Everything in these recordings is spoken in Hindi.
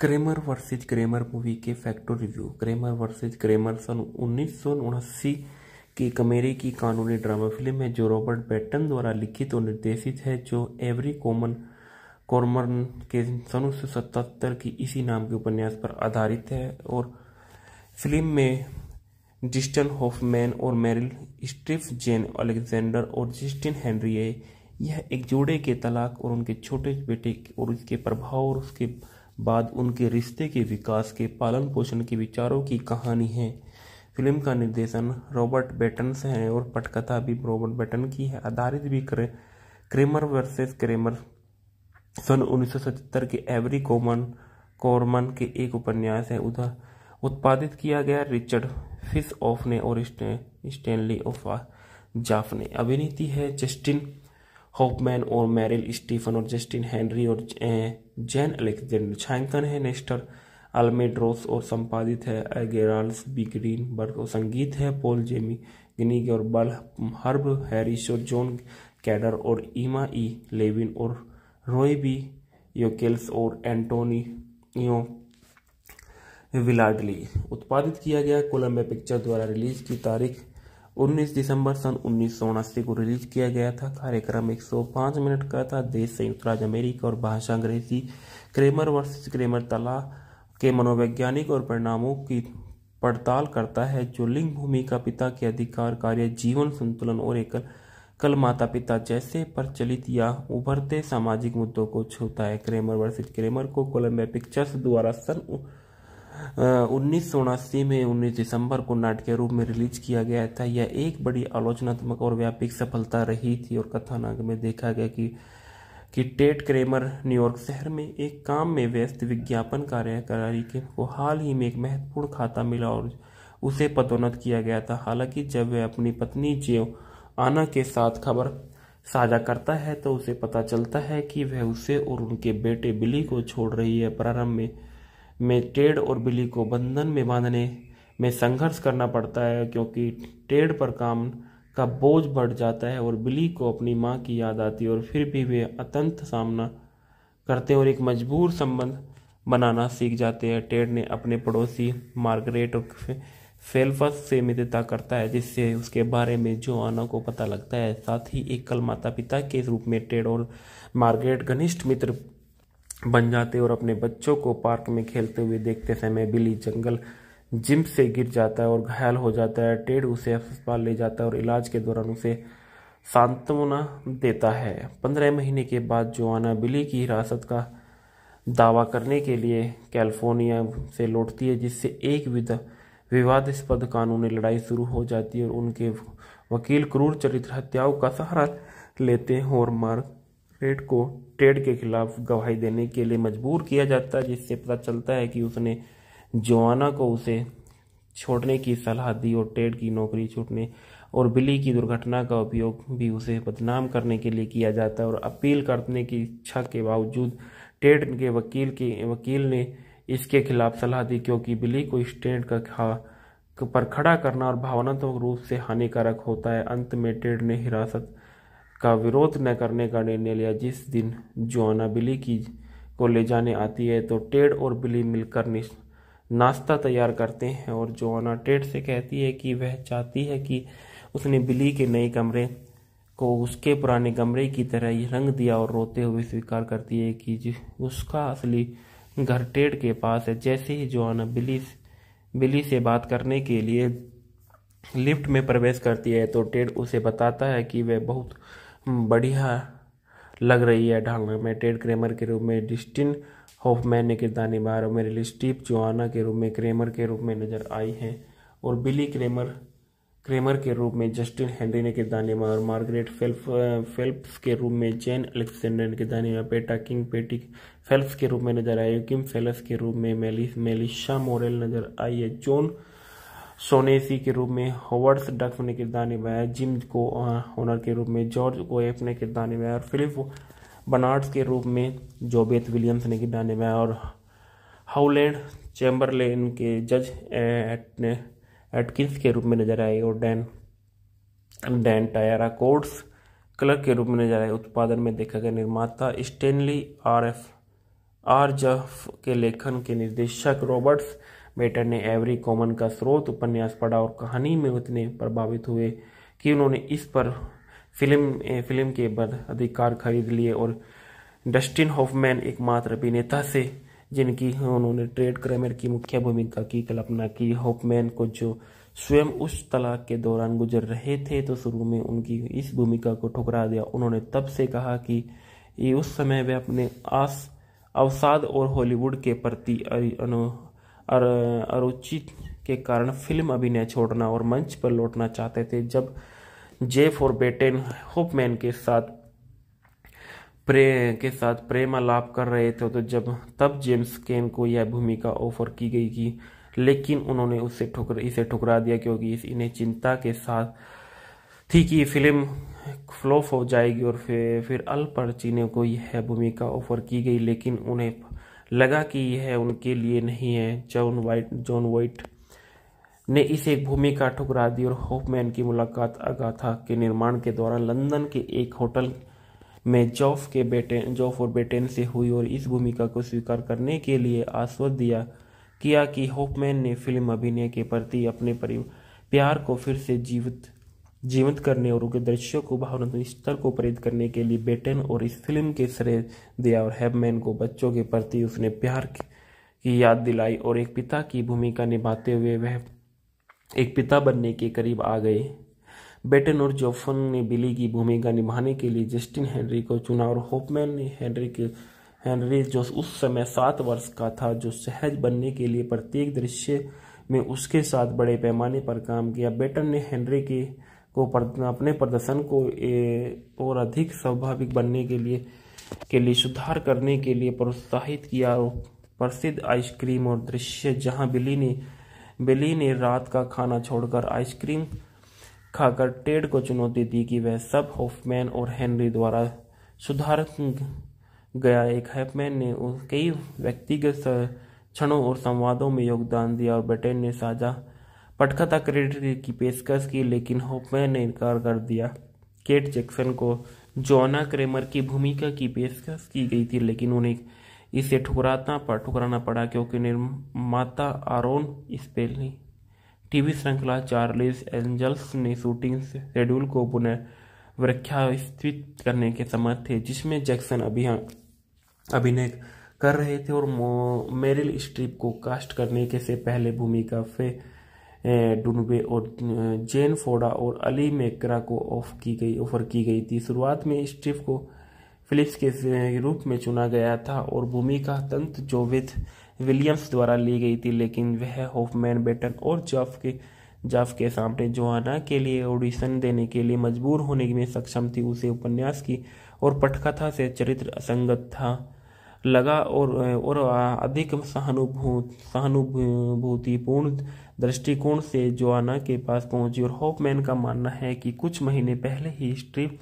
क्रेमर वर्सेज क्रेमर मूवी के facto review Kramer versus Kramer सन उन्नीस की एक की कानूनी ड्रामा फिल्म है जो रॉबर्ट बैटन द्वारा लिखित और निर्देशित है जो एवरी कॉमन कॉर्मर के सन उन्नीस की इसी नाम के उपन्यास पर आधारित है और फिल्म में जिस्टन होफमैन और मेरिल स्ट्रिफ जेन अलेक्जेंडर और जिस्टिन हेनरी यह एक जोड़े के तलाक और उनके छोटे बेटे और उसके प्रभाव और उसके बाद उनके रिश्ते के विकास के पालन पोषण के विचारों की कहानी है फिल्म का निर्देशन रॉबर्ट बेटन से है और पटकथा भी रॉबर्ट बेटन की है आधारित भी क्रे, क्रेमर वर्सेस क्रेमर सन उन्नीस के एवरी कॉमन कॉर्मन के एक उपन्यास है उधर उत्पादित किया गया रिचर्ड फिस ऑफ ने और स्टेनली ऑफ जाफ ने अभिनीति है जस्टिन होपमैन और मैरिल स्टीफन और जस्टिन हेनरी और जैन अलेक्जेंडर छायांकन है नेस्टर अल्मेड्रोस और संपादित है एगेराल्स बी ग्रीन बर्ग और संगीत है पोल जेमी गिनीग और बल हर्ब हैरिस और जॉन कैडर और ईमा ई लेविन और रॉय बी योकेल्स और एंटोनियो विलाडली उत्पादित किया गया कोलम्बिया पिक्चर द्वारा रिलीज की तारीख 19 दिसंबर सन उन्नीस को रिलीज किया गया था कार्यक्रम 105 मिनट का था देश संयुक्त राज्य अमेरिका और भाषा अंग्रेजी क्रेमर वर्सेस क्रेमर तला के मनोवैज्ञानिक और परिणामों की पड़ताल करता है जो लिंग भूमि का पिता के अधिकार कार्य जीवन संतुलन और एकल कल माता पिता जैसे प्रचलित या उभरते सामाजिक मुद्दों को छूता है क्रेमर वर्सेज क्रेमर को कोलंबिया पिक्चर्स द्वारा सन उन्नीस में 19 दिसंबर को नाटकीय रूप में रिलीज किया गया था यह एक बड़ी आलोचनात्मक और व्यापक सफलता रही थी और कथानक में देखा गया कि कि टेट क्रेमर न्यूयॉर्क शहर में एक काम में व्यस्त विज्ञापन कार्यकारी के को हाल ही में एक महत्वपूर्ण खाता मिला और उसे पदोन्नत किया गया था हालांकि जब वह अपनी पत्नी जेव आना के साथ खबर साझा करता है तो उसे पता चलता है कि वह उसे और उनके बेटे बिली को छोड़ रही है प्रारंभ में में टेड और बिली को बंधन में बांधने में संघर्ष करना पड़ता है क्योंकि टेड पर काम का बोझ बढ़ जाता है और बिली को अपनी माँ की याद आती है और फिर भी वे अतंत सामना करते हैं और एक मजबूर संबंध बनाना सीख जाते हैं टेड ने अपने पड़ोसी मार्गरेट और फेल्फस से मित्रता करता है जिससे उसके बारे में जो आना को पता लगता है साथ ही एक कल माता पिता के रूप में टेड और मार्गरेट घनिष्ठ मित्र बन जाते और अपने बच्चों को पार्क में खेलते हुए देखते समय बिली जंगल जिम से गिर जाता है और घायल हो जाता है टेड उसे अस्पताल ले जाता है और इलाज के दौरान उसे सांत्वना देता है पंद्रह महीने के बाद जोआना बिली की हिरासत का दावा करने के लिए कैलिफोर्निया से लौटती है जिससे एक विधा विवादास्पद कानूनी लड़ाई शुरू हो जाती है और उनके वकील क्रूर चरित्र हत्याओं का सहारा लेते हैं और मार्ग पेट को टेड के खिलाफ गवाही देने के लिए मजबूर किया जाता है जिससे पता चलता है कि उसने जोआना को उसे छोड़ने की सलाह दी और टेड की नौकरी छूटने और बिली की दुर्घटना का उपयोग भी उसे बदनाम करने के लिए किया जाता है और अपील करने की इच्छा के बावजूद टेड के वकील के वकील ने इसके खिलाफ सलाह दी क्योंकि बिली को स्टैंड का खा पर खड़ा करना और भावनात्मक रूप से हानिकारक होता है अंत में टेड ने हिरासत का विरोध न करने का निर्णय लिया जिस दिन जुआना बिली की को ले जाने आती है तो टेड और बिली मिलकर नाश्ता तैयार करते हैं और जोआना टेड से कहती है कि वह चाहती है कि उसने बिली के नए कमरे को उसके पुराने कमरे की तरह ही रंग दिया और रोते हुए स्वीकार करती है कि उसका असली घर टेड के पास है जैसे ही जोआना बिली बिली से बात करने के लिए लिफ्ट में प्रवेश करती है तो टेड उसे बताता है कि वह बहुत बढ़िया लग रही है ढालना में टेड क्रेमर के रूप में डिस्टिन मैन ने किरदार निभा और मेरे लिए स्टीव जोआना के रूप में क्रेमर के रूप में नजर आई हैं और बिली क्रेमर क्रेमर के रूप में जस्टिन हेनरी ने किरदार निभा और मार्गरेट फेल्फ फेल्प्स के रूप में जैन अलेक्सेंडर ने किरदार निभा पेटा किंग पेटी फेल्प्स के रूप में नजर आई किम फेलस के रूप में मेलिस मेलिशा मोरेल नजर आई है जॉन सोनेसी के रूप में हॉवर्ड्स डफ ने किरदार निभाया जिम को ऑनर के रूप में जॉर्ज कोएफ ने किरदार निभाया और फिलिप बनार्ड्स के रूप में जोबेथ विलियम्स ने किरदार निभाया और हाउलैंड चैम्बरलेन के जज एटकिंस के रूप में नजर आए और डैन डैन टायरा कोड्स क्लर्क के रूप में नजर आए उत्पादन में देखा गया निर्माता Stanley R F R Jaffe के लेखन के निर्देशक रॉबर्ट्स बेटर ने एवरी कॉमन का स्रोत उपन्यास पढ़ा और कहानी में उतने प्रभावित हुए कि उन्होंने इस पर फिल्म फिल्म के बाद अधिकार खरीद लिए और डस्टिन हॉफमैन एकमात्र अभिनेता से जिनकी उन्होंने ट्रेड क्रेमर की मुख्य भूमिका की कल्पना की हॉफमैन को जो स्वयं उस तलाक के दौरान गुजर रहे थे तो शुरू में उनकी इस भूमिका को ठुकरा दिया उन्होंने तब से कहा कि उस समय वे अपने आस अवसाद और हॉलीवुड के प्रति अरुचि के कारण फिल्म अभिनय छोड़ना और मंच पर लौटना चाहते थे जब जेफ और बेटेन होपमैन के साथ प्रे के साथ आलाप कर रहे थे तो जब तब जेम्स केन को यह भूमिका ऑफर की गई थी लेकिन उन्होंने उसे ठुकर इसे ठुकरा दिया क्योंकि इस इन्हें चिंता के साथ थी कि फिल्म फ्लॉप हो जाएगी और फिर फिर अल पर्चिनो को यह भूमिका ऑफर की गई लेकिन उन्हें लगा कि यह उनके लिए नहीं है जॉन वाइट जॉन वाइट ने इसे एक भूमिका ठुकरा दी और होपमैन की मुलाकात अगाथा के निर्माण के दौरान लंदन के एक होटल में जॉफ के बेटे जॉफ और बेटेन से हुई और इस भूमिका को स्वीकार करने के लिए आश्वस्त दिया किया कि होपमैन ने फिल्म अभिनय के प्रति अपने प्यार को फिर से जीवित जीवंत करने और उनके दृश्यों को भावनात्मक स्तर को प्रेरित करने के लिए बेटन और इस फिल्म के श्रेय दिया और हैबमैन को बच्चों के प्रति उसने प्यार की याद दिलाई और एक पिता की भूमिका निभाते हुए वह एक पिता बनने के करीब आ गए बेटन और जोफन ने बिली की भूमिका निभाने के लिए जस्टिन हेनरी को चुना और होपमैन ने हेनरी के हेनरी जो उस समय सात वर्ष का था जो सहज बनने के लिए प्रत्येक दृश्य में उसके साथ बड़े पैमाने पर काम किया बेटन ने हेनरी के को अपने प्रदर्शन को और अधिक स्वाभाविक बनने के लिए के लिए सुधार करने के लिए प्रोत्साहित किया और प्रसिद्ध आइसक्रीम और दृश्य जहां बिली ने बिली ने रात का खाना छोड़कर आइसक्रीम खाकर टेड को चुनौती दी कि वह सब होफमैन और हेनरी द्वारा सुधार गया एक हैपमैन ने कई व्यक्तिगत क्षणों और संवादों में योगदान दिया और ब्रिटेन ने साझा पटकथा क्रेडिट की पेशकश की लेकिन होपमैन ने इनकार कर दिया केट जैक्सन को जोना क्रेमर की भूमिका की पेशकश की गई थी लेकिन उन्हें इसे ठुकराना पर ठुकराना पड़ा क्योंकि निर्माता आरोन स्पेल ने टीवी श्रृंखला चार्लिस एंजल्स ने शूटिंग शेड्यूल को पुनः व्याख्यास्थित करने के समर्थ थे जिसमें जैक्सन अभी हाँ, अभिनय कर रहे थे और मेरिल स्ट्रीप को कास्ट करने के से पहले भूमिका फिर डुनबे और जेन फोडा और अली मेकरा को ऑफ की गई ऑफर की गई थी शुरुआत में स्टीव को फिलिप्स के रूप में चुना गया था और भूमिका तंत्र जोविथ विलियम्स द्वारा ली गई थी लेकिन वह होफमैन बेटन और जॉफ के जाफ के सामने जोहाना के लिए ऑडिशन देने के लिए मजबूर होने में सक्षम थी उसे उपन्यास की और पटकथा से चरित्र असंगत था लगा और और अधिक सहानुभूत सहानुभूतिपूर्ण दृष्टिकोण से जोआना के पास पहुंची और हॉपमैन का मानना है कि कुछ महीने पहले ही स्ट्रिप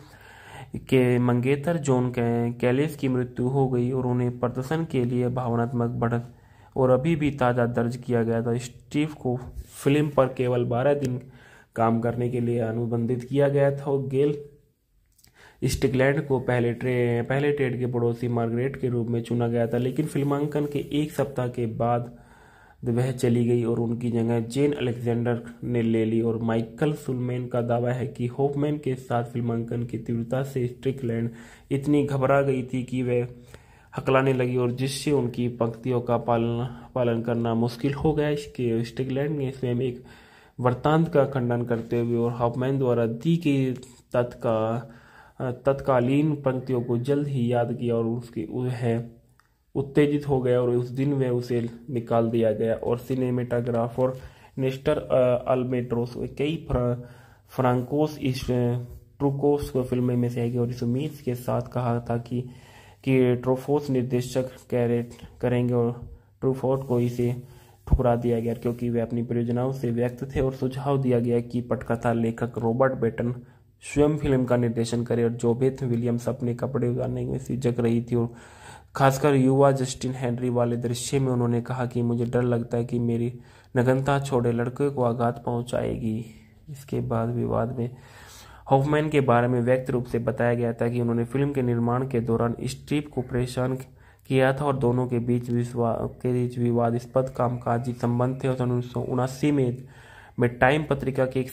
के मंगेतर जॉन कैलिस की मृत्यु हो गई और उन्हें प्रदर्शन के लिए भावनात्मक बढ़त और अभी भी ताज़ा दर्ज किया गया था स्टीव को फिल्म पर केवल बारह दिन काम करने के लिए अनुबंधित किया गया था और गेल स्टिकलैंड को पहले ट्रे पहले ट्रेड के पड़ोसी मार्गरेट के रूप में चुना गया था लेकिन फिल्मांकन के एक सप्ताह के बाद वह चली गई और उनकी जगह जेन अलेक्जेंडर ने ले ली और माइकल सुलमैन का दावा है कि होपमैन के साथ फिल्मांकन की तीव्रता से स्ट्रिकलैंड इतनी घबरा गई थी कि वह हकलाने लगी और जिससे उनकी पंक्तियों का पालन पालन करना मुश्किल हो गया इसके स्टिकलैंड ने स्वयं एक वृत्तांत का खंडन करते हुए और हॉपमैन द्वारा दी गई तत् का तत्कालीन पंक्तियों को जल्द ही याद किया और उसकी वह उत्तेजित हो गया और उस दिन वह उसे निकाल दिया गया और सिनेमेटाग्राफ और नेस्टर अल्मेट्रोस कई फ्रांकोस इस ट्रूकोस को फिल्म में से आएगी और इस उम्मीद के साथ कहा था कि कि ट्रोफोस निर्देशक कैरेट करेंगे और ट्रूफोर्ट को इसे ठुकरा दिया गया क्योंकि वे अपनी परियोजनाओं से व्यक्त थे और सुझाव दिया गया कि पटकथा लेखक रॉबर्ट बेटन स्वयं फिल्म का निर्देशन करे और जोबेथ विलियम्स अपने कपड़े उतारने में झिझक रही थी और खासकर युवा जस्टिन हेनरी वाले दृश्य में उन्होंने कहा कि मुझे डर लगता है कि मेरी नगनता छोड़े लड़के को आघात पहुंचाएगी इसके बाद विवाद में हॉफमैन के बारे में व्यक्त रूप से बताया गया था कि उन्होंने फिल्म के निर्माण के दौरान स्ट्रीप को परेशान किया था और दोनों के बीच विश्वा के बीच विवादस्पद कामकाजी संबंध थे और उन्नीस में में टाइम पत्रिका के एक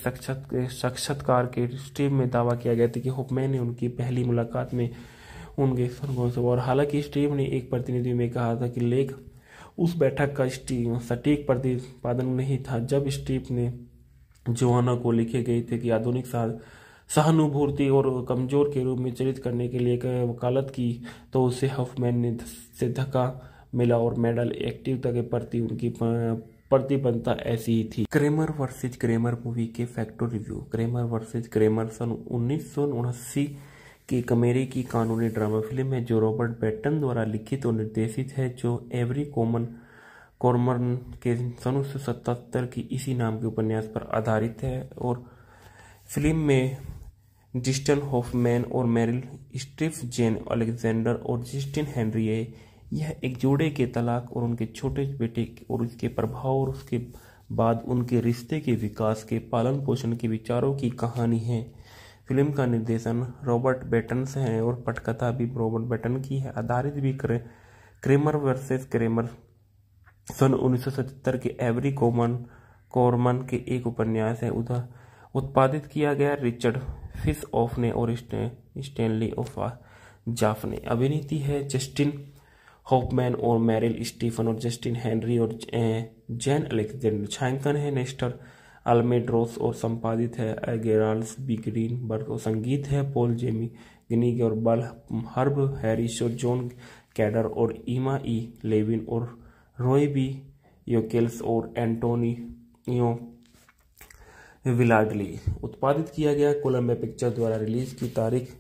साक्षात्कार के स्टीव में दावा किया गया था कि होपमैन ने उनकी पहली मुलाकात में उनके सरगोश और हालांकि स्टीव ने एक प्रतिनिधि में कहा था कि लेख उस बैठक का सटीक प्रतिपादन नहीं था जब स्टीव ने जोहाना को लिखे गए थे कि आधुनिक सहानुभूति और कमजोर के रूप में चरित करने के लिए वकालत की तो उसे हफमैन ने से धक्का मिला और मेडल एक्टिवता के प्रति उनकी प्रतिबंधता ऐसी ही थी क्रेमर वर्सेज क्रेमर मूवी के facto review Kramer versus Kramer सन उन्नीस की कमेरी की कानूनी ड्रामा फिल्म है जो रॉबर्ट बैटन द्वारा लिखित और निर्देशित है जो एवरी कॉमन कॉर्मर के सन उन्नीस की इसी नाम के उपन्यास पर आधारित है और फिल्म में जिस्टन होफमैन और मेरिल स्टीफ जेन अलेक्जेंडर और जिस्टिन हेनरी यह एक जोड़े के तलाक और उनके छोटे बेटे और उसके प्रभाव और उसके बाद उनके रिश्ते के विकास के पालन पोषण के विचारों की कहानी है फिल्म का निर्देशन रॉबर्ट बेटन से है और पटकथा भी रॉबर्ट बेटन की है आधारित भी क्रे, क्रेमर वर्सेस क्रेमर सन उन्नीस के एवरी कोमन कोरमन के एक उपन्यास है उधर उत्पादित किया गया रिचर्ड फिस ऑफ ने और स्टेनली ऑफ जाफ ने अभिनीति है जस्टिन होपमैन और मैरिल स्टीफन और जस्टिन हेनरी और जैन अलेक्जेंडर छायांकन है नेस्टर अल्मेड्रोस और संपादित है एगेराल्स बी ग्रीन बर्ग और संगीत है पोल जेमी गिनी और बल हर्ब हैरिस और जॉन कैडर और ईमा ई लेविन और रॉय बी योकेल्स और एंटोनियो विलाडली उत्पादित किया गया कोलम्बिया पिक्चर द्वारा रिलीज की तारीख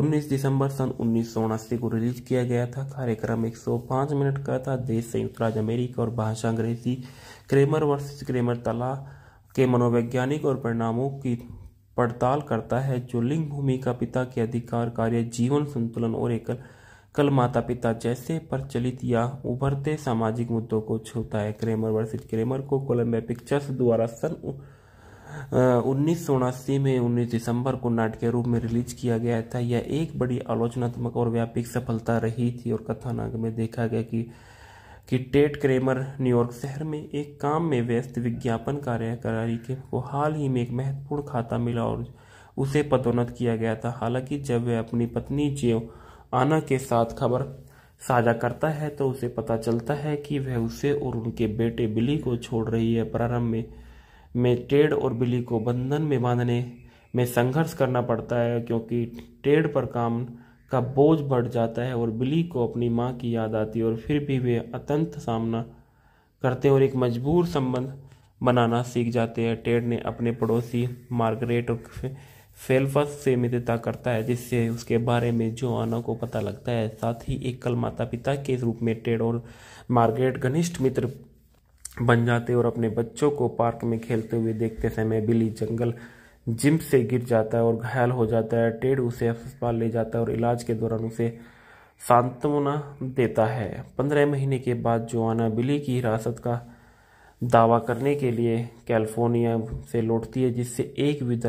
19 दिसंबर सन उन्नीस को रिलीज किया गया था कार्यक्रम 105 मिनट का था देश संयुक्त राज्य अमेरिका और भाषा अंग्रेजी क्रेमर वर्सेस क्रेमर तला के मनोवैज्ञानिक और परिणामों की पड़ताल करता है जो लिंग भूमि का पिता के अधिकार कार्य जीवन संतुलन और एकल कल माता पिता जैसे प्रचलित या उभरते सामाजिक मुद्दों को छूता है क्रेमर वर्सेज क्रेमर को कोलम्बिया पिक्चर्स द्वारा सन उन्नीस उन्नीस में 19 दिसंबर को नाटक रूप में रिलीज किया गया था यह एक बड़ी आलोचनात्मक और व्यापक सफलता रही थी और कथानक में देखा गया कि कि टेट क्रेमर न्यूयॉर्क शहर में एक काम में व्यस्त विज्ञापन कार्यकारी को हाल ही में एक महत्वपूर्ण खाता मिला और उसे पदोन्नत किया गया था हालांकि जब वह अपनी पत्नी जेव आना के साथ खबर साझा करता है तो उसे पता चलता है कि वह उसे और उनके बेटे बिली को छोड़ रही है प्रारंभ में में टेड और बिली को बंधन में बांधने में संघर्ष करना पड़ता है क्योंकि टेड पर काम का बोझ बढ़ जाता है और बिली को अपनी माँ की याद आती है और फिर भी वे अतंत सामना करते और एक मजबूर संबंध बनाना सीख जाते हैं टेड ने अपने पड़ोसी मार्गरेट और फेल्फस से मित्रता करता है जिससे उसके बारे में जो आना को पता लगता है साथ ही एक कल माता पिता के रूप में टेड और मार्गरेट घनिष्ठ मित्र बन जाते और अपने बच्चों को पार्क में खेलते हुए देखते समय बिली जंगल जिम से गिर जाता है और घायल हो जाता है टेड उसे अस्पताल ले जाता है और इलाज के दौरान उसे सांत्वना देता है पंद्रह महीने के बाद जोआना बिली की हिरासत का दावा करने के लिए कैलिफोर्निया से लौटती है जिससे एक विध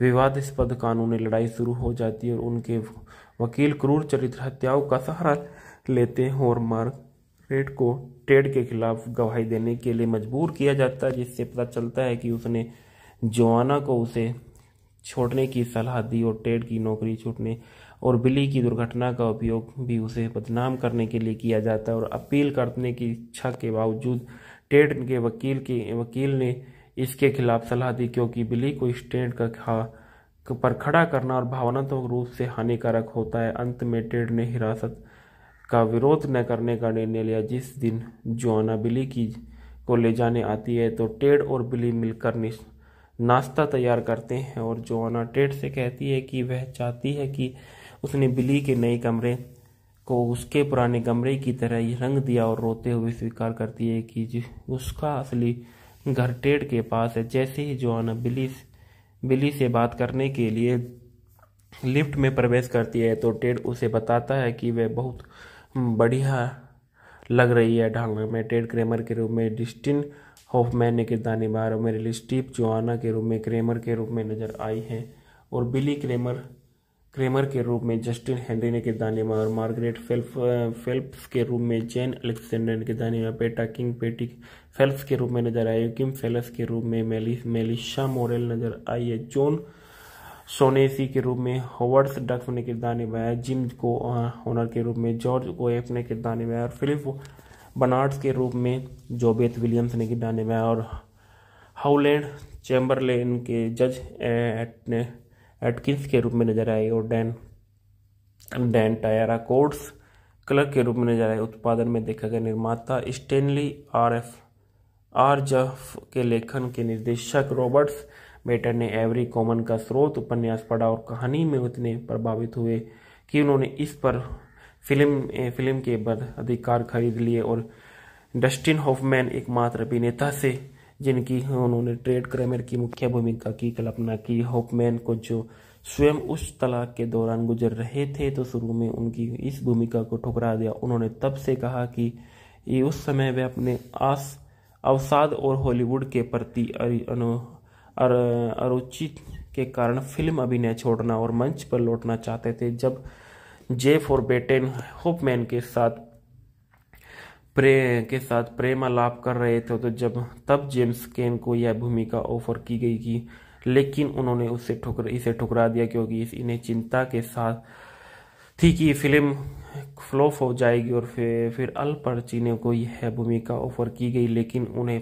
विवादस्पद कानूनी लड़ाई शुरू हो जाती है और उनके वकील क्रूर चरित्र हत्याओं का सहारा लेते हैं और मार्ग रेड को टेड के खिलाफ गवाही देने के लिए मजबूर किया जाता है जिससे पता चलता है कि उसने जोआना को उसे छोड़ने की सलाह दी और टेड की नौकरी छूटने और बिली की दुर्घटना का उपयोग भी उसे बदनाम करने के लिए किया जाता है और अपील करने की इच्छा के बावजूद टेड के वकील के वकील ने इसके खिलाफ सलाह दी क्योंकि बिली को इस टेड का खा पर खड़ा करना और भावनात्मक रूप से हानिकारक होता है अंत में टेड ने हिरासत का विरोध न करने का निर्णय लिया जिस दिन जोना बिली की को ले जाने आती है तो टेड और बिली मिलकर नाश्ता तैयार करते हैं और जोआना टेड से कहती है कि वह चाहती है कि उसने बिली के नए कमरे को उसके पुराने कमरे की तरह ही रंग दिया और रोते हुए स्वीकार करती है कि उसका असली घर टेड के पास है जैसे ही जोआना बिली बिली से बात करने के लिए लिफ्ट में प्रवेश करती है तो टेड उसे बताता है कि वह बहुत बढ़िया लग रही है ढालने में टेड क्रेमर के रूप में डिस्टिन मैन ने किरदार निभा और मेरे लिए स्टीव जोआना के रूप में क्रेमर के रूप में नजर आई हैं और बिली क्रेमर क्रेमर के रूप में जस्टिन हेनरी ने किरदार निभा और मार्गरेट फेल्फ फेल्प्स के रूप में जैन अलेक्सेंडर ने किरदार निभा पेटा किंग पेटिक फेल्प्स के रूप में नजर आई किम फेलस के रूप में मेलिस मेलिशा मोरेल नजर आई है जॉन सोनेसी के रूप में हॉवर्ड्स डक्फ ने किरदार निभाया जिम को ऑनर के रूप में जॉर्ज कोएफ ने किरदार निभाया और फिलिप बनार्ड्स के रूप में जोबेथ विलियम्स ने किरदार निभाया और हाउलैंड चैम्बरलेन के जज एट ने एटकिंस के रूप में नजर आए और Dan Dan Tyra courts clerk के रूप में नजर आए उत्पादन में देखा गया निर्माता Stanley R F R Jaffe के लेखन के निर्देशक रॉबर्ट्स बेटर ने एवरी कॉमन का स्रोत उपन्यास पढ़ा और कहानी में उतने प्रभावित हुए कि उन्होंने इस पर फिल्म फिल्म के बाद अधिकार खरीद लिए और डस्टिन होफमैन एकमात्र अभिनेता से जिनकी उन्होंने ट्रेड क्रेमर की मुख्य भूमिका की कल्पना की होफमैन को जो स्वयं उस तलाक के दौरान गुजर रहे थे तो शुरू में उनकी इस भूमिका को ठुकरा दिया उन्होंने तब से कहा कि उस समय वे अपने आस अवसाद और हॉलीवुड के प्रति अरुचि के कारण फिल्म अभिनय छोड़ना और मंच पर लौटना चाहते थे जब जेफ और बेटेन होपमैन के साथ प्रे के साथ आलाप कर रहे थे तो जब तब जेम्स केन को यह भूमिका ऑफर की गई कि लेकिन उन्होंने उसे ठुकर इसे ठुकरा दिया क्योंकि इन्हें चिंता के साथ थी कि फिल्म फ्लॉप हो जाएगी और फिर फिर अल पर्चिनो को यह भूमिका ऑफर की गई लेकिन उन्हें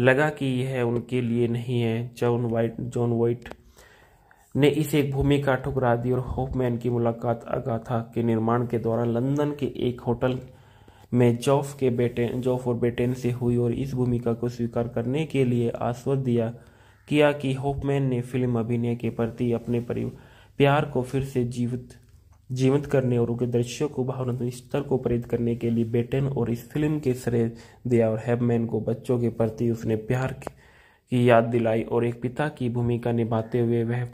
लगा कि यह उनके लिए नहीं है जॉन वाइट जॉन वाइट ने इसे एक भूमिका ठुकरा दी और होपमैन की मुलाकात अगाथा के निर्माण के दौरान लंदन के एक होटल में जॉफ के बेटे जॉफ और बेटेन से हुई और इस भूमिका को स्वीकार करने के लिए आश्वस्त दिया किया कि होपमैन ने फिल्म अभिनय के प्रति अपने प्यार को फिर से जीवित जीवंत करने और उनके दृश्यों को भावनात्मक स्तर को प्रेरित करने के लिए बेटन और इस फिल्म के श्रेय दिया और हैबमैन को बच्चों के प्रति उसने प्यार की याद दिलाई और एक पिता की भूमिका निभाते हुए वह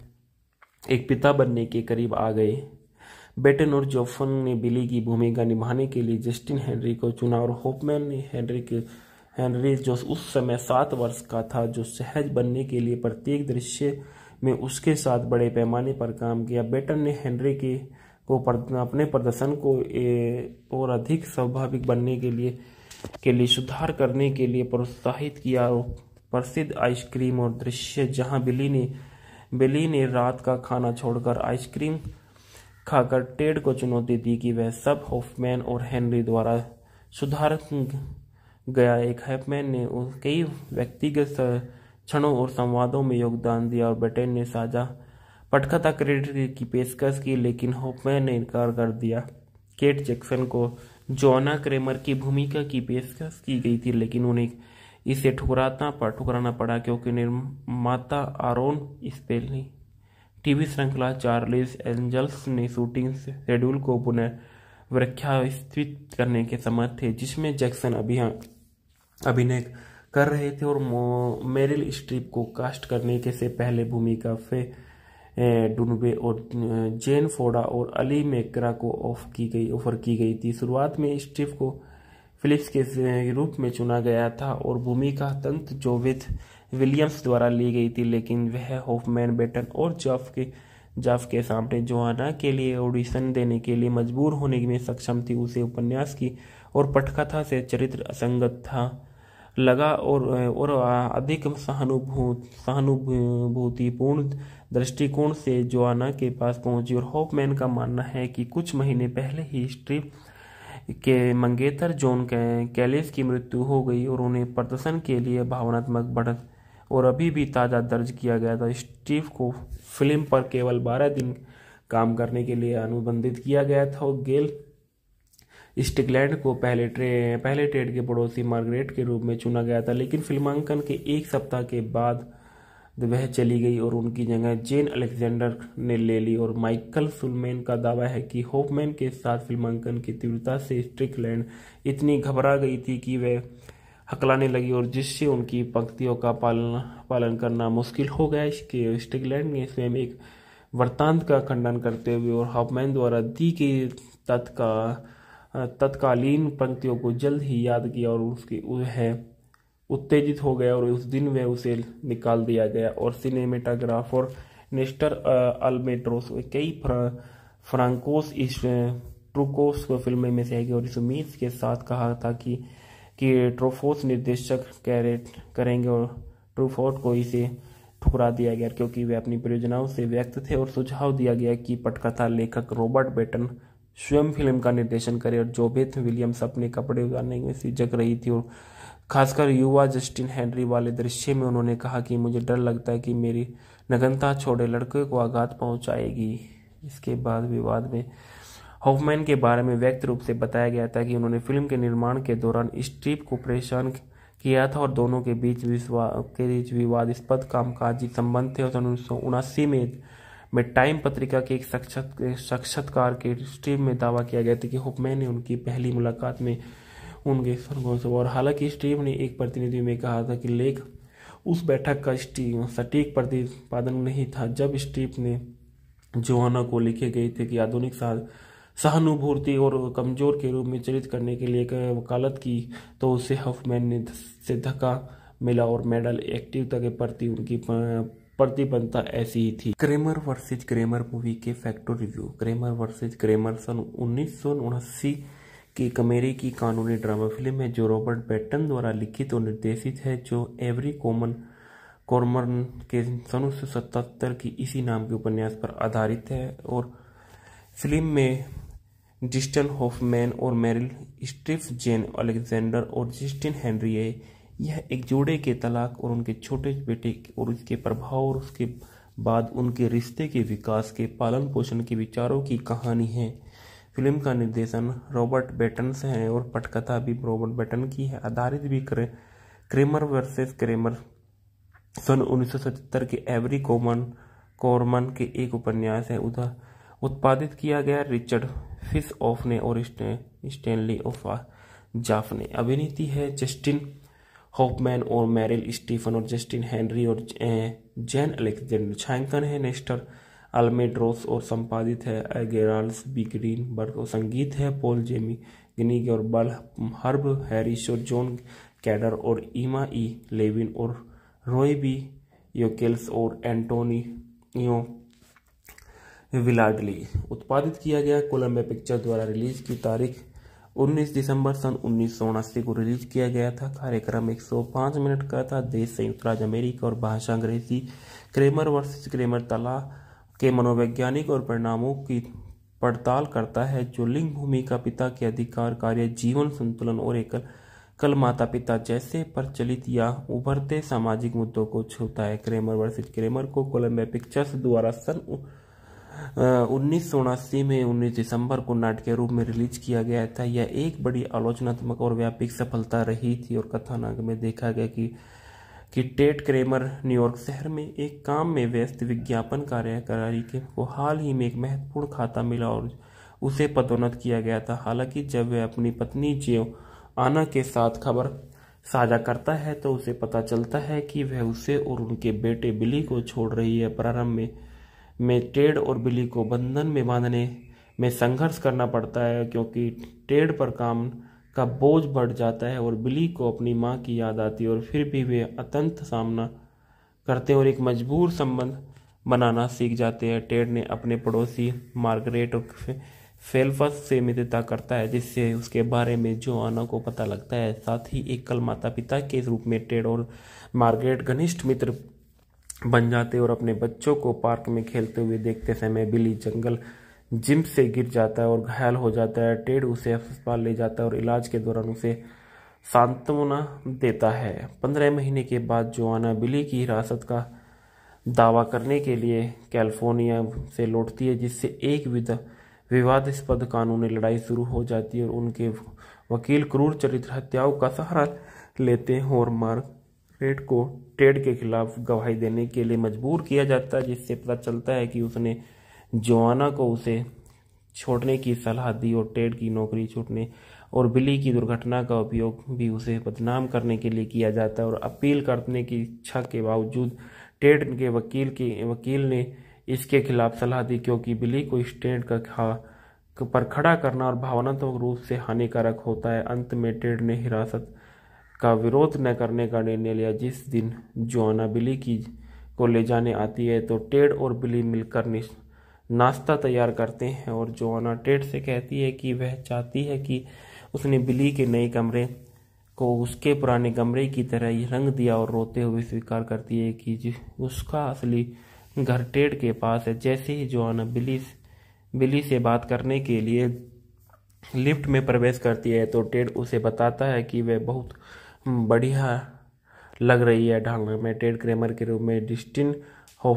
एक पिता बनने के करीब आ गए बेटन और जोफन ने बिली की भूमिका निभाने के लिए जस्टिन हेनरी को चुना और होपमैन ने हेनरी के हेनरी जो उस समय सात वर्ष का था जो सहज बनने के लिए प्रत्येक दृश्य में उसके साथ बड़े पैमाने पर काम किया बेटन ने हेनरी के को अपने प्रदर्शन को और अधिक स्वाभाविक बनने के लिए के लिए सुधार करने के लिए प्रोत्साहित किया और प्रसिद्ध आइसक्रीम और दृश्य जहां बिली ने बिली ने रात का खाना छोड़कर आइसक्रीम खाकर टेड को चुनौती दी कि वह सब होफमैन और हेनरी द्वारा सुधार गया एक हैपमैन ने कई व्यक्तिगत क्षणों और संवादों में योगदान दिया और ब्रिटेन ने साझा पटकथा क्रेडिट की पेशकश की लेकिन होपमैन ने इनकार कर दिया केट जैक्सन को जोना क्रेमर की भूमिका की पेशकश की गई थी लेकिन उन्हें इसे ठुकराना पर ठुकराना पड़ा क्योंकि निर्माता आरोन स्पेल ने टीवी श्रृंखला चार्लिस एंजल्स ने शूटिंग शेड्यूल को पुनः पुनर्व्याख्यास्थित करने के समर्थ थे जिसमें जैक्सन अभी हाँ अभिनय कर रहे थे और मेरिल स्ट्रीप को कास्ट करने के से पहले भूमिका फिर डुनबे और जेन फोडा और अली मेकरा को ऑफ की गई ऑफर की गई थी शुरुआत में स्टीव को फिलिप्स के रूप में चुना गया था और भूमिका तंत्र जोविथ विलियम्स द्वारा ली गई थी लेकिन वह होफमैन बेटन और जॉफ के जफ के सामने जोहाना के लिए ऑडिशन देने के लिए मजबूर होने में सक्षम थी उसे उपन्यास की और पटकथा से चरित्र असंगत था लगा और और अधिक सहानुभूत सहानुभूतिपूर्ण दृष्टिकोण से जोआना के पास पहुंची और होपमैन का मानना है कि कुछ महीने पहले ही स्ट्रिप के मंगेतर जॉन कैलिस की मृत्यु हो गई और उन्हें प्रदर्शन के लिए भावनात्मक बढ़त और अभी भी ताज़ा दर्ज किया गया था स्टीव को फिल्म पर केवल 12 दिन काम करने के लिए अनुबंधित किया गया था और गेल स्टिकलैंड को पहले ट्रे पहले ट्रेड के पड़ोसी मार्गरेट के रूप में चुना गया था लेकिन फिल्मांकन के एक सप्ताह के बाद वह चली गई और उनकी जगह जेन अलेक्जेंडर ने ले ली और माइकल सुलमेन का दावा है कि होपमैन के साथ फिल्मांकन की तीव्रता से स्ट्रिकलैंड इतनी घबरा गई थी कि वह हकलाने लगी और जिससे उनकी पंक्तियों का पालन पालन करना मुश्किल हो गया इसके स्ट्रिकलैंड ने स्वयं एक वृत्तांत का खंडन करते हुए और हॉपमैन द्वारा दी गई तत्काल तत्कालीन पंक्तियों को जल्द ही याद किया और उसके है उत्तेजित हो गया और उस दिन में उसे निकाल दिया गया और सिनेमेटाग्राफ और नेस्टर अल्मेट्रोस कई फ्रांकोस इस ट्रुकोस को फिल्म में से है और इस उम्मीद के साथ कहा था कि कि ट्रोफोस निर्देशक कैरेट करेंगे और ट्रूफोर्ट को इसे ठुकरा दिया गया क्योंकि वे अपनी परियोजनाओं से व्यक्त थे और सुझाव दिया गया कि पटकथा लेखक रॉबर्ट बेटन स्वयं फिल्म का निर्देशन करे और जोबेथ विलियम्स अपने कपड़े उतारने में झिझक रही थी और खासकर युवा जस्टिन हेनरी वाले दृश्य में उन्होंने कहा कि मुझे डर लगता है कि मेरी नगनता छोड़े लड़के को आघात पहुंचाएगी इसके बाद विवाद में हॉफमैन के बारे में व्यक्त रूप से बताया गया था कि उन्होंने फिल्म के निर्माण के दौरान स्ट्रीप को परेशान किया था और दोनों के बीच के बीच विवादस्पद कामकाजी संबंध थे और उन्नीस में में टाइम पत्रिका के एक साक्षात्कार के स्ट्रीम में दावा किया गया था कि हुपमैन ने उनकी पहली मुलाकात में उनके स्वर्गों से और हालांकि स्ट्रीम ने एक प्रतिनिधि में कहा था कि लेख उस बैठक का सटीक प्रतिपादन नहीं था जब स्टीप ने जोहाना को लिखे गए थे कि आधुनिक सहानुभूति और कमजोर के रूप में चरित करने के लिए वकालत की तो उसे हफमैन ने से धक्का मिला और मेडल एक्टिवता के प्रति उनकी प्रतिबंधता ऐसी ही थी क्रेमर वर्सेज क्रेमर मूवी के facto review Kramer versus Kramer सन उन्नीस की एक अमेरिकी कानूनी ड्रामा फिल्म है जो रॉबर्ट बैटन द्वारा लिखित और निर्देशित है जो एवरी कॉमन कॉर्मर के सन उन्नीस की इसी नाम के उपन्यास पर आधारित है और फिल्म में जिस्टन होफमैन और मेरिल स्ट्रिफ जेन अलेक्जेंडर और जिस्टिन हेनरी यह एक जोड़े के तलाक और उनके छोटे बेटे और उसके प्रभाव और उसके बाद उनके रिश्ते के विकास के पालन पोषण के विचारों की कहानी है फिल्म का निर्देशन रॉबर्ट बेटन से है और पटकथा भी रॉबर्ट बेटन की है आधारित भी क्रे, क्रेमर वर्सेस क्रेमर सन उन्नीस के एवरी कोमन कोरमन के एक उपन्यास है उधर उत्पादित किया गया रिचर्ड फिस ऑफ ने और स्टेनली ऑफ जाफ ने अभिनीति है जस्टिन होपमैन और मैरिल स्टीफन और जस्टिन हेनरी और जैन अलेक्जेंडर छायांकन है नेस्टर अल्मेड्रोस और संपादित है एगेराल्स बी ग्रीन बर्ग और संगीत है पोल जेमी गिनी और बल हर्ब हैरिस और जॉन कैडर और ईमा ई लेविन और रोय बी योकेल्स और एंटोनियो विलाडली उत्पादित किया गया कोलम्बिया पिक्चर द्वारा रिलीज की तारीख 19 दिसंबर सन उन्नीस को रिलीज किया गया था कार्यक्रम 105 मिनट का था देश संयुक्त राज्य अमेरिका और भाषा अंग्रेजी क्रेमर वर्सेस क्रेमर तला के मनोवैज्ञानिक और परिणामों की पड़ताल करता है जो लिंग भूमिका पिता के अधिकार कार्य जीवन संतुलन और एकल कल माता पिता जैसे प्रचलित या उभरते सामाजिक मुद्दों को छूता है क्रेमर वर्सेज क्रेमर को कोलम्बिया पिक्चर्स द्वारा सन उन्नीस उन्नीस में 19 दिसंबर को नाट के रूप में रिलीज किया गया था यह एक बड़ी आलोचनात्मक और व्यापक सफलता रही थी और कथानक में देखा गया कि कि टेट क्रेमर न्यूयॉर्क शहर में एक काम में व्यस्त विज्ञापन कार्यकारी के को हाल ही में एक महत्वपूर्ण खाता मिला और उसे पदोन्नत किया गया था हालांकि जब वह अपनी पत्नी जियो आना के साथ खबर साझा करता है तो उसे पता चलता है कि वह उसे और उनके बेटे बिली को छोड़ रही है प्रारंभ में में टेड और बिली को बंधन में बांधने में संघर्ष करना पड़ता है क्योंकि टेड पर काम का बोझ बढ़ जाता है और बिली को अपनी माँ की याद आती है और फिर भी वे अतंत सामना करते हैं और एक मजबूर संबंध बनाना सीख जाते हैं टेड ने अपने पड़ोसी मार्गरेट और फेल्फस से मित्रता करता है जिससे उसके बारे में जो आना को पता लगता है साथ ही एकल माता पिता के रूप में टेड और मार्गरेट घनिष्ठ मित्र बन जाते और अपने बच्चों को पार्क में खेलते हुए देखते समय बिली जंगल जिम से गिर जाता है और घायल हो जाता है टेड उसे अस्पताल ले जाता है और इलाज के दौरान उसे सांत्वना देता है पंद्रह महीने के बाद जोआना बिली की हिरासत का दावा करने के लिए कैलिफोर्निया से लौटती है जिससे एक विध विवादस्पद कानूनी लड़ाई शुरू हो जाती है और उनके वकील क्रूर चरित्र हत्याओं का सहारा लेते हैं और मार्गरेट को टेड के खिलाफ गवाही देने के लिए मजबूर किया जाता है जिससे पता चलता है कि उसने जोआना को उसे छोड़ने की सलाह दी और टेड की नौकरी छूटने और बिली की दुर्घटना का उपयोग भी उसे बदनाम करने के लिए किया जाता है और अपील करने की इच्छा के बावजूद टेड के वकील के वकील ने इसके खिलाफ सलाह दी क्योंकि बिली को इस टेड का खा पर खड़ा करना और भावनात्मक रूप से हानिकारक होता है अंत में टेड ने हिरासत का विरोध न करने का निर्णय लिया जिस दिन जोना बिली की को ले जाने आती है तो टेड और बिली मिलकर नाश्ता तैयार करते हैं और जोना टेड से कहती है कि वह चाहती है कि उसने बिली के नए कमरे को उसके पुराने कमरे की तरह ही रंग दिया और रोते हुए स्वीकार करती है कि उसका असली घर टेड के पास है जैसे ही जोआना बिली बिली से बात करने के लिए लिफ्ट में प्रवेश करती है तो टेड उसे बताता है कि वह बहुत बढ़िया लग रही है ढालने में टेड क्रेमर के रूप में डिस्टिन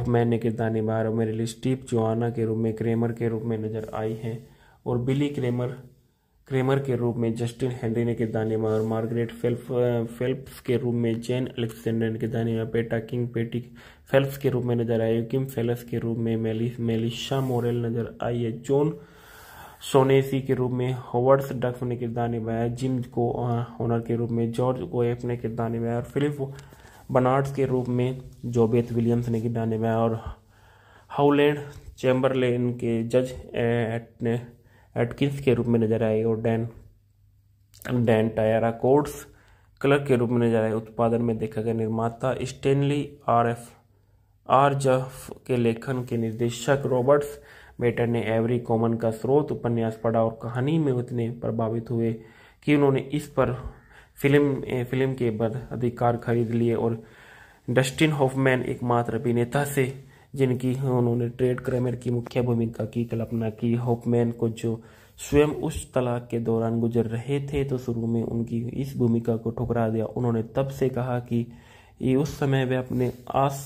मैन ने किरदार निभा और मेरे लिए स्टीव जोआना के रूप में क्रेमर के रूप में नज़र आई हैं और बिली क्रेमर क्रेमर के रूप में जस्टिन हेनरी ने किरदार निभाया और मार्गरेट फेल्फ फेल्प्स के रूप में जैन अलेक्सेंडर ने किरदार निभाया पेटा किंग पेटी फेल्प्स के रूप में नजर आई किम फेलस के रूप में मेलिस मेलिशा मोरेल नजर आई है जॉन सोनेसी के रूप में हॉवर्ड्स डक्स ने किरदार निभाया जिम को ऑनर के रूप में जॉर्ज एफ ने किरदार निभाया और फिलिप बनार्ड्स के रूप में जोबेथ विलियम्स ने किरदार निभाया और हाउलैंड चैम्बरलेन के जज एटकिंस के रूप में नजर आए और Dan Dan Tyra courts clerk के रूप में नजर आए उत्पादन में देखा गया निर्माता Stanley R F R Jaffe के लेखन के निर्देशक रॉबर्ट्स बेटर ने एवरी कॉमन का स्रोत उपन्यास पढ़ा और कहानी में उतने प्रभावित हुए कि उन्होंने इस पर फिल्म फिल्म के बाद अधिकार खरीद लिए और डस्टिन हॉफमैन एकमात्र अभिनेता से जिनकी उन्होंने ट्रेड क्रेमर की मुख्य भूमिका की कल्पना की हॉफमैन को जो स्वयं उस तलाक के दौरान गुजर रहे थे तो शुरू में उनकी इस भूमिका को ठुकरा दिया उन्होंने तब से कहा कि उस समय वे अपने आस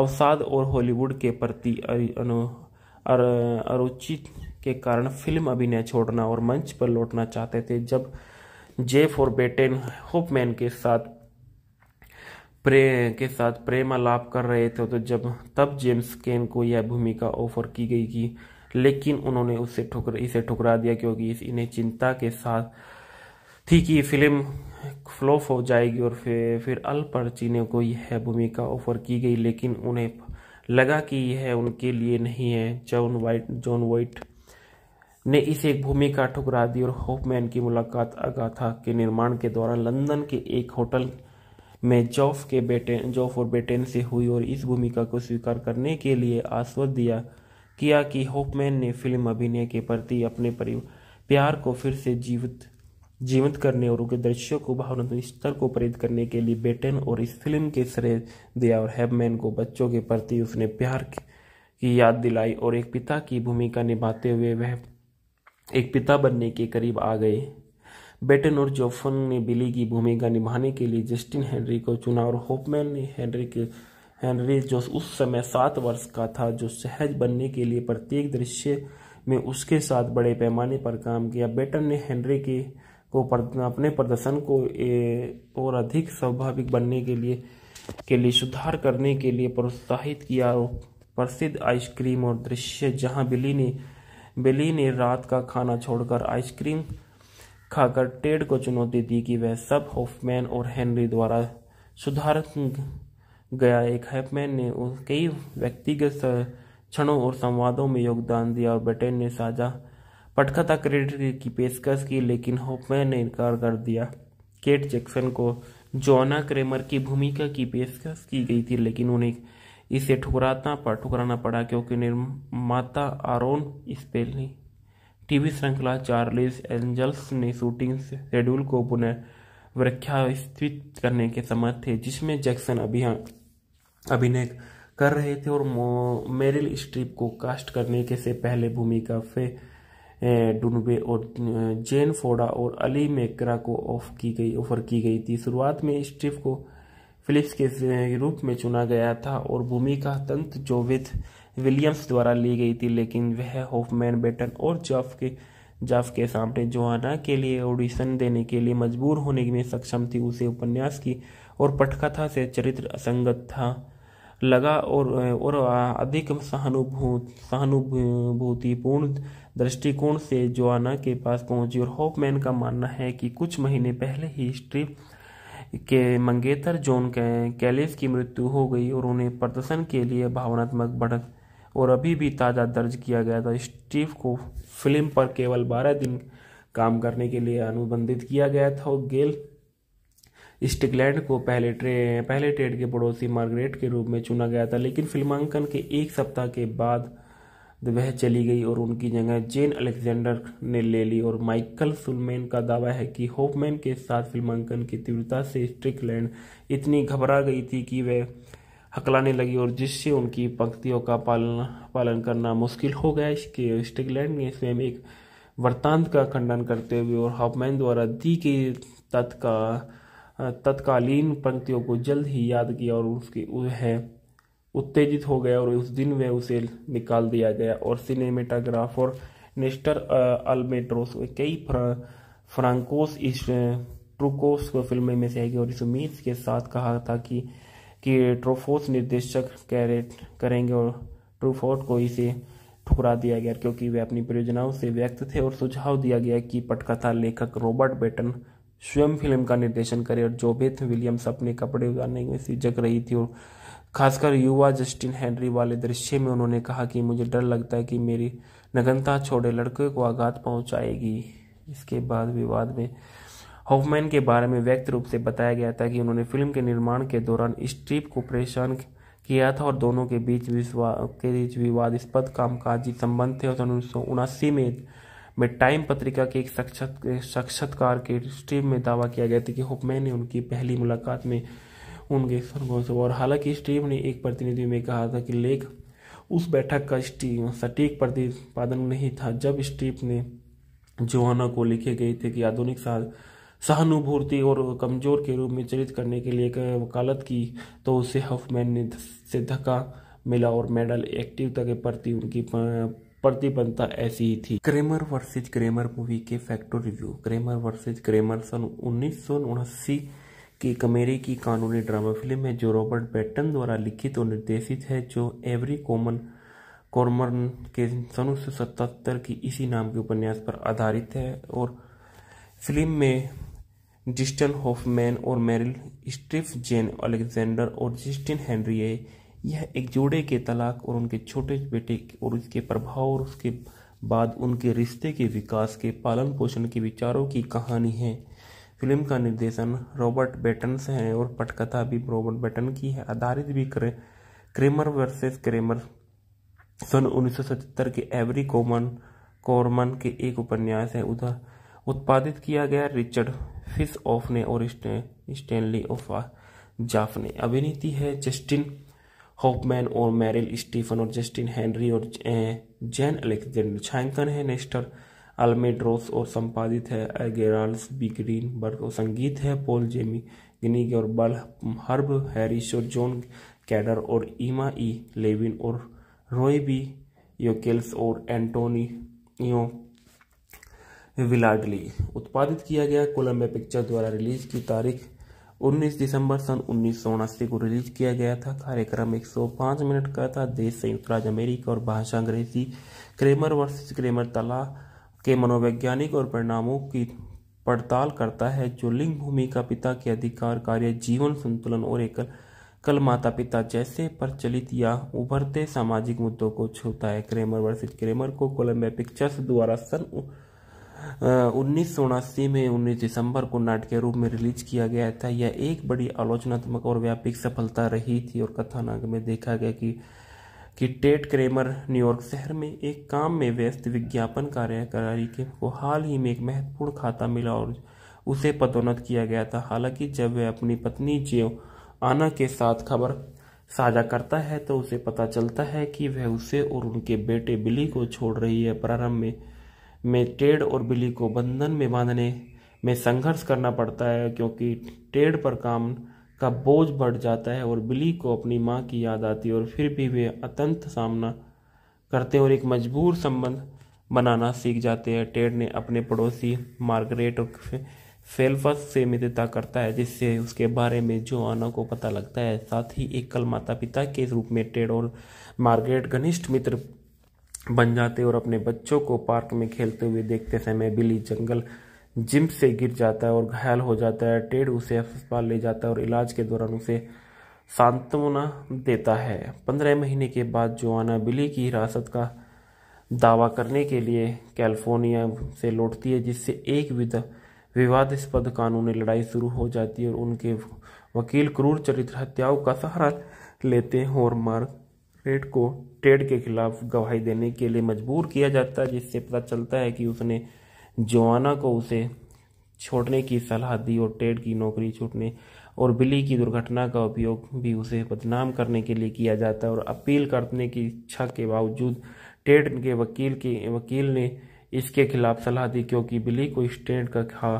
अवसाद और हॉलीवुड के प्रति अनु अरुचि के कारण फिल्म अभिनय छोड़ना और मंच पर लौटना चाहते थे जब जेफ और बेटेन होपमैन के साथ प्रे के साथ प्रेमालाप कर रहे थे तो जब तब जेम्स केन को यह भूमिका ऑफर की गई कि लेकिन उन्होंने उसे ठुकर इसे ठुकरा दिया क्योंकि इस इन्हें चिंता के साथ थी कि फिल्म फ्लॉप हो जाएगी और फिर फिर अल पर्चिने को यह भूमिका ऑफर की गई लेकिन उन्हें लगा कि यह उनके लिए नहीं है जॉन वाइट जॉन वाइट ने इसे एक भूमिका ठुकरा दी और होपमैन की मुलाकात अगाथा के निर्माण के दौरान लंदन के एक होटल में जॉफ के बेटे जॉफ और बेटेन से हुई और इस भूमिका को स्वीकार करने के लिए आश्वस्त दिया किया कि होपमैन ने फिल्म अभिनय के प्रति अपने प्यार को फिर से जीवित जीवंत करने और उनके दृश्यों को भावनात्मक स्तर को प्रेरित करने के लिए बेटन और इस फिल्म के श्रेय दिया और हैबमैन को बच्चों के प्रति उसने प्यार की याद दिलाई और एक पिता की भूमिका निभाते हुए वह एक पिता बनने के करीब आ गए बेटन और जोफन ने बिली की भूमिका निभाने के लिए जस्टिन हेनरी को चुना और होपमैन ने हेनरी के हेनरी जो उस समय सात वर्ष का था जो सहज बनने के लिए प्रत्येक दृश्य में उसके साथ बड़े पैमाने पर काम किया बेटन ने हेनरी के को अपने प्रदर्शन को और अधिक स्वाभाविक बनने के लिए के लिए सुधार करने के लिए प्रोत्साहित किया और प्रसिद्ध आइसक्रीम और दृश्य जहां बिली ने बिली ने रात का खाना छोड़कर आइसक्रीम खाकर टेड को चुनौती दी कि वह सब होफमैन और हेनरी द्वारा सुधार गया एक हैपमैन ने कई व्यक्तिगत क्षणों और संवादों में योगदान दिया और ब्रिटेन ने साझा पटका था क्रेडिट की पेशकश की लेकिन होपमैन ने इनकार कर दिया केट जैक्सन को जोना क्रेमर की भूमिका की पेशकश की गई थी लेकिन उन्हें इसे ठुकराता पर ठुकराना पड़ा क्योंकि निर्माता आरोन स्पेल ने टीवी श्रृंखला चार्लिस एंजल्स ने शूटिंग शेड्यूल को पुनः पुनर्व्याख्यास्थित करने के समर्थ थे जिसमें जैक्सन अभी हाँ अभिनय कर रहे थे और मेरिल स्ट्रीप को कास्ट करने के से पहले भूमिका फिर डुनबे और जेन फोडा और अली मेकरा को ऑफ की गई ऑफर की गई थी शुरुआत में स्टीव को फिलिप्स के रूप में चुना गया था और भूमिका तंत जोविद विलियम्स द्वारा ली गई थी लेकिन वह होफमैन बेटन और जफ के जफ के सामने जोहाना के लिए ऑडिशन देने के लिए मजबूर होने में सक्षम थी उसे उपन्यास की और पटकथा से चरित्र असंगत था लगा और और अधिक सहानुभूतिपूर्ण दृष्टिकोण से जोआना के पास पहुंची और होपमैन का मानना है कि कुछ महीने पहले ही स्ट्रिप के मंगेतर जॉन कैलिस की मृत्यु हो गई और उन्हें प्रदर्शन के लिए भावनात्मक बढ़त और अभी भी ताज़ा दर्ज किया गया था स्टीव को फिल्म पर केवल बारह दिन काम करने के लिए अनुबंधित किया गया था और गेल स्टिकलैंड को पहले ट्रे पहले ट्रेड के पड़ोसी मार्गरेट के रूप में चुना गया था लेकिन फिल्मांकन के एक सप्ताह के बाद वह चली गई और उनकी जगह जेन अलेक्जेंडर ने ले ली और माइकल सुलमेन का दावा है कि होपमैन के साथ फिल्मांकन की तीव्रता से स्ट्रिकलैंड इतनी घबरा गई थी कि वह हकलाने लगी और जिससे उनकी पंक्तियों का पालन पालन करना मुश्किल हो गया इसके स्टिकलैंड ने स्वयं एक वृत्तांत का खंडन करते हुए और हॉपमैन द्वारा दी गई तत्का तत्कालीन पंक्तियों को जल्द ही याद किया और उसके वह उत्तेजित हो गया और उस दिन वह उसे निकाल दिया गया और सिनेमेटाग्राफ और नेस्टर अल्मेट्रोस कई फ्रांकोस इस ट्रूकोस को फिल्म में से आई और इस उम्मीद के साथ कहा था कि कि ट्रोफोस निर्देशक कैरेट करेंगे और ट्रूफोर्ट को इसे ठुकरा दिया गया क्योंकि वे अपनी परियोजनाओं से व्यक्त थे और सुझाव दिया गया कि पटकथा लेखक रॉबर्ट बेटन स्वयं फिल्म का निर्देशन करे और जोबेथ विलियम्स अपने कपड़े उतारने में झिझक रही थी और खासकर युवा जस्टिन हेनरी वाले दृश्य में उन्होंने कहा कि मुझे डर लगता है कि मेरी नगनता छोड़े लड़के को आघात पहुंचाएगी इसके बाद विवाद में हॉफमैन के बारे में व्यक्त रूप से बताया गया था कि उन्होंने फिल्म के निर्माण के दौरान स्ट्रीप को परेशान किया था और दोनों के बीच विश्वा के बीच विवादस्पद कामकाजी संबंध थे और उन्नीस में में टाइम पत्रिका के एक साक्षात्कार के स्ट्रीम में दावा किया गया था कि हुपमैन ने उनकी पहली मुलाकात में उनके संघर्ष और हालांकि स्ट्रीम ने एक प्रतिनिधि में कहा था कि लेख उस बैठक का सटीक प्रतिपादन नहीं था जब स्टीप ने जोहाना को लिखे गए थे कि आधुनिक सहानुभूति और कमजोर के रूप में चरित करने के लिए वकालत की तो उसे हफमैन ने से धक्का मिला और मेडल एक्टिवता के प्रति उनकी प्रतिबंधता ऐसी ही थी क्रेमर वर्सेज क्रेमर मूवी के facto review Kramer versus Kramer सन उन्नीस की कमेरे की कानूनी ड्रामा फिल्म है जो रॉबर्ट बैटन द्वारा लिखित और निर्देशित है जो एवरी कॉमन कॉर्मर के सन उन्नीस की इसी नाम के उपन्यास पर आधारित है और फिल्म में जिस्टन होफमैन और मेरिल स्टीफ जेन अलेक्जेंडर और जिस्टिन हेनरी यह एक जोड़े के तलाक और उनके छोटे बेटे और उसके प्रभाव और उसके बाद उनके रिश्ते के विकास के पालन पोषण के विचारों की कहानी है फिल्म का निर्देशन रॉबर्ट बेटन से है और पटकथा भी रॉबर्ट बेटन की है आधारित भी क्रे, क्रेमर वर्सेस क्रेमर सन उन्नीस के एवरी कॉमन कॉर्मन के एक उपन्यास है उधर उत्पादित किया गया रिचर्ड फिस ऑफ ने और स्टेनली ऑफ जाफ ने अभिनीति है जस्टिन होपमैन और मैरिल स्टीफन और जस्टिन हेनरी और जैन अलेक्जेंडर छायांकन है नेस्टर अल्मेड्रोस और संपादित है एगेराल्स बी ग्रीन बर्ग और संगीत है पोल जेमी गिनीग और बल हर्ब हैरिस और जॉन कैडर और ईमा ई लेविन और रॉय बी योकेल्स और एंटोनियो विलाडली उत्पादित किया गया कोलम्बिया पिक्चर द्वारा रिलीज की तारीख 19 दिसंबर सन उन्नीस को रिलीज किया गया था कार्यक्रम 105 मिनट का था देश संयुक्त राज्य अमेरिका और भाषा अंग्रेजी क्रेमर वर्सेस क्रेमर तला के मनोवैज्ञानिक और परिणामों की पड़ताल करता है जो लिंग भूमि का पिता के अधिकार कार्य जीवन संतुलन और एक कल माता पिता जैसे प्रचलित या उभरते सामाजिक मुद्दों को छूता है क्रेमर वर्सेज क्रेमर को कोलम्बिया पिक्चर्स द्वारा सन उन्नीस उन्नीस में 19 दिसंबर को नाटक रूप में रिलीज किया गया था यह एक बड़ी आलोचनात्मक और व्यापक सफलता रही थी और कथानक में देखा गया कि कि टेट क्रेमर न्यूयॉर्क शहर में एक काम में व्यस्त विज्ञापन कार्यकारी के को हाल ही में एक महत्वपूर्ण खाता मिला और उसे पदोन्नत किया गया था हालांकि जब वह अपनी पत्नी जेव आना के साथ खबर साझा करता है तो उसे पता चलता है कि वह उसे और उनके बेटे बिली को छोड़ रही है प्रारंभ में में टेड और बिली को बंधन में बांधने में संघर्ष करना पड़ता है क्योंकि टेड पर काम का बोझ बढ़ जाता है और बिली को अपनी माँ की याद आती है और फिर भी वे अतंत सामना करते हैं और एक मजबूर संबंध बनाना सीख जाते हैं टेड ने अपने पड़ोसी मार्गरेट और फेल्फस से मित्रता करता है जिससे उसके बारे में जो आना को पता लगता है साथ ही एकल माता पिता के रूप में टेड और मार्गरेट घनिष्ठ मित्र बन जाते और अपने बच्चों को पार्क में खेलते हुए देखते समय बिली जंगल जिम से गिर जाता है और घायल हो जाता है टेड उसे अस्पताल ले जाता है और इलाज के दौरान उसे सांत्वना देता है पंद्रह महीने के बाद जोआना बिली की हिरासत का दावा करने के लिए कैलिफोर्निया से लौटती है जिससे एक विध विवादास्पद कानूनी लड़ाई शुरू हो जाती है और उनके वकील क्रूर चरित्र हत्याओं का सहारा लेते हैं और मार मजिस्ट्रेट को टेड के खिलाफ गवाही देने के लिए मजबूर किया जाता है जिससे पता चलता है कि उसने जोआना को उसे छोड़ने की सलाह दी और टेड की नौकरी छूटने और बिली की दुर्घटना का उपयोग भी उसे बदनाम करने के लिए किया जाता है और अपील करने की इच्छा के बावजूद टेड के वकील के वकील ने इसके खिलाफ सलाह दी क्योंकि बिली को स्टेड का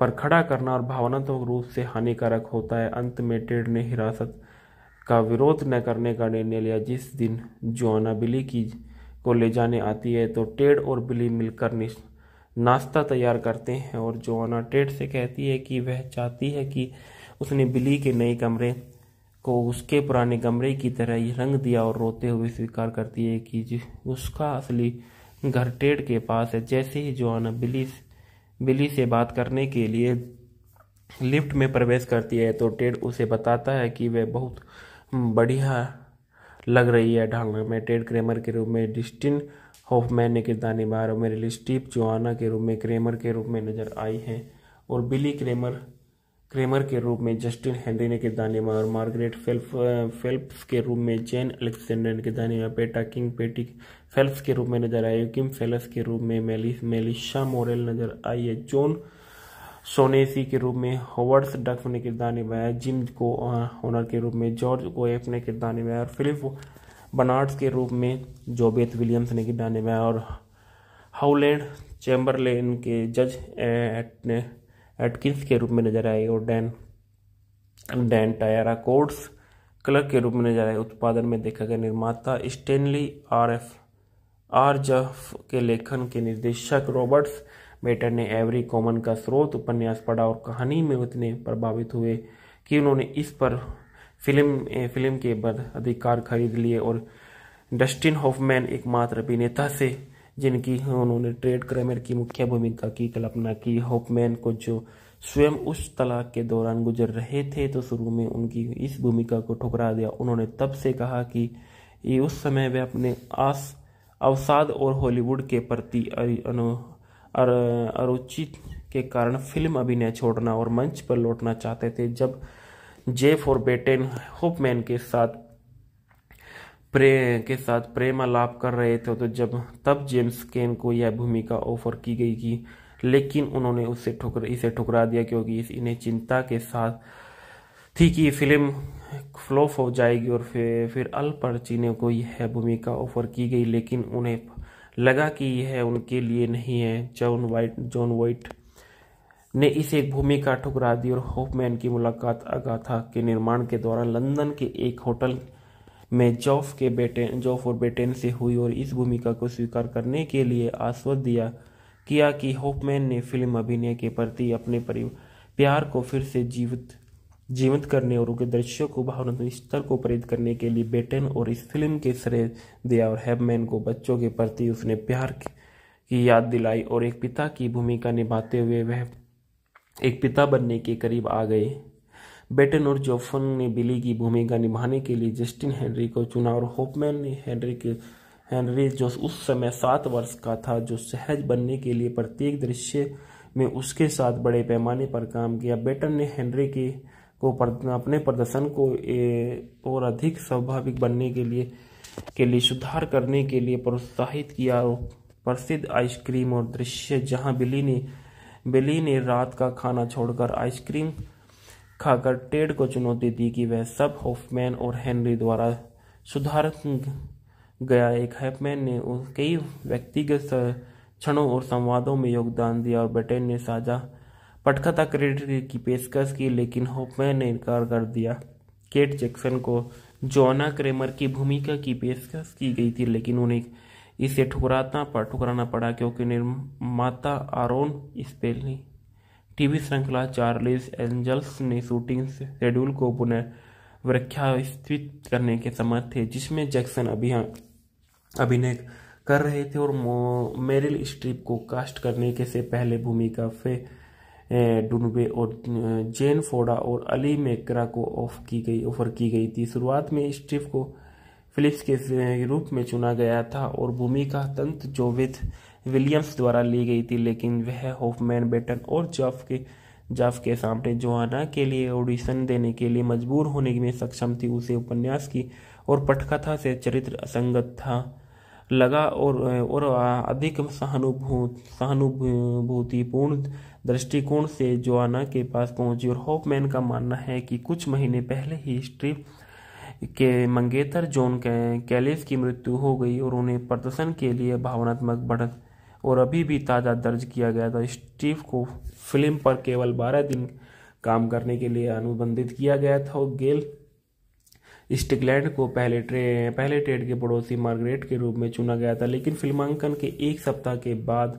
पर खड़ा करना और भावनात्मक रूप से हानिकारक होता है अंत में टेड ने हिरासत का विरोध न करने का निर्णय लिया जिस दिन जुआना बिली की को ले जाने आती है तो टेड और बिली मिलकर नाश्ता तैयार करते हैं और जोआना टेड से कहती है कि वह चाहती है कि उसने बिली के नए कमरे को उसके पुराने कमरे की तरह ही रंग दिया और रोते हुए स्वीकार करती है कि उसका असली घर टेड के पास है जैसे ही जोआना बिली बिली से बात करने के लिए लिफ्ट में प्रवेश करती है तो टेड उसे बताता है कि वह बहुत बढ़िया लग रही है ढालना में टेड क्रेमर के रूप में डिस्टिन मैन ने किरदार निभा और मेरे लिए स्टीव जोआना के रूप में क्रेमर के रूप में नजर आई है और बिली क्रेमर क्रेमर के रूप में जस्टिन हेनरी ने किरदार निभा और मार्गरेट फेल्फ फेल्प्स के रूप में जैन अलेक्सेंडर ने किरदार निभा पेटा किंग पेटी फेल्प्स के रूप में नजर आई किम फेलस के रूप में मेलिस मेलिशा मोरेल नजर आई है जोन सोनेसी के रूप में हॉवर्ड्स डफ ने किरदार निभाया जिम को ऑनर के रूप में जॉर्ज कोएफ ने किरदार निभाया और फिलिप बनार्ड्स के रूप में जोबेथ विलियम्स ने किरदार निभाया और हाउलैंड चैम्बरलेन के जज एटकिंस के रूप में नजर आए और डैन डैन टायरा कोड्स क्लर्क के रूप में नजर आए उत्पादन में देखा गया निर्माता Stanley R F R Jaffe के लेखन के निर्देशक रॉबर्ट्स मेटर ने एवरी कॉमन का स्रोत उपन्यास पढ़ा और कहानी में उतने प्रभावित हुए कि उन्होंने इस पर फिल्म फिल्म के बाद अधिकार खरीद लिए और डस्टिन होफमैन एकमात्र अभिनेता से जिनकी उन्होंने ट्रेड क्रेमर की मुख्य भूमिका की कल्पना की होपमैन को जो स्वयं उस तलाक के दौरान गुजर रहे थे तो शुरू में उनकी इस भूमिका को ठुकरा दिया उन्होंने तब से कहा कि उस समय वे अपने आस अवसाद और हॉलीवुड के प्रति अरुचि के कारण फिल्म अभिनय छोड़ना और मंच पर लौटना चाहते थे जब जेफ और बेटेन होपमैन के साथ प्रे के साथ आलाप कर रहे थे तो जब तब जेम्स केन को यह भूमिका ऑफर की गई थी लेकिन उन्होंने उससे ठुकर इसे ठुकरा दिया क्योंकि इस इन्हें चिंता के साथ थी कि फिल्म फ्लॉप हो जाएगी और फिर फिर अल पर्चिने को यह भूमिका ऑफर की गई लेकिन उन्हें लगा कि यह उनके लिए नहीं है जॉन वाइट जॉन वाइट ने इसे एक भूमिका ठुकरा दी और होपमैन की मुलाकात अगाथा के निर्माण के दौरान लंदन के एक होटल में जॉफ के बेटे जॉफ और बेटेन से हुई और इस भूमिका को स्वीकार करने के लिए आश्वस्त दिया किया कि होपमैन ने फिल्म अभिनय के प्रति अपने प्यार को फिर से जीवित जीवंत करने और उनके दृश्यों को भावनात्मक स्तर को प्रेरित करने के लिए बेटन और इस फिल्म के श्रेय दिया और हैबमैन को बच्चों के प्रति उसने प्यार की याद दिलाई और एक पिता की भूमिका निभाते हुए वह एक पिता बनने के करीब आ गए बेटन और जोफन ने बिली की भूमिका निभाने के लिए जस्टिन हेनरी को चुना और होपमैन ने हेनरी के हेनरी जो उस समय सात वर्ष का था जो सहज बनने के लिए प्रत्येक दृश्य में उसके साथ बड़े पैमाने पर काम किया बेटन ने हेनरी के को अपने प्रदर्शन को और अधिक स्वाभाविक बनने के लिए के लिए सुधार करने के लिए प्रोत्साहित किया प्रसिद्ध आइसक्रीम और दृश्य जहां बिली ने बिली ने रात का खाना छोड़कर आइसक्रीम खाकर टेड को चुनौती दी कि वह सब होफमैन और हेनरी द्वारा सुधार गया एक हैपमैन ने कई व्यक्तिगत क्षणों और संवादों में योगदान दिया और ब्रिटेन ने साझा पटकथा क्रेडिट की पेशकश की लेकिन होपमैन ने इनकार कर दिया केट जैक्सन को जोना क्रेमर की भूमिका की पेशकश की गई थी लेकिन उन्हें इसे ठुकराता पर ठुकराना पड़ा क्योंकि निर्माता आरोन स्पेल ने टीवी श्रृंखला चार्लिस एंजल्स ने शूटिंग शेड्यूल को पुनः व्याख्यास्थित करने के समर्थ थे जिसमें जैक्सन अभी हाँ, अभिनय कर रहे थे और मेरिल स्ट्रीप को कास्ट करने के से पहले भूमिका फिर डुनबे और जेन फोडा और अली मेकरा को ऑफ की गई ऑफर की गई थी शुरुआत में स्टीव को फिलिप्स के रूप में चुना गया था और भूमिका तंत्र जोविथ विलियम्स द्वारा ली गई थी लेकिन वह होफमैन बेटन और जफ के जफ के सामने जोहाना के लिए ऑडिशन देने के लिए मजबूर होने में सक्षम थी उसे उपन्यास की और पटकथा से चरित्र असंगत था लगा और और अधिक सहानुभूत सहानुभूतिपूर्ण दृष्टिकोण से जोआना के पास पहुंची और होपमैन का मानना है कि कुछ महीने पहले ही स्ट्रिप के मंगेतर जॉन कैलिस की मृत्यु हो गई और उन्हें प्रदर्शन के लिए भावनात्मक बढ़त और अभी भी ताज़ा दर्ज किया गया था स्टीव को फिल्म पर केवल 12 दिन काम करने के लिए अनुबंधित किया गया था और गेल स्टिकलैंड को पहले ट्रे पहले ट्रेड के पड़ोसी मार्गरेट के रूप में चुना गया था लेकिन फिल्मांकन के एक सप्ताह के बाद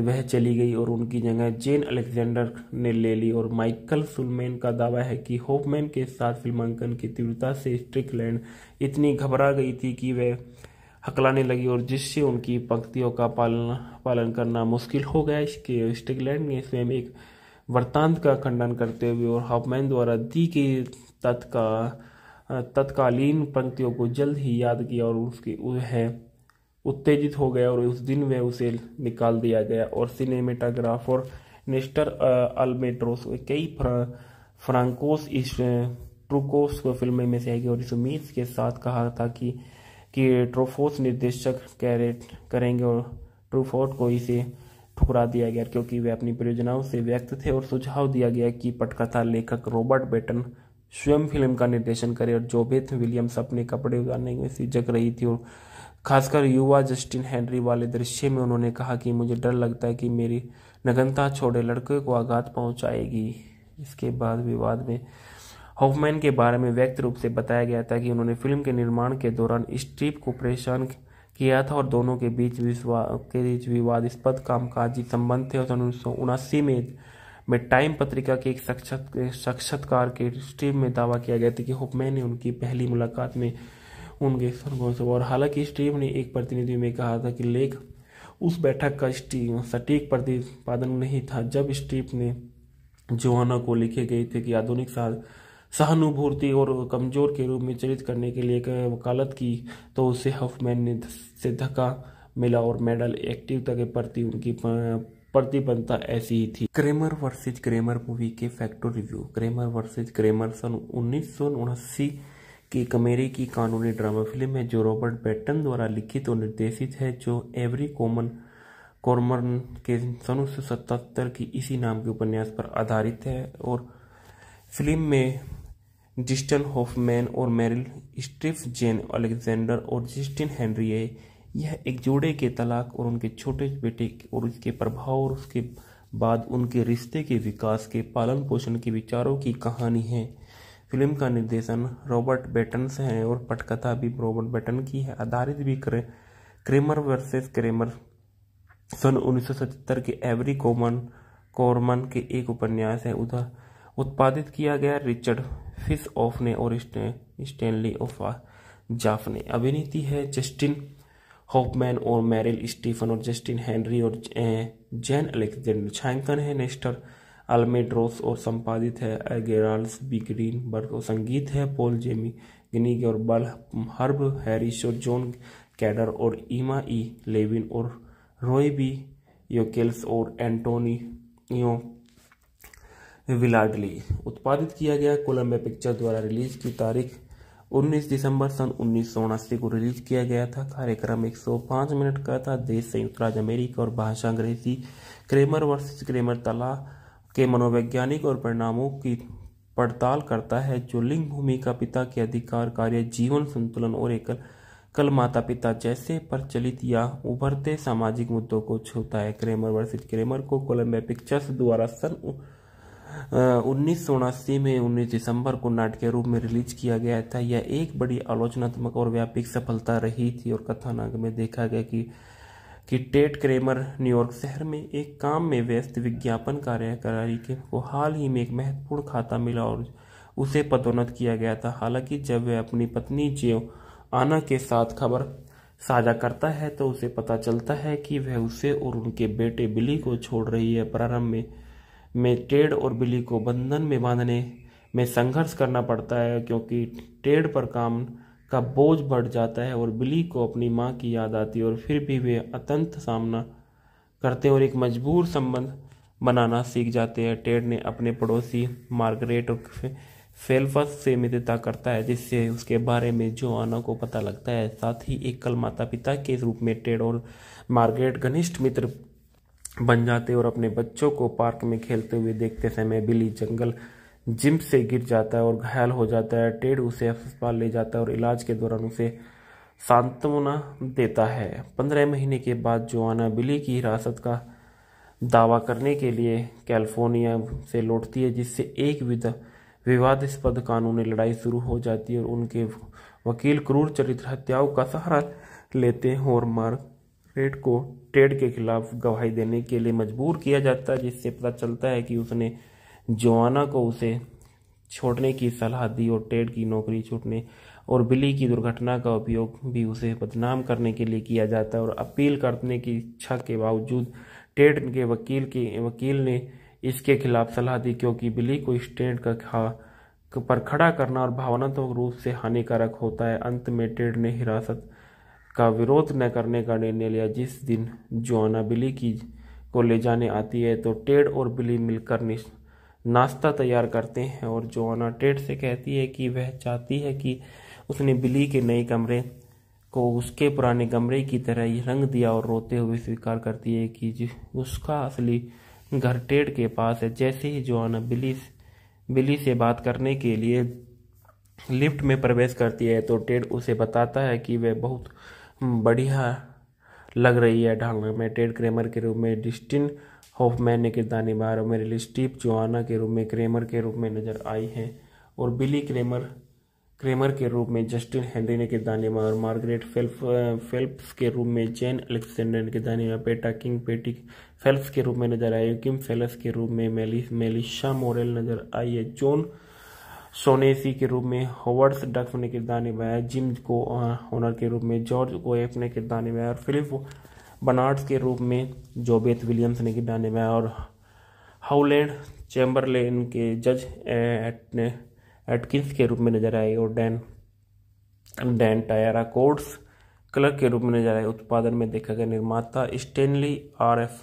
वह चली गई और उनकी जगह जेन अलेक्जेंडर ने ले ली और माइकल सुलमैन का दावा है कि होपमैन के साथ फिल्मांकन की तीव्रता से स्ट्रिकलैंड इतनी घबरा गई थी कि वह हकलाने लगी और जिससे उनकी पंक्तियों का पालन पालन करना मुश्किल हो गया इसके स्ट्रिकलैंड ने स्वयं एक वृत्तांत का खंडन करते हुए और हॉपमैन द्वारा दी गई तत्का तत्कालीन पंक्तियों को जल्द ही याद किया और उसके वह उत्तेजित हो गया और उस दिन में उसे निकाल दिया गया और सिनेमेटाग्राफ और नेस्टर अल्मेट्रोस कई फ्रांकोस इस ट्रूकोस को फिल्म में से आएगी और इस उम्मीद के साथ कहा था कि कि ट्रोफोस निर्देशक कैरेट करेंगे और ट्रूफोर्ट को इसे ठुकरा दिया गया क्योंकि वे अपनी परियोजनाओं से व्यक्त थे और सुझाव दिया गया कि पटकथा लेखक रॉबर्ट बेटन स्वयं फिल्म का निर्देशन करे और जोबेथ विलियम्स अपने कपड़े उतारने में सी रही थी और खासकर युवा जस्टिन हेनरी वाले दृश्य में उन्होंने कहा कि मुझे डर लगता है कि मेरी नगनता छोड़े लड़के को आघात पहुंचाएगी इसके बाद विवाद में हॉफमैन के बारे में व्यक्त रूप से बताया गया था कि उन्होंने फिल्म के निर्माण के दौरान स्ट्रीप को परेशान किया था और दोनों के बीच के बीच काम कामकाजी संबंध थे और उन्नीस उनासी में में टाइम पत्रिका के एक साक्षात्कार के स्ट्रीप में दावा किया गया था कि हॉफमैन ने उनकी पहली मुलाकात में उनके से और हालांकि स्टीव ने एक प्रतिनिधि में कहा था कि लेख उस बैठक का सटीक प्रतिपादन नहीं था जब स्टीव ने जोहाना को लिखे गए थे कि आधुनिक सहानुभूति और कमजोर के रूप में चरित करने के लिए वकालत की तो उसे हफमैन ने से धक्का मिला और मेडल एक्टिवता के प्रति उनकी प्रतिबद्धता ऐसी ही थी क्रेमर वर्सेज क्रेमर मूवी के facto review Kramer versus Kramer सन उन्नीस की कमेरे की कानूनी ड्रामा फिल्म है जो रॉबर्ट बैटन द्वारा लिखित और निर्देशित है जो एवरी कॉमन कॉर्मन के सन उन्नीस की इसी नाम के उपन्यास पर आधारित है और फिल्म में जिस्टन होफमैन और मेरिल स्ट्रिफ जेन अलेक्जेंडर और जिस्टिन हेनरी है यह एक जोड़े के तलाक और उनके छोटे बेटे और उसके प्रभाव और उसके बाद उनके रिश्ते के विकास के पालन पोषण के विचारों की कहानी है फिल्म का निर्देशन रॉबर्ट बेटन से है और पटकथा भी रॉबर्ट बेटन की है आधारित भी करे क्रेमर वर्सेस क्रेमर सन 1977 के एवरी कॉमन कॉर्मन के एक उपन्यास है उधर उत्पादित किया गया रिचर्ड फिश ऑफ ने और स्टेनली ऑफ जाफ ने अभिनीती है जस्टिन हॉपमैन और मैरिल स्टीफन और जस्टिन हेनरी और जैन अलेक्जेंडर छायांकन है नेस्टर अल्मेड्रोस और संपादित है एगेराल्स बी ग्रीन बर्ग और संगीत है पोल जेमी गिनी और बल हर्ब हैरिश और जॉन कैडर और ईमा ई लेविन और रॉय बी योकेल्स और एंटोनियो विलाडली उत्पादित किया गया कोलम्बिया पिक्चर द्वारा रिलीज की तारीख 19 दिसंबर सन उन्नीस को रिलीज किया गया था कार्यक्रम 105 मिनट का था देश संयुक्त राज्य अमेरिका और भाषा अंग्रेजी क्रेमर वर्सेस क्रेमर तला के मनोवैज्ञानिक और परिणामों की पड़ताल करता है जो लिंग भूमिका पिता के अधिकार कार्य जीवन संतुलन और एकल कल माता पिता जैसे प्रचलित या उभरते सामाजिक मुद्दों को छूता है क्रेमर वर्सिज क्रेमर को कोलंबिया पिक्चर्स द्वारा सन उन्नीस में 19 दिसंबर को नाटकीय रूप में रिलीज किया गया था यह एक बड़ी आलोचनात्मक और व्यापक सफलता रही थी और कथानक में देखा गया कि कि टेट क्रेमर न्यूयॉर्क शहर में एक काम में व्यस्त विज्ञापन कार्यकारी के को हाल ही में एक महत्वपूर्ण खाता मिला और उसे पदोन्नत किया गया था हालांकि जब वह अपनी पत्नी जियो आना के साथ खबर साझा करता है तो उसे पता चलता है कि वह उसे और उनके बेटे बिली को छोड़ रही है प्रारंभ में में टेड और बिली को बंधन में बांधने में संघर्ष करना पड़ता है क्योंकि टेड पर काम का बोझ बढ़ जाता है और बिली को अपनी माँ की याद आती है और फिर भी वे अतंत सामना करते हैं और एक मजबूर संबंध बनाना सीख जाते हैं टेड ने अपने पड़ोसी मार्गरेट और फेल्फस से मित्रता करता है जिससे उसके बारे में जोआना को पता लगता है साथ ही एक कल माता पिता के रूप में टेड और मार्गरेट घनिष्ठ मित्र बन जाते और अपने बच्चों को पार्क में खेलते हुए देखते समय बिली जंगल जिम से गिर जाता है और घायल हो जाता है टेड उसे अस्पताल ले जाता है और इलाज के दौरान उसे सांत्वना देता है पंद्रह महीने के बाद जोआना बिली की हिरासत का दावा करने के लिए कैलिफोर्निया से लौटती है जिससे एक विध विवादस्पद कानूनी लड़ाई शुरू हो जाती है और उनके वकील क्रूर चरित्र हत्याओं का सहारा लेते हैं और मार्केट को टेड के खिलाफ गवाही देने के लिए मजबूर किया जाता है जिससे पता चलता है कि उसने जोआना को उसे छोड़ने की सलाह दी और टेड की नौकरी छूटने और बिली की दुर्घटना का उपयोग भी उसे बदनाम करने के लिए किया जाता है और अपील करने की इच्छा के बावजूद टेड के वकील के वकील ने इसके खिलाफ सलाह दी क्योंकि बिली को टेड का खा पर खड़ा करना और भावनात्मक रूप से हानिकारक होता है अंत में टेड ने हिरासत का विरोध न करने का निर्णय लिया जिस दिन जोआना बिली की को ले जाने आती है तो टेड और बिली मिलकर नाश्ता तैयार करते हैं और जोआना टेट से कहती है कि वह चाहती है कि उसने बिली के नए कमरे को उसके पुराने कमरे की तरह ही रंग दिया और रोते हुए स्वीकार करती है कि उसका असली घर टेट के पास है जैसे ही जोआना बिली बिली से बात करने के लिए लिफ्ट में प्रवेश करती है तो टेड उसे बताता है कि वह बहुत हम्म, बढ़िया लग रही है ढालने में टेड क्रेमर के रूप में डिस्टिन होफमैन ने किरदार निभाया और मेरे लिए स्टीव जोआना के रूप में क्रेमर के रूप में नजर आई हैं और बिली क्रेमर क्रेमर के रूप में जस्टिन हेनरी ने किरदार निभाया और मार्गरेट फेल्फ फेल्प्स के रूप में जेन अलेक्सेंडर ने किरदार निभाया पेटा किंग पेटी फेल्प्स के रूप में नजर आई किम फेलस के रूप में मेली मेलिशा मोरेल नजर आई है जोन सोनेसी के रूप में हॉवर्ड्स डक्स ने किरदार निभाया जिम को ऑनर के रूप में जॉर्ज ओएफ ने किरदार निभाया और फिलिप बनाट्स के रूप में जोबेथ विलियम्स ने गिटाने में और हाउलैंड चैम्बरलेन के जज एट एटकिंस के रूप में नजर आए और डैन डैन टायरा कोड्स क्लर्क के रूप में नजर आए उत्पादन में देखा गया निर्माता Stanley R F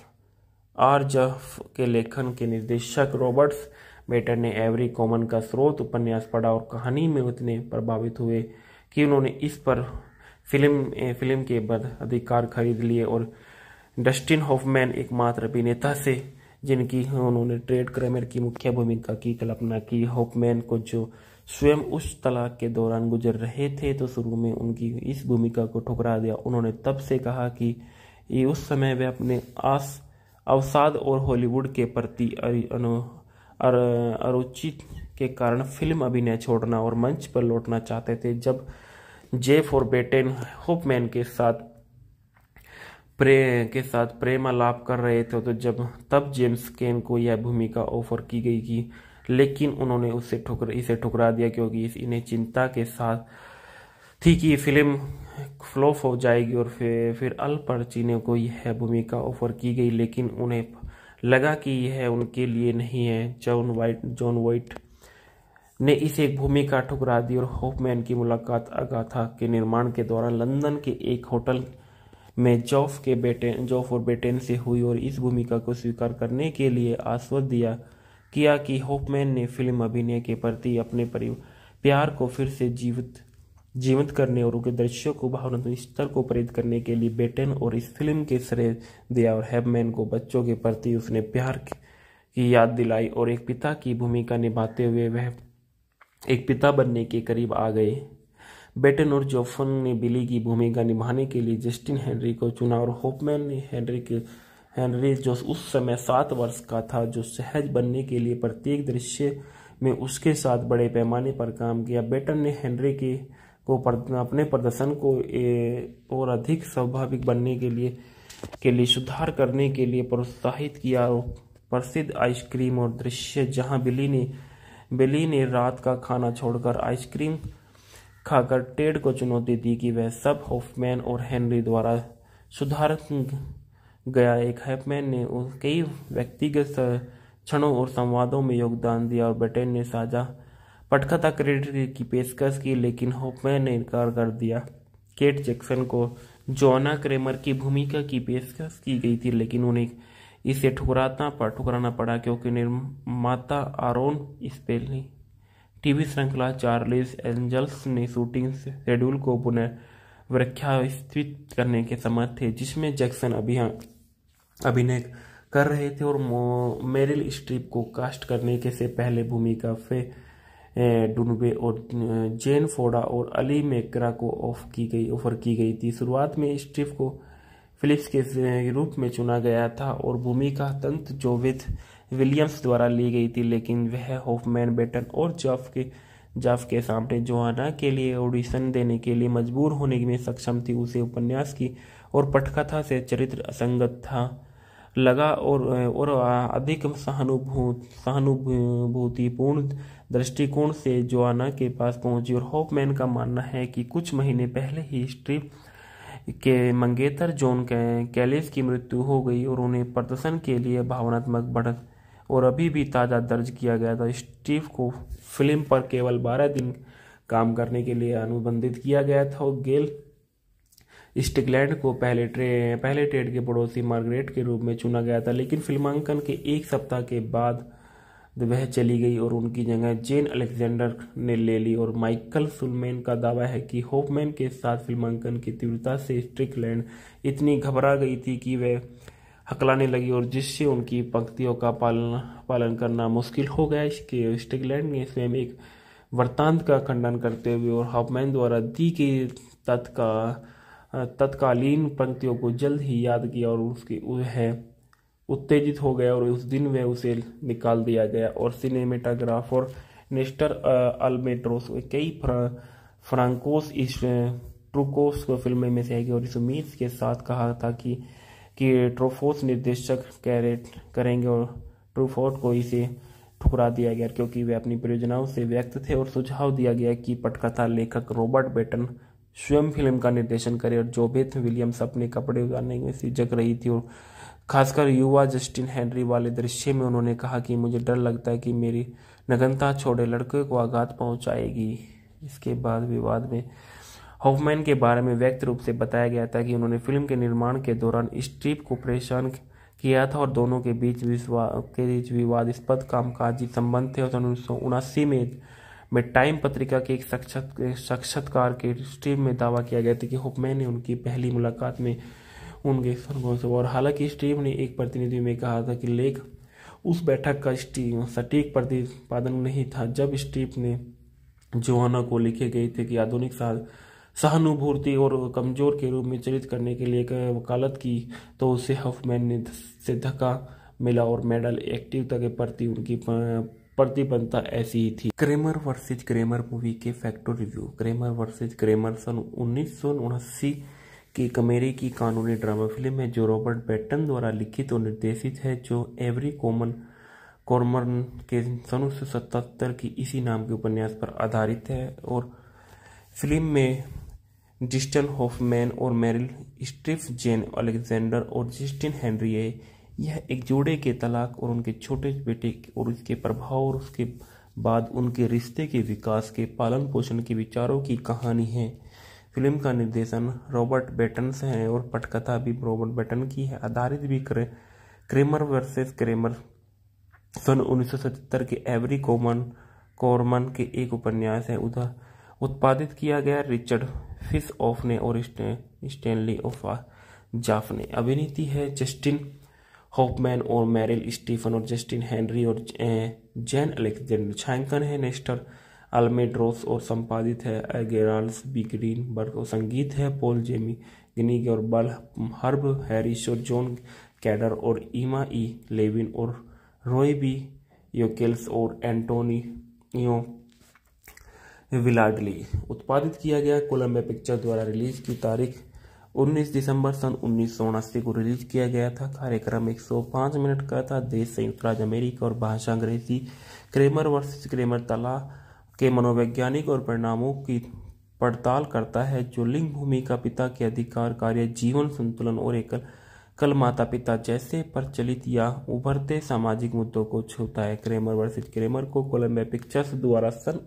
R Jaffe के लेखन के निर्देशक रॉबर्ट्स बेटर ने एवरी कॉमन का स्रोत उपन्यास पढ़ा और कहानी में उतने प्रभावित हुए कि उन्होंने इस पर फिल्म फिल्म के बाद अधिकार खरीद लिए और डस्टिन होफमैन एकमात्र अभिनेता से जिनकी उन्होंने ट्रेड क्रेमर की मुख्य भूमिका की कल्पना की होफमैन को जो स्वयं उस तलाक के दौरान गुजर रहे थे तो शुरू में उनकी इस भूमिका को ठुकरा दिया उन्होंने तब से कहा कि ये उस समय वे अपने आस अवसाद और हॉलीवुड के प्रति अरुचि के कारण फिल्म अभिनय छोड़ना और मंच पर लौटना चाहते थे जब जे फॉर बेटेन होपमैन के साथ प्रे के साथ प्रेम आलाप कर रहे थे तो जब तब जेम्स केन को यह भूमिका ऑफर की गई कि लेकिन उन्होंने उसे ठुकर इसे ठुकरा दिया क्योंकि इस इन्हें चिंता के साथ थी कि फिल्म फ्लॉप हो जाएगी और फिर फिर अल पर्चिनो को यह भूमिका ऑफर की गई लेकिन उन्हें लगा कि यह उनके लिए नहीं है जॉन वाइट जॉन वाइट ने इसे एक भूमिका ठुकरा दी और होफमैन की मुलाकात अगाथा के निर्माण के दौरान लंदन के एक होटल में जॉफ के बेटे जॉफ और बेटेन से हुई और इस भूमिका को स्वीकार करने के लिए आश्वस्त दिया किया कि होपमैन ने फिल्म अभिनय के प्रति अपने प्यार को फिर से जीवित जीवित करने और उनके दृश्यों को भावनात्मक स्तर को प्रेरित करने के लिए बेटेन और इस फिल्म के श्रेय दिया और हेपमैन को बच्चों के प्रति उसने प्यार की याद दिलाई और एक पिता की भूमिका निभाते हुए वह एक पिता बनने के करीब आ गए बेटन और जोफन ने बिली की भूमिका निभाने के लिए जस्टिन हेनरी को चुना और होपमैन ने हेनरी के हेनरी जो उस समय सात वर्ष का था जो सहज बनने के लिए प्रत्येक दृश्य में उसके साथ बड़े पैमाने पर काम किया बेटन ने हेनरी के को अपने प्रदर्शन को ए, और अधिक स्वाभाविक बनने के लिए के लिए सुधार करने के लिए प्रोत्साहित किया और प्रसिद्ध आइसक्रीम और दृश्य जहां बिली ने बिली ने रात का खाना छोड़कर आइसक्रीम खाकर टेड को चुनौती दी कि वह सब होफमैन और हेनरी द्वारा सुधार गया एक हैपमैन ने कई व्यक्तिगत क्षणों और संवादों में योगदान दिया और ब्रिटेन ने साझा पटकथा क्रेडिट की पेशकश की लेकिन होपमैन ने इनकार कर दिया केट जैक्सन को जोना क्रेमर की भूमिका की पेशकश की गई थी लेकिन उन्हें इसे ठुकराना पड़ा ठुकराना पड़ा क्योंकि निर्माता आरोन स्पेली टीवी श्रृंखला चार्लिस एंजल्स ने शूटिंग शेड्यूल को पुनः पुनर्व्याख्यावित करने के समर्थ थे जिसमें जैक्सन हाँ, अभिनय कर रहे थे और मेरिल स्ट्रीप को कास्ट करने के से पहले भूमिका फे डुनबे और जेन फोडा और अली मेकरा को ऑफ की गई ऑफर की गई थी शुरुआत में स्ट्रीप को फिलिप्स के रूप में चुना गया था और भूमिका तंत्र जोविथ विलियम्स द्वारा ली गई थी लेकिन वह होफमैन बेटन और जॉफ के जॉफ के सामने जोहाना के लिए ऑडिशन देने के लिए मजबूर होने में सक्षम थी उसे उपन्यास की और पटकथा से चरित्र असंगत था लगा और और अधिक सहानुभूत सहानुभूतिपूर्ण दृष्टिकोण से जोआना के पास पहुंची और होपमैन का मानना है कि कुछ महीने पहले ही स्ट्रिप के मंगेतर के कैलिस की मृत्यु हो गई और उन्हें प्रदर्शन के लिए भावनात्मक बढ़त और अभी भी ताज़ा दर्ज किया गया था स्टीव को फिल्म पर केवल 12 दिन काम करने के लिए अनुबंधित किया गया था और गेल स्टिकलैंड को पहले ट्रे पहले ट्रेड के पड़ोसी मार्गरेट के रूप में चुना गया था लेकिन फिल्मांकन के एक सप्ताह के बाद वह चली गई और उनकी जगह जेन अलेक्जेंडर ने ले ली और माइकल सुलमेन का दावा है कि होपमैन के साथ फिल्मांकन की तीव्रता से स्ट्रिकलैंड इतनी घबरा गई थी कि वह हकलाने लगी और जिससे उनकी पंक्तियों का पालन पालन करना मुश्किल हो गया इसके स्ट्रिकलैंड ने स्वयं एक वृत्तांत का खंडन करते हुए और हॉपमैन द्वारा दी गई तत्का तत्कालीन पंक्तियों को जल्द ही याद किया और उसके वह उत्तेजित हो गया और उस दिन वे उसे निकाल दिया गया और सिनेमेटाग्राफ और नेस्टर अल्मेट्रोस कई फ्रांकोस इस ट्रूकोस को फिल्म में से है और इस उम्मीद के साथ कहा था कि कि ट्रोफोस निर्देशक कैरेट करेंगे और ट्रूफोर्ट को इसे ठुकरा दिया गया क्योंकि वे अपनी परियोजनाओं से व्यक्त थे और सुझाव दिया गया कि पटकथा लेखक रॉबर्ट बेटन स्वयं फिल्म का निर्देशन करे और जोबेथ विलियम्स अपने कपड़े उतारने में सिजक रही थी और खासकर युवा जस्टिन हेनरी वाले दृश्य में उन्होंने कहा कि मुझे डर लगता है कि मेरी नगनता छोड़े लड़के को आघात पहुंचाएगी इसके बाद विवाद में हॉफमैन के बारे में व्यक्त रूप से बताया गया था कि उन्होंने फिल्म के निर्माण के दौरान स्ट्रीप को परेशान किया था और दोनों के बीच के बीच विवादास्पद कामकाजी संबंध थे और उन्नीस सौ में में टाइम पत्रिका के एक साक्षात्कार के स्ट्रीम में दावा किया गया था कि होपमैन ने उनकी पहली मुलाकात में उनके संघों और हालांकि स्टीव ने एक प्रतिनिधि में कहा था कि लेख उस बैठक का सटीक प्रतिपादन नहीं था जब स्टीव ने जोहाना को लिखे गए थे कि आधुनिक साल सहानुभूति और कमजोर के रूप में चरित करने के लिए वकालत की तो उसे हफमैन ने से धक्का मिला और मेडल एक्टिवता के प्रति उनकी प्रतिबद्धता ऐसी ही थी क्रेमर वर्सेज क्रेमर मूवी के factor review Kramer versus Kramer सन उन्नीस की कमेडी की कानूनी ड्रामा फिल्म है जो रॉबर्ट बैटन द्वारा लिखित और निर्देशित है जो एवरी कॉमन कॉर्मर के सन उन्नीस की इसी नाम के उपन्यास पर आधारित है और फिल्म में जिस्टन होफमैन और मेरिल स्ट्रिफ जेन अलेक्जेंडर और जिस्टिन हेनरी है यह एक जोड़े के तलाक और उनके छोटे बेटे और उसके प्रभाव और उसके बाद उनके रिश्ते के विकास के पालन पोषण के विचारों की कहानी है फिल्म का निर्देशन रॉबर्ट बेटन से है और पटकथा भी रॉबर्ट बेटन की है आधारित भी करे क्रेमर वर्सेस क्रेमर सन उन्नीस के एवरी कोमन कोरमन के एक उपन्यास है उधर उत्पादित किया गया रिचर्ड फिस ऑफ ने और स्टेनली ऑफ जाफ ने अभिनीति है जस्टिन हॉपमैन और मैरिल स्टीफन और जस्टिन हेनरी और जैन अलेक्जेंडर छायांकन है नेस्टर अल्मेड्रोस और संपादित है एगेराल्स बी ग्रीन बर्ग और संगीत है पोल जेमी गिनी और बल हर्ब हैरिस और जॉन कैडर और ईमा ई लेविन और रोई बी योकेल्स और एंटोनियो विलाडली उत्पादित किया गया कोलम्बिया पिक्चर द्वारा रिलीज की तारीख 19 दिसंबर सन उन्नीस को रिलीज किया गया था कार्यक्रम 105 मिनट का था देश संयुक्त राज्य अमेरिका और भाषा अंग्रेजी क्रेमर वर्सेस क्रेमर तला के मनोवैज्ञानिक और परिणामों की पड़ताल करता है जो लिंग भूमि का पिता के अधिकार कार्य जीवन संतुलन और एकल कल माता पिता जैसे प्रचलित या उभरते सामाजिक मुद्दों को छूता है क्रेमर वर्सिज क्रेमर को कोलम्बिया पिक्चर्स द्वारा सन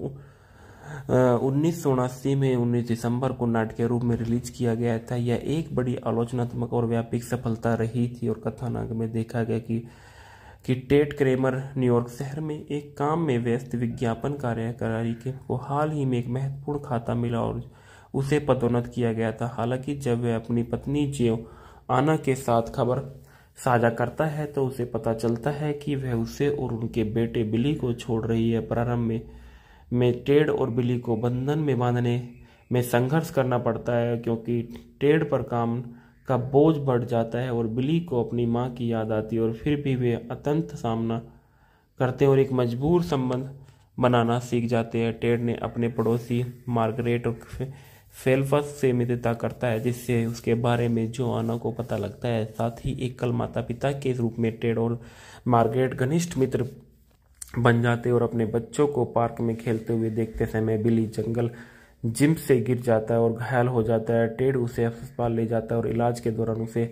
उन्नीस में 19 दिसंबर को नाटक के रूप में रिलीज किया गया था यह एक बड़ी आलोचनात्मक और व्यापक सफलता रही थी और कथानाक में देखा गया कि कि टेट क्रेमर न्यूयॉर्क शहर में एक काम में व्यस्त विज्ञापन कार्यकारी के को हाल ही में एक महत्वपूर्ण खाता मिला और उसे पदोन्नत किया गया था हालांकि जब वह अपनी पत्नी जियो आना के साथ खबर साझा करता है तो उसे पता चलता है कि वह उसे और उनके बेटे बिली को छोड़ रही है प्रारंभ में में टेड और बिली को बंधन में बांधने में संघर्ष करना पड़ता है क्योंकि टेड पर काम का बोझ बढ़ जाता है और बिली को अपनी माँ की याद आती है और फिर भी वे अतंत सामना करते और एक मजबूर संबंध बनाना सीख जाते हैं टेड ने अपने पड़ोसी मार्गरेट और फेल्फस से मित्रता करता है जिससे उसके बारे में जो आना को पता लगता है साथ ही एकल माता पिता के रूप में टेड और मार्गरेट घनिष्ठ मित्र बन जाते और अपने बच्चों को पार्क में खेलते हुए देखते समय बिली जंगल जिम से गिर जाता है और घायल हो जाता है टेड उसे अस्पताल ले जाता है और इलाज के दौरान उसे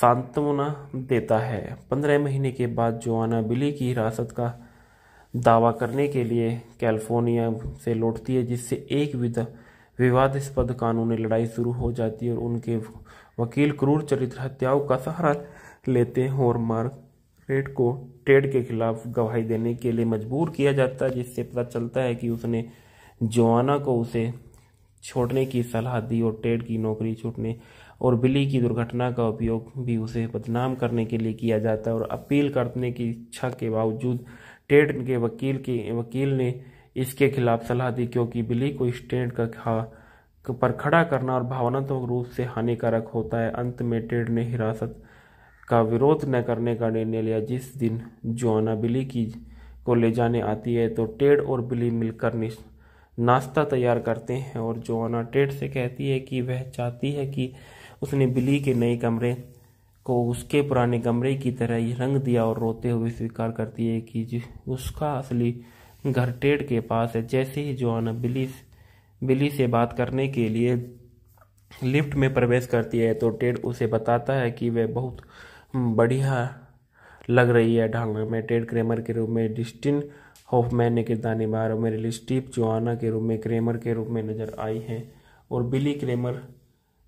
सांत्वना देता है पंद्रह महीने के बाद जोआना बिली की हिरासत का दावा करने के लिए कैलिफोर्निया से लौटती है जिससे एक विधा विवादास्पद कानूनी लड़ाई शुरू हो जाती है और उनके वकील क्रूर चरित्र हत्याओं का सहारा लेते हैं और मार्गरेट को टेड के खिलाफ गवाही देने के लिए मजबूर किया जाता है जिससे पता चलता है कि उसने जोआना को उसे छोड़ने की सलाह दी और टेड की नौकरी छूटने और बिली की दुर्घटना का उपयोग भी उसे बदनाम करने के लिए किया जाता है और अपील करने की इच्छा के बावजूद टेड के वकील के वकील ने इसके खिलाफ सलाह दी क्योंकि बिली को स्टेड का खा पर खड़ा करना और भावनात्मक रूप से हानिकारक होता है अंत में टेड ने हिरासत का विरोध न करने का निर्णय लिया जिस दिन जोआना बिली की को ले जाने आती है तो टेड और बिली मिलकर नाश्ता तैयार करते हैं और आना टेट से कहती है कि वह चाहती है कि उसने बिली के नए कमरे को उसके पुराने कमरे की तरह ही रंग दिया और रोते हुए स्वीकार करती है कि उसका असली घर टेट के पास है जैसे ही आना बिली बिली से बात करने के लिए लिफ्ट में प्रवेश करती है तो टेड उसे बताता है कि वह बहुत हम्म, बढ़िया लग रही है ढांग में टेड क्रेमर के रूप में डिस्टिन हॉफमैन ने किरदार निभा और मेरे लिए स्टीप जोआना के रूप में क्रेमर के रूप में नजर आई हैं और बिली क्रेमर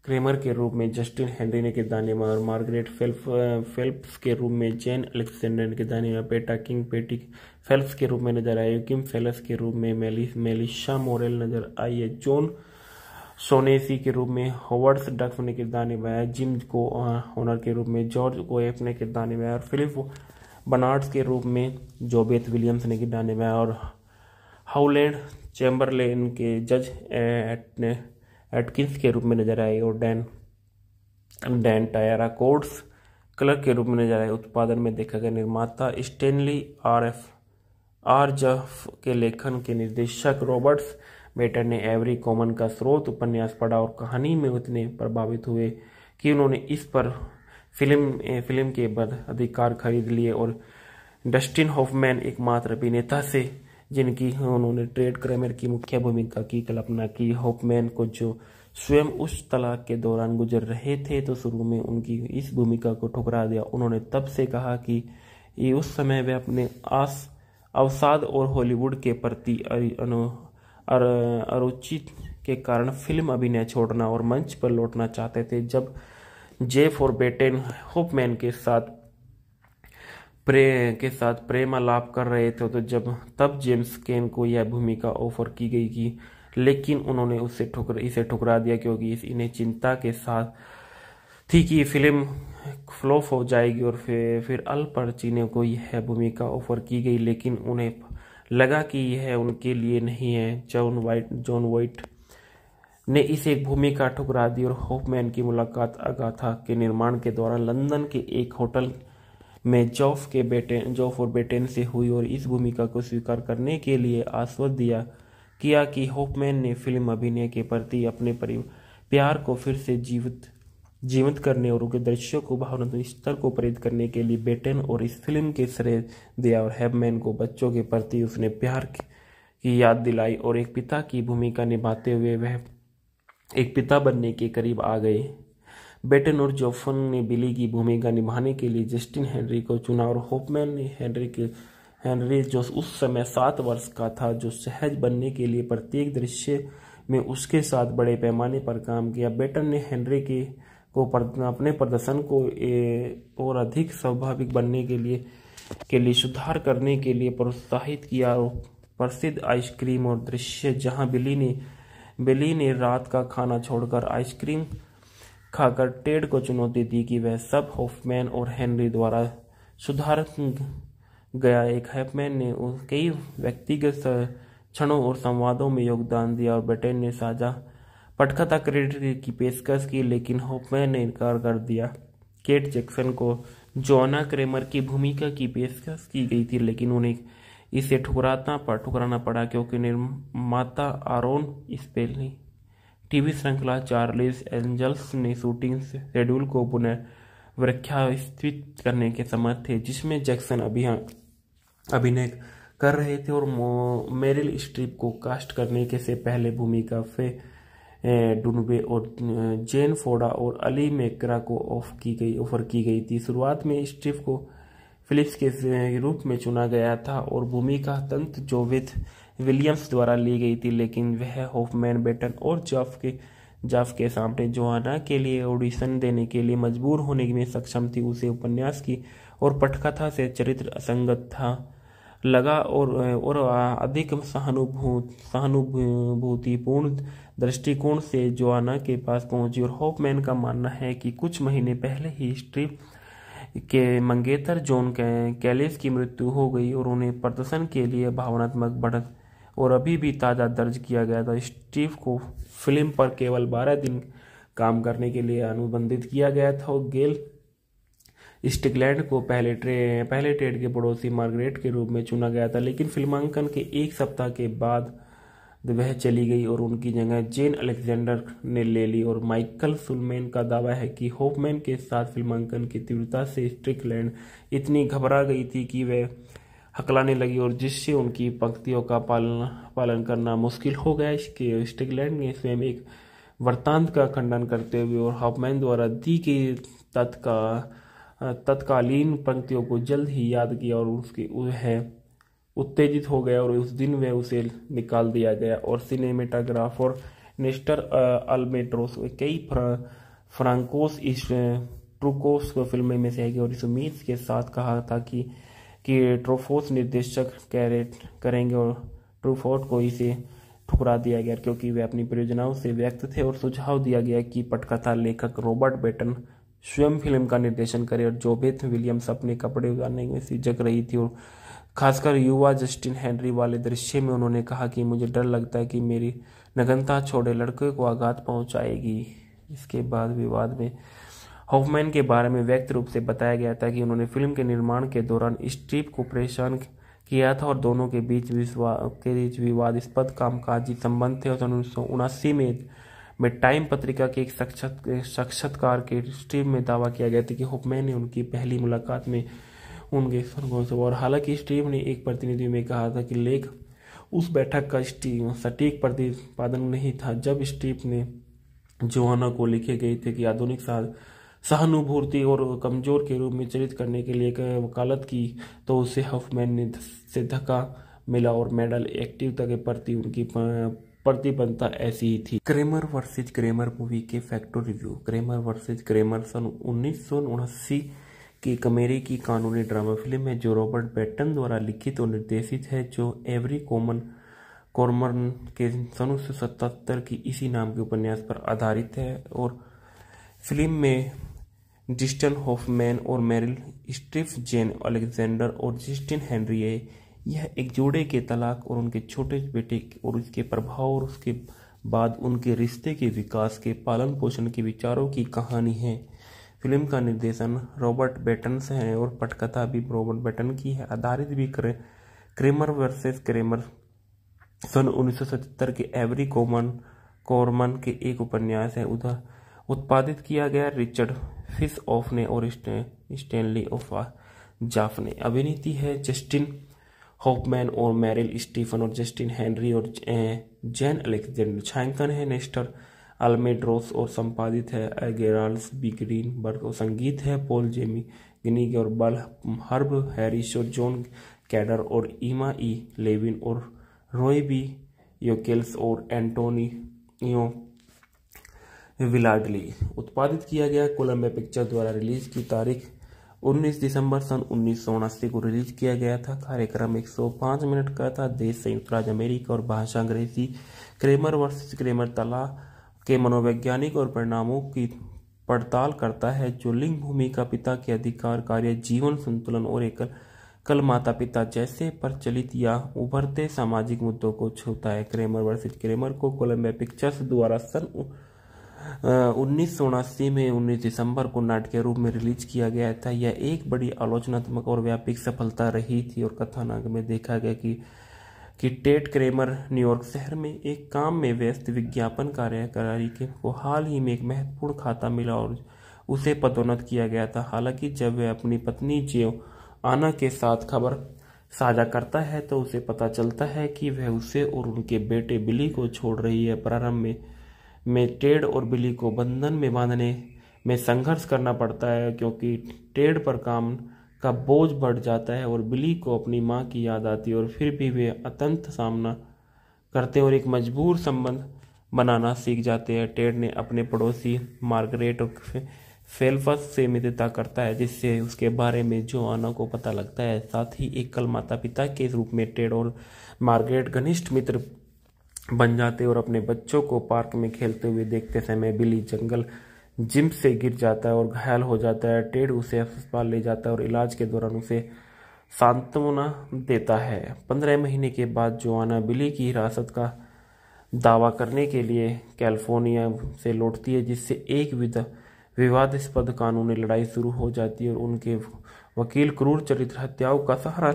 क्रेमर के रूप में जस्टिन हेनरी ने किरदार निभाया और मार्गरेट फेल्फ फेल्प्स के रूप में जेन अलेक्सेंडर ने किरदार निभाया पेटा किंग पेटी फेल्प्स के रूप में नजर आई किम फेलस के रूप में मेलिस मेलिशा मोरेल नजर आई है जॉन सोनेसी के रूप में हॉवर्ड्स डक्स ने किरदार निभाया जिम को ऑनर के रूप में जॉर्ज कोएफ ने किरदार निभाया और फिलिप बनार्ड्स के रूप में जोबेथ विलियम्स ने गिर डाले में और हाउलैंड चैम्बरलेन के जज एट एटकिंस के रूप में नजर आए और Dan Dan Tyra courts clerk के रूप में नजर आए उत्पादन में देखा गया निर्माता Stanley R F R Jaffe के लेखन के निर्देशक रॉबर्ट्स बेटर ने एवरी कॉमन का स्रोत उपन्यास पढ़ा और कहानी में उतने प्रभावित हुए कि उन्होंने इस पर फिल्म फिल्म के बाद अधिकार खरीद लिए और डस्टिन हॉफमैन एकमात्र अभिनेता से जिनकी हाँ, उन्होंने ट्रेड क्रेमर की मुख्य भूमिका की कल्पना की हॉफमैन को जो स्वयं उस तलाक के दौरान गुजर रहे थे तो शुरू में उनकी इस भूमिका को ठुकरा दिया उन्होंने तब से कहा कि ये उस समय वे अपने आस अवसाद और हॉलीवुड के प्रति अरुचित के कारण फिल्म अभिनय छोड़ना और मंच पर लौटना चाहते थे जब जे फॉर बेटेन होपमैन के साथ प्रे के साथ प्रेम आलाप कर रहे थे तो जब तब जेम्स केन को यह भूमिका ऑफर की गई कि लेकिन उन्होंने उससे ठुकर इसे ठुकरा दिया क्योंकि इस इन्हें चिंता के साथ थी कि फिल्म फ्लॉप हो जाएगी और फिर फिर अल पर्चिने को यह भूमिका ऑफर की गई लेकिन उन्हें लगा कि यह उनके लिए नहीं है जॉन वाइट जॉन वाइट ने इस एक भूमिका ठुकरा दी और होपमैन की मुलाकात अगाथा के निर्माण के दौरान लंदन के एक होटल में जॉफ के बेटे जॉफ और बेटेन से हुई और इस भूमिका को स्वीकार करने के लिए आश्वस्त दिया किया कि होपमैन ने फिल्म अभिनय के प्रति अपने प्यार को फिर से जीवित जीवित करने और उनके दृश्यों को भावनात्मक स्तर को प्रेरित करने के लिए बेटेन और इस फिल्म के श्रेय दिया और हेपमैन को बच्चों के प्रति उसने प्यार की याद दिलाई और एक पिता की भूमिका निभाते हुए वह एक पिता बनने के करीब आ गए बेटन और जोफन ने बिली की भूमिका निभाने के लिए जस्टिन हेनरी को चुना और होपमैन ने हेनरी के हेनरी जो उस समय सात वर्ष का था जो सहज बनने के लिए प्रत्येक दृश्य में उसके साथ बड़े पैमाने पर काम किया बेटन ने हेनरी के को अपने प्रदर्शन को ए, और अधिक स्वाभाविक बनने के लिए के लिए सुधार करने के लिए प्रोत्साहित किया और प्रसिद्ध आइसक्रीम और दृश्य जहां बिली ने बिली ने रात का खाना छोड़कर आइसक्रीम खाकर टेड को चुनौती दी कि वह सब होफमैन और हेनरी द्वारा सुधार गया एक हैपमैन ने कई व्यक्तिगत क्षणों और संवादों में योगदान दिया और ब्रिटेन ने साझा पटखता क्रेडिट की पेशकश की लेकिन होपमैन ने इनकार कर दिया केट जैक्सन को जोना क्रेमर की भूमिका की पेशकश की गई थी लेकिन उन्हें इसे ठुकराना पर ठुकराना पड़ा क्योंकि निर्माता आरोन स्पेली टीवी श्रृंखला चार्लिस एंजल्स ने शूटिंग शेड्यूल को पुनः पुनर्व्याख्यास्थित करने के समर्थ थे जिसमें जैक्सन अभियान हाँ, अभिनय कर रहे थे और मेरिल स्ट्रीप को कास्ट करने के से पहले भूमिका फे डुनबे और जेन फोडा और अली मेकरा को ऑफ की गई ऑफर की गई थी शुरुआत में स्ट्रीप को फिलिप्स के रूप में चुना गया था और भूमिका तंत्र जोविथ विलियम्स द्वारा ली गई थी लेकिन वह होफमैन बेटन और जॉफ के जॉफ के सामने जोहाना के लिए ऑडिशन देने के लिए मजबूर होने में सक्षम थी उसे उपन्यास की और पटकथा से चरित्र असंगत था लगा और और अधिक सहानुभूतिपूर्ण दृष्टिकोण से जोआना के पास पहुंची और होपमैन का मानना है कि कुछ महीने पहले ही स्ट्रिप के मंगेतर के कैलिस की मृत्यु हो गई और उन्हें प्रदर्शन के लिए भावनात्मक बढ़त और अभी भी ताज़ा दर्ज किया गया था स्टीव को फिल्म पर केवल 12 दिन काम करने के लिए अनुबंधित किया गया था और गेल स्टिकलैंड को पहले ट्रे पहले ट्रेड के पड़ोसी मार्गरेट के रूप में चुना गया था लेकिन फिल्मांकन के एक सप्ताह के बाद वह चली गई और उनकी जगह जेन अलेक्जेंडर ने ले ली और माइकल सुलमेन का दावा है कि होपमैन के साथ फिल्मांकन की तीव्रता से स्ट्रिकलैंड इतनी घबरा गई थी कि वह हकलाने लगी और जिससे उनकी पंक्तियों का पालन पालन करना मुश्किल हो गया इसके स्ट्रिकलैंड ने स्वयं एक वृत्तांत का खंडन करते हुए और हॉपमैन द्वारा दी गई तत्का तत्कालीन पंक्तियों को जल्द ही याद किया और उसके वह उत्तेजित हो गया और उस दिन वह उसे निकाल दिया गया और सिनेमेटाग्राफ और नेस्टर अल्मेट्रोस कई फ्रांकोस इस ट्रूकोस को फिल्म में से है और इस उम्मीद के साथ कहा था कि कि ट्रोफोस निर्देशक कैरेट करेंगे और ट्रूफोर्ट को इसे ठुकरा दिया गया क्योंकि वे अपनी परियोजनाओं से व्यक्त थे और सुझाव दिया गया कि पटकथा लेखक रॉबर्ट बेटन स्वयं फिल्म का निर्देशन करे और जोबेथ विलियम्स अपने कपड़े उतारने में से रही थी और खासकर युवा जस्टिन हेनरी वाले दृश्य में उन्होंने कहा कि मुझे डर लगता है कि मेरी नगनता छोड़े लड़के को आघात पहुंचाएगी इसके बाद विवाद में हॉफमैन के बारे में व्यक्त रूप से बताया गया था कि उन्होंने फिल्म के निर्माण के दौरान स्ट्रीप को परेशान किया था और दोनों के बीच के बीच विवादास्पद कामकाजी संबंध थे और उन्नीस सौ उनासी में में टाइम पत्रिका के एक साक्षात्कार के स्ट्रीम में दावा किया गया था कि होपमैन ने उनकी पहली मुलाकात में उनके से और हालांकि स्टीव ने एक प्रतिनिधि में कहा था कि लेख उस बैठक का स्टीव सटीक प्रतिपादन नहीं था जब स्टीव ने जोहाना को लिखे गए थे कि आधुनिक सहानुभूति और कमजोर के रूप में चरित करने के लिए वकालत की तो उसे हफमैन ने से धक्का मिला और मेडल एक्टिवता के प्रति उनकी प्रतिबद्धता ऐसी ही थी क्रेमर वर्सेज क्रेमर मूवी के factor review Kramer versus Kramer सन उन्नीस की कमेरी की कानूनी ड्रामा फिल्म है जो रॉबर्ट बैटन द्वारा लिखित और निर्देशित है जो एवरी कॉमन कॉर्मन के सन उन्नीस सतहत्तर की इसी नाम के उपन्यास पर आधारित है और फिल्म में जिस्टन होफमैन और मेरिल स्ट्रीफ जेन अलेक्जेंडर और जिस्टिन हेनरी यह एक जोड़े के तलाक और उनके छोटे बेटे और उसके प्रभाव और उसके बाद उनके रिश्ते के विकास के पालन पोषण के विचारों की कहानी है फिल्म का निर्देशन रॉबर्ट बेटन से है और पटकथा भी रॉबर्ट बेटन की है आधारित भी क्रे, क्रेमर वर्सेस क्रेमर सन 1977 के एवरी कॉमन कॉर्मन के एक उपन्यास है उधर उत्पादित किया गया रिचर्ड फिस ऑफ ने और स्टेनली ऑफ जाफ ने अभिनीति है जस्टिन हॉपमैन और मैरिल स्टीफन और जस्टिन हेनरी और जैन अलेक्जेंडर छायांकन है नेस्टर अल्मेड्रोस और संपादित है एगेराल्स बी ग्रीन बर्ग और संगीत है पोल जेमी गनीग और बल हर्ब हैरिस और जॉन कैडर और ईमा ई लेविन और रॉय बी योकेल्स और एंटोनियो विलाडली उत्पादित किया गया कोलम्बिया पिक्चर द्वारा रिलीज की तारीख 19 दिसंबर सन उन्नीस को रिलीज किया गया था कार्यक्रम 105 मिनट का था देश संयुक्त राज्य अमेरिका और भाषा अंग्रेजी क्रेमर वर्सेस क्रेमर तला के मनोवैज्ञानिक और परिणामों की पड़ताल करता है जो लिंग भूमिका पिता के अधिकार कार्य जीवन संतुलन और एकल कल माता पिता जैसे प्रचलित या उभरते सामाजिक मुद्दों को छूता है क्रेमर वर्सिज क्रेमर को कोलंबिया पिक्चर्स द्वारा सन उन्नीस सौ उनासी में उन्नीस दिसंबर को नाटकीय रूप में रिलीज किया गया था यह एक बड़ी आलोचनात्मक और व्यापक सफलता रही थी और कथानक में देखा गया कि कि टेट क्रेमर न्यूयॉर्क शहर में एक काम में व्यस्त विज्ञापन कार्यकारी के को हाल ही में एक महत्वपूर्ण खाता मिला और उसे पदोन्नत किया गया था हालांकि जब वह अपनी पत्नी जेव आना के साथ खबर साझा करता है तो उसे पता चलता है कि वह उसे और उनके बेटे बिली को छोड़ रही है प्रारंभ में में टेड और बिली को बंधन में बांधने में संघर्ष करना पड़ता है क्योंकि टेड पर काम का बोझ बढ़ जाता है और बिली को अपनी माँ की याद आती है और फिर भी वे अतंत सामना करते हैं और एक मजबूर संबंध बनाना सीख जाते हैं टेड ने अपने पड़ोसी मार्गरेट और फेल्फस से मित्रता करता है जिससे उसके बारे में जो आना को पता लगता है साथ ही एक कल माता पिता के रूप में टेड और मार्गरेट घनिष्ठ मित्र बन जाते और अपने बच्चों को पार्क में खेलते हुए देखते समय बिली जंगल जिम से गिर जाता है और घायल हो जाता है टेड उसे अस्पताल ले जाता है और इलाज के दौरान उसे सांत्वना देता है पंद्रह महीने के बाद जोआना बिली की हिरासत का दावा करने के लिए कैलिफोर्निया से लौटती है जिससे एक विधा विवादास्पद कानूनी लड़ाई शुरू हो जाती है और उनके वकील क्रूर चरित्र हत्याओं का सहारा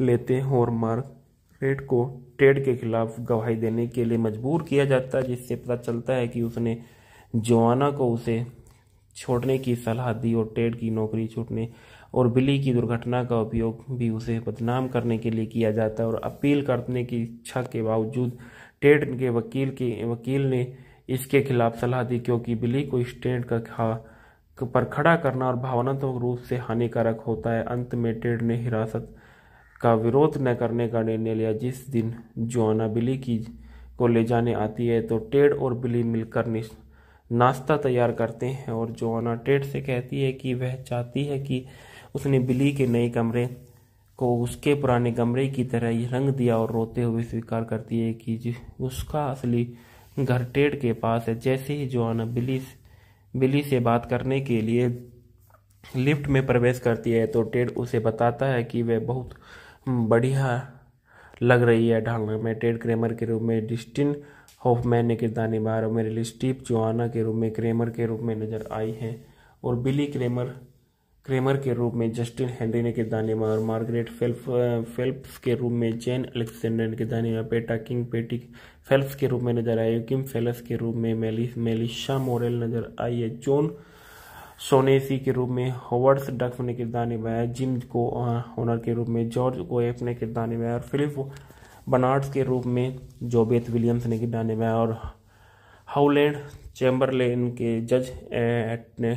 लेते हैं और मार्केट को टेड के खिलाफ गवाही देने के लिए मजबूर किया जाता है जिससे पता चलता है कि उसने जोआना को उसे छोड़ने की सलाह दी और टेड की नौकरी छूटने और बिली की दुर्घटना का उपयोग भी उसे बदनाम करने के लिए किया जाता है और अपील करने की इच्छा के बावजूद टेड के वकील के वकील ने इसके खिलाफ सलाह दी क्योंकि बिली को स्टैंड का खा पर खड़ा करना और भावनात्मक रूप से हानिकारक होता है अंत में टेड ने हिरासत का विरोध न करने का निर्णय लिया जिस दिन जोआना बिली की को ले जाने आती है तो टेड और बिली मिलकर निश्चित नाश्ता तैयार करते हैं और जोआना टेट से कहती है कि वह चाहती है कि उसने बिली के नए कमरे को उसके पुराने कमरे की तरह ही रंग दिया और रोते हुए स्वीकार करती है कि उसका असली घर टेट के पास है जैसे ही जोआना बिली बिली से बात करने के लिए लिफ्ट में प्रवेश करती है तो टेड उसे बताता है कि वह बहुत बढ़िया लग रही है ढालना में टेड क्रेमर के रूप में डिस्टिन होफमैन ने किरदार निभाया और मेरे लिए स्टीव जोआना के रूप में क्रेमर के रूप में नजर आई हैं और बिली क्रेमर क्रेमर के रूप में जस्टिन हेनरी ने किरदार निभाया और मार्गरेट फेल्फ फेल्प्स के रूप में जैन अलेक्सेंडर ने किरदार निभाया पेटा किंग पेटी फेल्प्स के रूप में नजर आई किम फेलस के रूप में मेलिस मेलिशा मोरेल नजर आई है जॉन सोनेसी के रूप में हॉवर्ड्स डफ ने किरदार निभाया जिम को ऑनर के रूप में जॉर्ज कोएफ ने किरदार निभाया और फिलिप बनार्ड्स के रूप में जोबेथ विलियम्स ने गिरा निभाया और हाउलैंड चैम्बरलेन के जज एट ने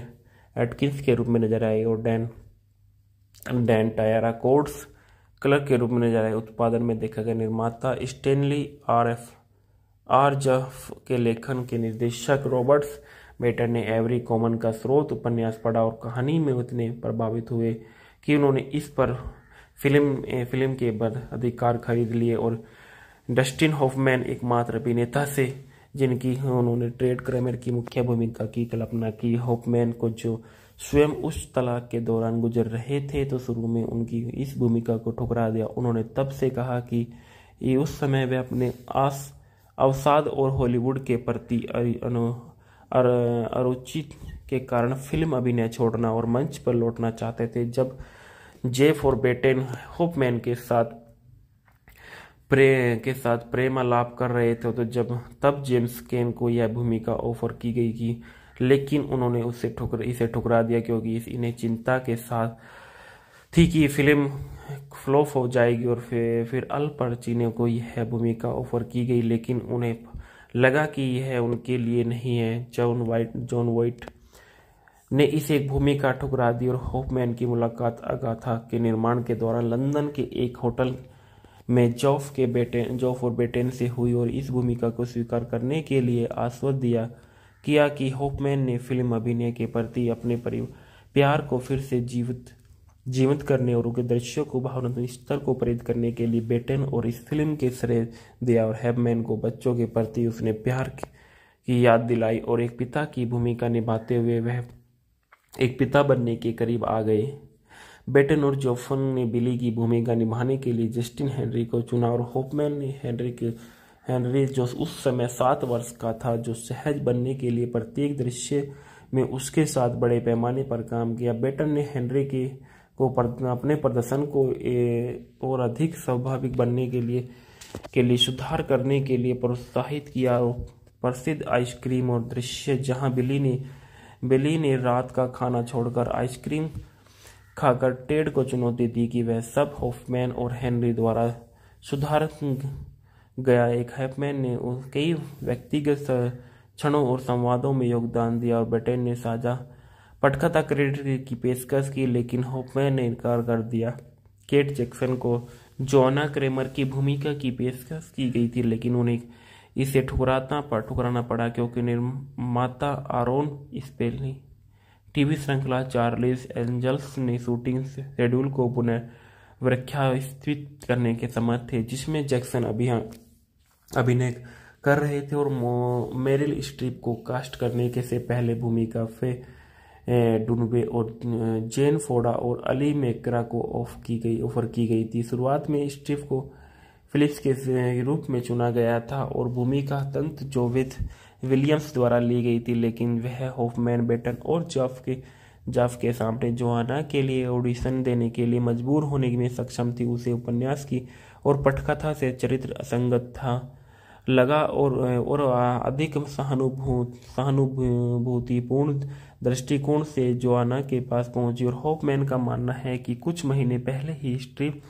एटकिंस के रूप में नजर आए और डैन डैन टायरा कोड्स क्लर्क के रूप में नजर आए उत्पादन में देखा गया निर्माता Stanley R F R Jaffe के लेखन के निर्देशक रॉबर्ट्स बेटर ने एवरी कॉमन का स्रोत उपन्यास पढ़ा और कहानी में उतने प्रभावित हुए कि उन्होंने इस पर फिल्म फिल्म के बाद अधिकार खरीद लिए और डस्टिन होफमैन एकमात्र अभिनेता से जिनकी हाँ, उन्होंने ट्रेड क्रेमर की मुख्य भूमिका की कल्पना की होफमैन को जो स्वयं उस तलाक के दौरान गुजर रहे थे तो शुरू में उनकी इस भूमिका को ठुकरा दिया उन्होंने तब से कहा कि ये उस समय वे अपने आस अवसाद और हॉलीवुड के प्रति अरुचित के कारण फिल्म अभिनय छोड़ना और मंच पर लौटना चाहते थे जब जे फॉर बेटेन होपमैन के साथ प्रे के साथ प्रेम आलाप कर रहे थे तो जब तब जेम्स केन को यह भूमिका ऑफर की गई थी लेकिन उन्होंने उसे ठुकर इसे ठुकरा दिया क्योंकि इस इन्हें चिंता के साथ थी कि फिल्म फ्लॉप हो जाएगी और फिर फिर अल को यह भूमिका ऑफर की गई लेकिन उन्हें लगा कि यह उनके लिए नहीं है जॉन वाइट जॉन वाइट ने इसे एक भूमिका ठुकरा दी और होपमैन की मुलाकात अगाथा के निर्माण के दौरान लंदन के एक होटल में जॉफ के बेटे जॉफ और बेटेन से हुई और इस भूमिका को स्वीकार करने के लिए आश्वस्त दिया किया कि होपमैन ने फिल्म अभिनय के प्रति अपने प्यार को फिर से जीवित जीवित करने और उनके दृश्यों को भावनात्मक स्तर को प्रेरित करने के लिए बेटेन और इस फिल्म के श्रेय दिया और हैबमैन को बच्चों के प्रति उसने प्यार की याद दिलाई और एक पिता की भूमिका निभाते हुए वह एक पिता बनने के करीब आ गए बेटन और जोफन ने बिली की भूमिका निभाने के लिए जस्टिन हेनरी को चुना और होपमैन ने हेनरी के हेनरी जो उस समय सात वर्ष का था जो सहज बनने के लिए प्रत्येक दृश्य में उसके साथ बड़े पैमाने पर काम किया बेटन ने हेनरी के को अपने प्रदर्शन को ए, और अधिक स्वाभाविक बनने के लिए के लिए सुधार करने के लिए प्रोत्साहित किया और प्रसिद्ध आइसक्रीम और दृश्य जहां बिली ने बिली ने रात का खाना छोड़कर आइसक्रीम खाकर टेड को चुनौती दी कि वह सब होफमैन और हेनरी द्वारा सुधार गया एक हैपमैन ने कई व्यक्तिगत क्षणों और संवादों में योगदान दिया और ब्रिटेन ने साझा पटकथा क्रेडिट की पेशकश की लेकिन होपमैन ने इनकार कर दिया केट जैक्सन को जोना क्रेमर की भूमिका की पेशकश की गई थी लेकिन उन्हें इसे ठुकराना पड़ा क्योंकि निर्माता आरोन स्पेल ने टीवी श्रृंखला चार्लिस एंजल्स ने शूटिंग शेड्यूल को पुनः पुनर्व्याख्यायित करने के समर्थ थे जिसमें जैक्सन अभी हाँ, अभिनय कर रहे थे और मेरिल स्ट्रीप को कास्ट करने के से पहले भूमिका फे डुनबे और जेन फोड़ा और अली मेकरा को ऑफ की गई ऑफर की गई थी शुरुआत में स्ट्रीप को फिलिप्स के रूप में चुना गया था और भूमिका तंत्र जोविथ विलियम्स द्वारा ली गई थी लेकिन वह होफमैन बेटन और जफ के जफ के सामने जोहाना के लिए ऑडिशन देने के लिए मजबूर होने में सक्षम थी उसे उपन्यास की और पटकथा से चरित्र असंगत था लगा और और अधिक सहानुभूत सहानुभूतिपूर्ण दृष्टिकोण से जोआना के पास पहुंची और होपमैन का मानना है कि कुछ महीने पहले ही स्ट्रिप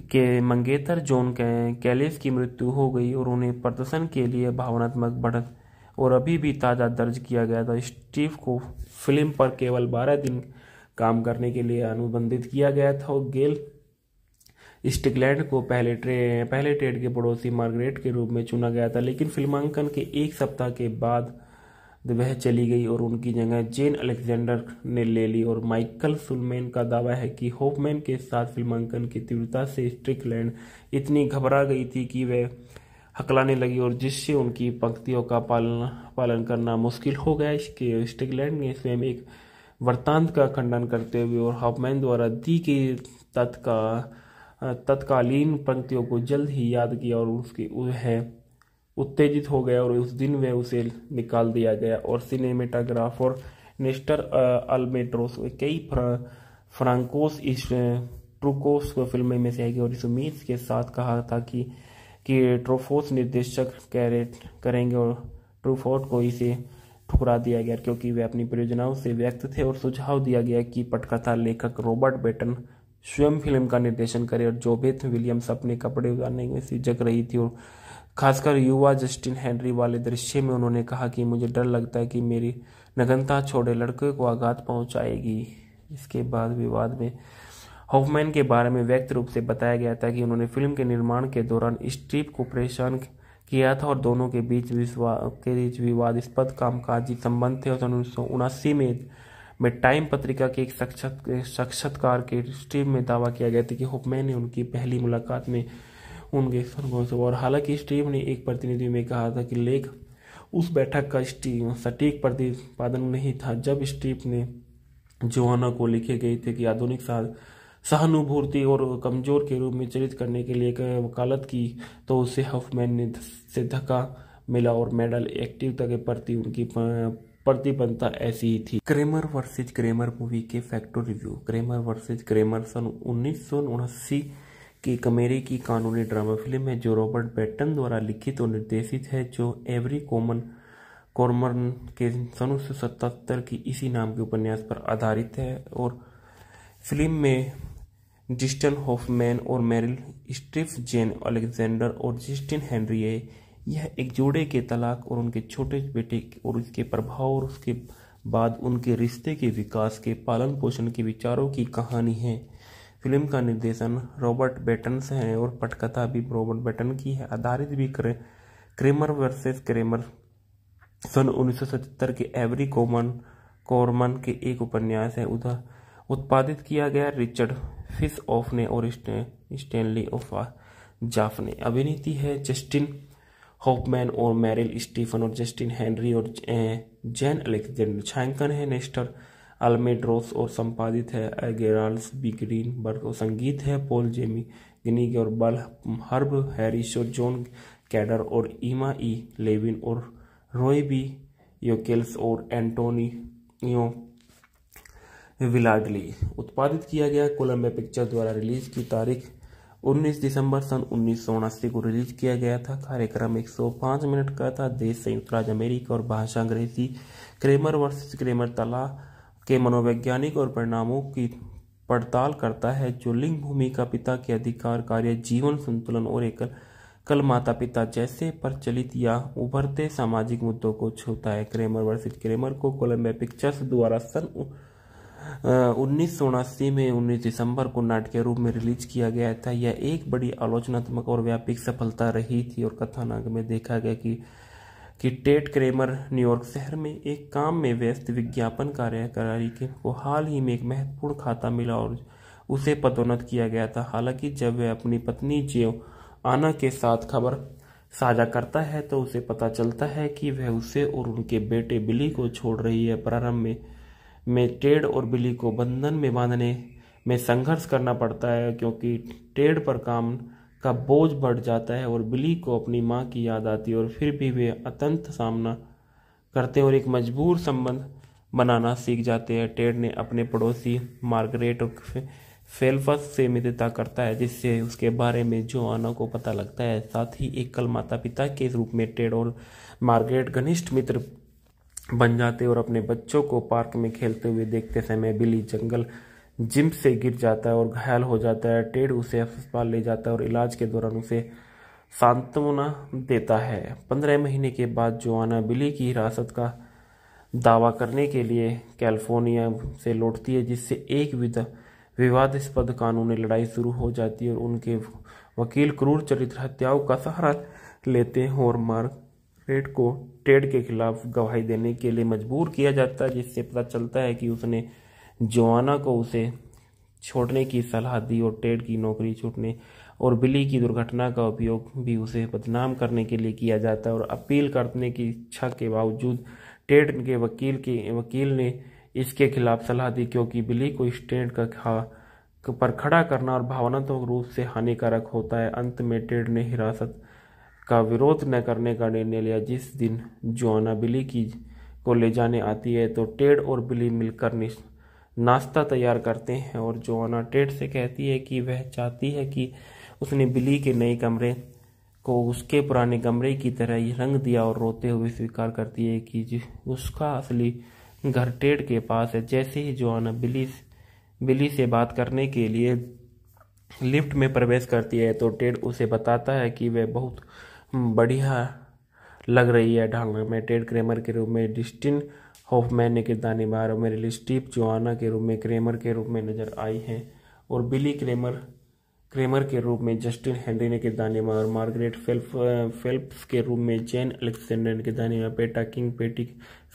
के मंगेतर के कैलिस की मृत्यु हो गई और उन्हें प्रदर्शन के लिए भावनात्मक बढ़त और अभी भी ताज़ा दर्ज किया गया था स्टीव को फिल्म पर केवल 12 दिन काम करने के लिए अनुबंधित किया गया था और गेल स्टिकलैंड को पहले ट्रे पहले ट्रेड के पड़ोसी मार्गरेट के रूप में चुना गया था लेकिन फिल्मांकन के एक सप्ताह के बाद वह चली गई और उनकी जगह जेन अलेक्जेंडर ने ले ली और माइकल सुलमेन का दावा है कि होपमैन के साथ फिल्मांकन की तीव्रता से स्ट्रिकलैंड इतनी घबरा गई थी कि वह हकलाने लगी और जिससे उनकी पंक्तियों का पालन पालन करना मुश्किल हो गया इसके स्ट्रिकलैंड ने स्वयं एक वृत्तांत का खंडन करते हुए और हॉपमैन द्वारा दी गई तत्का तत्कालीन पंक्तियों को जल्द ही याद किया और उसके वह उत्तेजित हो गया और उस दिन में उसे निकाल दिया गया और सिनेमेटाग्राफ और नेस्टर अल्मेट्रोस कई फ्रांकोस इस ट्रुकोस को फिल्म में से आएगी और इस उम्मीद के साथ कहा था कि कि ट्रोफोस निर्देशक कैरेट करेंगे और ट्रूफोर्ट को इसे ठुकरा दिया गया क्योंकि वे अपनी परियोजनाओं से व्यक्त थे और सुझाव दिया गया कि पटकथा लेखक रॉबर्ट बेटन स्वयं फिल्म का निर्देशन करे और जोबेथ विलियम्स अपने कपड़े उतारने में सिजक रही थी और खासकर युवा जस्टिन हेनरी वाले दृश्य में उन्होंने कहा कि मुझे डर लगता है कि मेरी नगनता छोड़े लड़के को आघात पहुंचाएगी इसके बाद विवाद में हॉफमैन के बारे में व्यक्त रूप से बताया गया था कि उन्होंने फिल्म के निर्माण के दौरान स्ट्रीप को परेशान किया था और दोनों के बीच के बीच काम कामकाजी संबंध थे और उन्नीस सौ उनासी में में टाइम पत्रिका के एक साक्षात्कार के स्ट्रीप में दावा किया गया था कि हॉफमैन ने उनकी पहली मुलाकात में उनके संघों और हालांकि स्टीव ने एक प्रतिनिधि में कहा था कि लेख उस बैठक का सटीक प्रतिपादन नहीं था जब स्टीव ने जोहाना को लिखे गए थे कि आधुनिक सहानुभूति और कमजोर के रूप में चरित करने के लिए वकालत की तो उसे हफमैन ने से धक्का मिला और मेडल एक्टिवता के प्रति उनकी प्रतिबद्धता ऐसी ही थी क्रेमर वर्सेज क्रेमर मूवी के facto review Kramer versus Kramer सन उन्नीस के कमेरे की कानूनी ड्रामा फिल्म है जो रॉबर्ट बैटन द्वारा लिखित और निर्देशित है जो एवरी कॉमन कॉर्मन के सन उन्नीस की इसी नाम के उपन्यास पर आधारित है और फिल्म में डिस्टन होफमैन और मेरिल स्ट्रिफ जेन अलेक्जेंडर और जिस्टिन हेनरी है यह एक जोड़े के तलाक और उनके छोटे बेटे और उसके प्रभाव और उसके बाद उनके रिश्ते के विकास के पालन पोषण के विचारों की कहानी है फिल्म का निर्देशन रॉबर्ट बेटन से है और पटकथा भी रॉबर्ट बेटन की है आधारित भी करे क्रेमर वर्सेस क्रेमर सन 1977 के एवरी कॉमन कॉर्मन के एक उपन्यास है उधर उत्पादित किया गया रिचर्ड फिस ऑफ ने और स्टेनली ऑफ जाफ ने अभिनीती है जस्टिन हॉपमैन और मैरिल स्टीफन और जस्टिन हेनरी और जैन अलेक्जेंडर छायांकन है नेस्टर अल्मेड्रोस और संपादित है एगेराल्स बी ग्रीन बर्ग और संगीत है पोल जेमी गिनी और बल हर्ब हैरिश और जॉन कैडर और ईमा ई लेविन और रोय बी योकेल्स और एंटोनियो विलाडली उत्पादित किया गया कोलम्बिया पिक्चर द्वारा रिलीज की तारीख 19 दिसंबर सन उन्नीस को रिलीज किया गया था कार्यक्रम 105 मिनट का था देश संयुक्त राज्य अमेरिका और भाषा अंग्रेजी क्रेमर वर्सेस क्रेमर तला के मनोवैज्ञानिक और परिणामों की पड़ताल करता है जो लिंग भूमिका पिता के अधिकार कार्य जीवन संतुलन और एकल कल माता पिता जैसे प्रचलित या उभरते सामाजिक मुद्दों को छूता है क्रेमर वर्सिज क्रेमर को कोलंबिया पिक्चर्स द्वारा सन उन्नीस में 19 दिसंबर को नाटकीय रूप में रिलीज किया गया था यह एक बड़ी आलोचनात्मक और व्यापक सफलता रही थी और कथानाक में देखा गया कि कि टेट क्रेमर न्यूयॉर्क शहर में एक काम में व्यस्त विज्ञापन कार्यकारी के को हाल ही में एक महत्वपूर्ण खाता मिला और उसे पदोन्नत किया गया था हालांकि जब वह अपनी पत्नी जेव आना के साथ खबर साझा करता है तो उसे पता चलता है कि वह उसे और उनके बेटे बिली को छोड़ रही है प्रारंभ में में टेड और बिली को बंधन में बांधने में संघर्ष करना पड़ता है क्योंकि टेड पर काम का बोझ बढ़ जाता है और बिली को अपनी माँ की याद आती है और फिर भी वे अतंत सामना करते हैं और एक मजबूर संबंध बनाना सीख जाते हैं टेड ने अपने पड़ोसी मार्गरेट और फेल्फस से मित्रता करता है जिससे उसके बारे में जोआना को पता लगता है साथ ही एक कल माता पिता के रूप में टेड और मार्गरेट घनिष्ठ मित्र बन जाते और अपने बच्चों को पार्क में खेलते हुए देखते समय बिली जंगल जिम से गिर जाता है और घायल हो जाता है टेड उसे अस्पताल ले जाता है और इलाज के दौरान उसे सांत्वना देता है पंद्रह महीने के बाद जोआना बिली की हिरासत का दावा करने के लिए कैलिफोर्निया से लौटती है जिससे एक विधा विवादस्पद कानूनी लड़ाई शुरू हो जाती है और उनके वकील क्रूर चरित्र हत्याओं का सहारा लेते हैं और मार्केट को टेड के खिलाफ गवाही देने के लिए मजबूर किया जाता है जिससे पता चलता है कि उसने जोआना को उसे छोड़ने की सलाह दी और टेड की नौकरी छूटने और बिली की दुर्घटना का उपयोग भी उसे बदनाम करने के लिए किया जाता है और अपील करने की इच्छा के बावजूद टेड के वकील के वकील ने इसके खिलाफ सलाह दी क्योंकि बिली को स्टेड का खा पर खड़ा करना और भावनात्मक रूप से हानिकारक होता है अंत में टेड ने हिरासत का विरोध न करने का निर्णय लिया जिस दिन जोआना बिली की को ले जाने आती है तो टेड और बिली मिलकर नाश्ता तैयार करते हैं और जोआना टेट से कहती है कि वह चाहती है कि उसने बिली के नए कमरे को उसके पुराने कमरे की तरह ही रंग दिया और रोते हुए स्वीकार करती है कि उसका असली घर टेट के पास है जैसे ही आना बिली बिली से बात करने के लिए लिफ्ट में प्रवेश करती है तो टेड उसे बताता है कि वह बहुत हम्म, बढ़िया लग रही है ढालने में टेड क्रेमर के रूप में डिस्टिन होफमैन ने किरदार निभाया और मेरे लिए स्टीव जोआना के रूप में क्रेमर के रूप में नजर आई हैं और बिली क्रेमर क्रेमर के रूप में जस्टिन हेनरी ने किरदार निभाया और मार्गरेट फेल्फ फेल्प्स के रूप में जेन अलेक्सेंडर ने किरदार निभाया पेटा किंग पेटी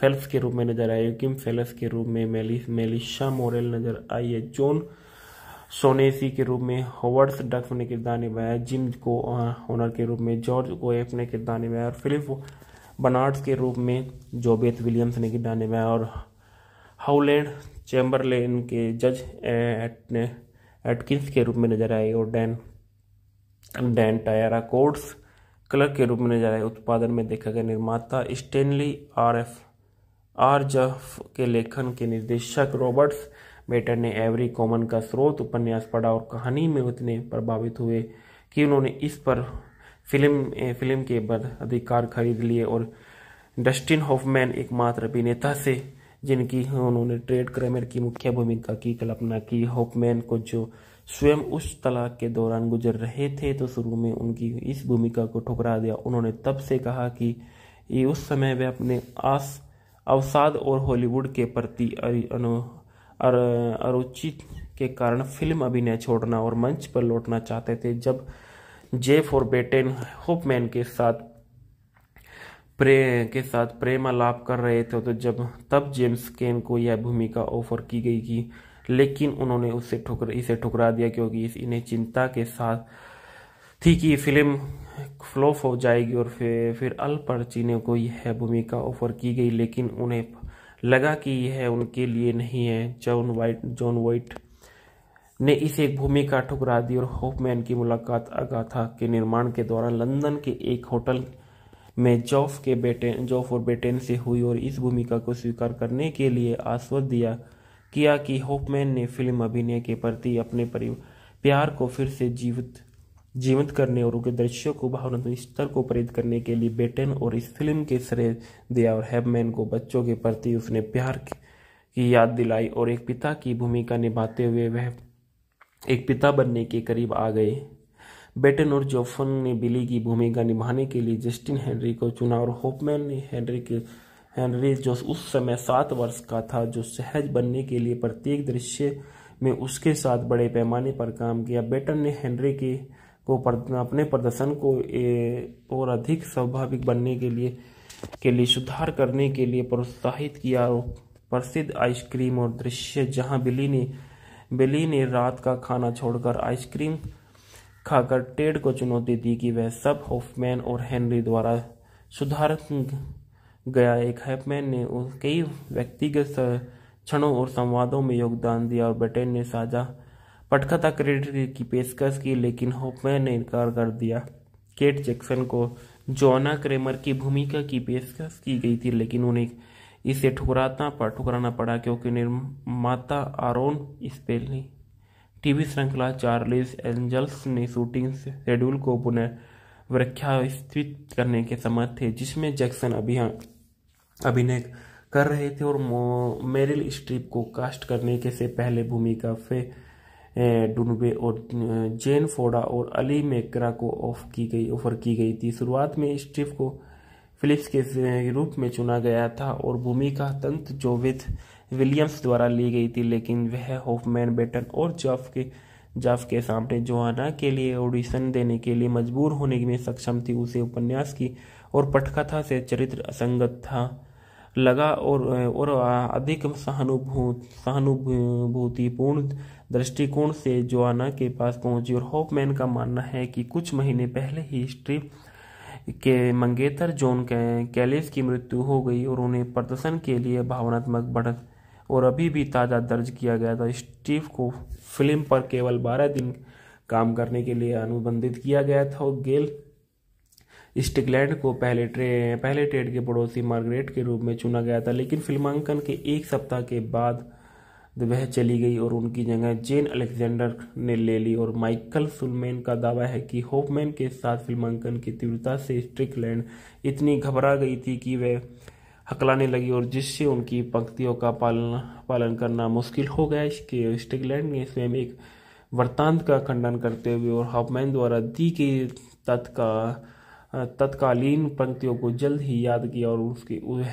फेल्प्स के रूप में नजर आई किम फेलस के रूप में मेलिस मेलिशा मोरेल नजर आई है जॉन सोनेसी के रूप में हॉवर्ड्स डक्स ने किरदार निभाया जिम को ऑनर के रूप में जॉर्ज कोएफ ने किरदार निभाया और फिलिप बनाट्स के रूप में जोबेथ विलियम्स ने गिटाने में और हाउलैंड चैम्बरलेन के जज एट एटकिंस के रूप में नजर आए और डैन डैन टायरा कोड्स क्लर्क के रूप में नजर आए उत्पादन में देखा गया निर्माता Stanley R F R Jaffe के लेखन के निर्देशक रॉबर्ट्स बेटर ने एवरी कॉमन का स्रोत उपन्यास पढ़ा और कहानी में उतने प्रभावित हुए कि उन्होंने इस पर फिल्म फिल्म के बाद अधिकार खरीद लिए और डस्टिन होफमैन एकमात्र अभिनेता से जिनकी उन्होंने ट्रेड क्रेमर की मुख्य भूमिका की कल्पना की होफमैन को जो स्वयं उस तलाक के दौरान गुजर रहे थे तो शुरू में उनकी इस भूमिका को ठुकरा दिया उन्होंने तब से कहा कि ये उस समय वे अपने आस अवसाद और हॉलीवुड के प्रति अरुचि के कारण फिल्म अभिनय छोड़ना और मंच पर लौटना चाहते थे जब जे फॉर बेटेन होपमैन के साथ प्रे के साथ प्रेम आलाप कर रहे थे तो जब तब जेम्स केन को यह भूमिका ऑफर की गई थी लेकिन उन्होंने उससे ठुकर इसे ठुकरा दिया क्योंकि इन्हें चिंता के साथ थी कि फिल्म फ्लॉप हो जाएगी और फिर फिर अल पर्चिनो को यह भूमिका ऑफर की गई लेकिन उन्हें लगा कि यह उनके लिए नहीं है जॉन वाइट जॉन वाइट ने इसे एक भूमिका ठुकरा दी और होफमैन की मुलाकात अगाथा के निर्माण के दौरान लंदन के एक होटल में जॉफ के बेटे जॉफ और बेटेन से हुई और इस भूमिका को स्वीकार करने के लिए आश्वस्त दिया किया कि होपमैन ने फिल्म अभिनय के प्रति अपने प्यार को फिर से जीवित जीवंत करने और उनके दृश्यों को भावनात्मक स्तर को प्रेरित करने के लिए बेटन और इस फिल्म के श्रेय दिया और हैबमैन को बच्चों के प्रति उसने प्यार की याद दिलाई और एक पिता की भूमिका निभाते हुए वह एक पिता बनने के करीब आ गए बेटन और जोफन ने बिली की भूमिका निभाने के लिए जस्टिन हेनरी को चुना और होपमैन ने हेनरी के हेनरी जो उस समय सात वर्ष का था जो सहज बनने के लिए प्रत्येक दृश्य में उसके साथ बड़े पैमाने पर काम किया बेटन ने हेनरी के को अपने प्रदर्शन को ए, और अधिक स्वाभाविक बनने के लिए के लिए सुधार करने के लिए प्रोत्साहित किया और प्रसिद्ध आइसक्रीम और दृश्य जहां बिली ने बिली ने रात का खाना छोड़कर आइसक्रीम खाकर टेड को चुनौती दी कि वह सब होफमैन और हेनरी द्वारा सुधार गया एक हैपमैन ने कई व्यक्तिगत क्षणों और संवादों में योगदान दिया और ब्रिटेन ने साझा पटकथा क्रेडिट की पेशकश की लेकिन होपमैन ने इनकार कर दिया केट जैक्सन को जोना क्रेमर की भूमिका की पेशकश की गई थी लेकिन उन्हें इसे ठुकराना पड़ा ठुकराना पड़ा क्योंकि निर्माता आरोन स्पेली टीवी श्रृंखला चार्लिस एंजल्स ने शूटिंग शेड्यूल को पुनर्व्याख्यास्थित करने के समर्थ थे जिसमें जैक्सन अभियान हाँ, अभिनय कर रहे थे और मेरिल स्ट्रीप को कास्ट करने के से पहले भूमिका फे डुनबे और जेन फोडा और अली मेकरा को ऑफ की गई ऑफर की गई थी शुरुआत में स्ट्रीप को फिलिप्स के रूप में चुना गया था और भूमिका तंत्र जोविथ विलियम्स द्वारा ली गई थी लेकिन वह होफमैन बेटन और जॉफ के जॉफ के सामने जोहाना के लिए ऑडिशन देने के लिए मजबूर होने में सक्षम थी उसे उपन्यास की और पटकथा से चरित्र असंगत था लगा और और अधिक सहानुभूतिपूर्ण दृष्टिकोण से जोआना के पास पहुंची और होपमैन का मानना है कि कुछ महीने पहले ही स्ट्रिप के मंगेतर जॉन कैलिस की मृत्यु हो गई और उन्हें प्रदर्शन के लिए भावनात्मक बढ़त और अभी भी ताज़ा दर्ज किया गया था स्टीव को फिल्म पर केवल 12 दिन काम करने के लिए अनुबंधित किया गया था और गेल स्टिकलैंड को पहले ट्रे पहले ट्रेड के पड़ोसी मार्गरेट के रूप में चुना गया था लेकिन फिल्मांकन के एक सप्ताह के बाद वह चली गई और उनकी जगह जेन अलेक्जेंडर ने ले ली और माइकल सुलमेन का दावा है कि होपमैन के साथ फिल्मांकन की तीव्रता से स्ट्रिकलैंड इतनी घबरा गई थी कि वह हकलाने लगी और जिससे उनकी पंक्तियों का पालन पालन करना मुश्किल हो गया इसके स्ट्रिकलैंड ने स्वयं एक वृत्तांत का खंडन करते हुए और हॉपमैन द्वारा दी गई तत्का तत्कालीन पंक्तियों को जल्द ही याद किया और उसके वह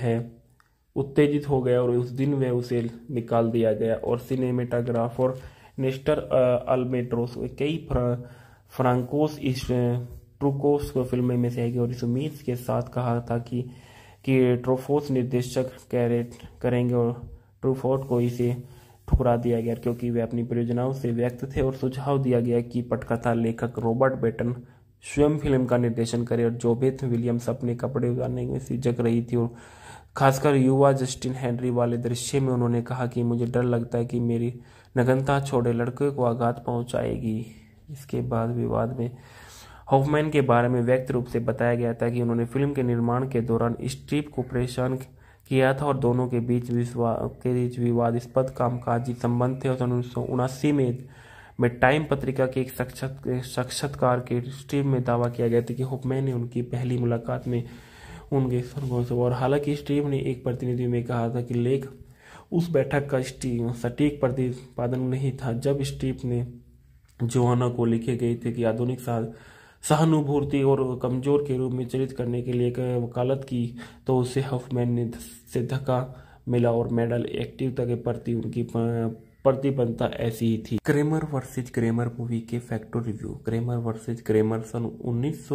उत्तेजित हो गया और उस दिन वह उसे निकाल दिया गया और सिनेमेटाग्राफ और नेस्टर अल्मेट्रोस कई फ्रांकोस इस ट्रूकोस को फिल्म में से है और इस उम्मीद के साथ कहा था कि कि ट्रोफोस निर्देशक कैरेट करेंगे और ट्रूफोर्ट को इसे ठुकरा दिया गया क्योंकि वे अपनी परियोजनाओं से व्यक्त थे और सुझाव दिया गया कि पटकथा लेखक रॉबर्ट बेटन स्वयं फिल्म का निर्देशन करे और जोबेथ विलियम्स अपने कपड़े उतारने में सिजक रही थी और खासकर युवा जस्टिन हेनरी वाले दृश्य में उन्होंने कहा कि मुझे डर लगता है कि मेरी नगनता छोड़े लड़के को आघात पहुंचाएगी इसके बाद विवाद में हॉफमैन के बारे में व्यक्त रूप से बताया गया था कि उन्होंने फिल्म के निर्माण के दौरान स्ट्रीप को परेशान किया था और दोनों के बीच के बीच विवादास्पद कामकाजी संबंध थे और उन्नीस सौ में में टाइम पत्रिका के एक साक्षात्कार के स्ट्रीम में दावा किया गया था कि होपमैन ने उनकी पहली मुलाकात में उनके से और हालांकि स्टीव ने एक प्रतिनिधि में कहा था कि लेख उस बैठक का सटीक प्रतिपादन नहीं था जब स्टीव ने जोहाना को लिखे गए थे कि आधुनिक साल सहानुभूति और कमजोर के रूप में चरित करने के लिए वकालत की तो उसे हफमैन ने से धक्का मिला और मेडल एक्टिवता के प्रति उनकी प्रतिबद्धता ऐसी ही थी क्रेमर वर्सेज क्रेमर मूवी के factor review Kramer versus Kramer सन उन्नीस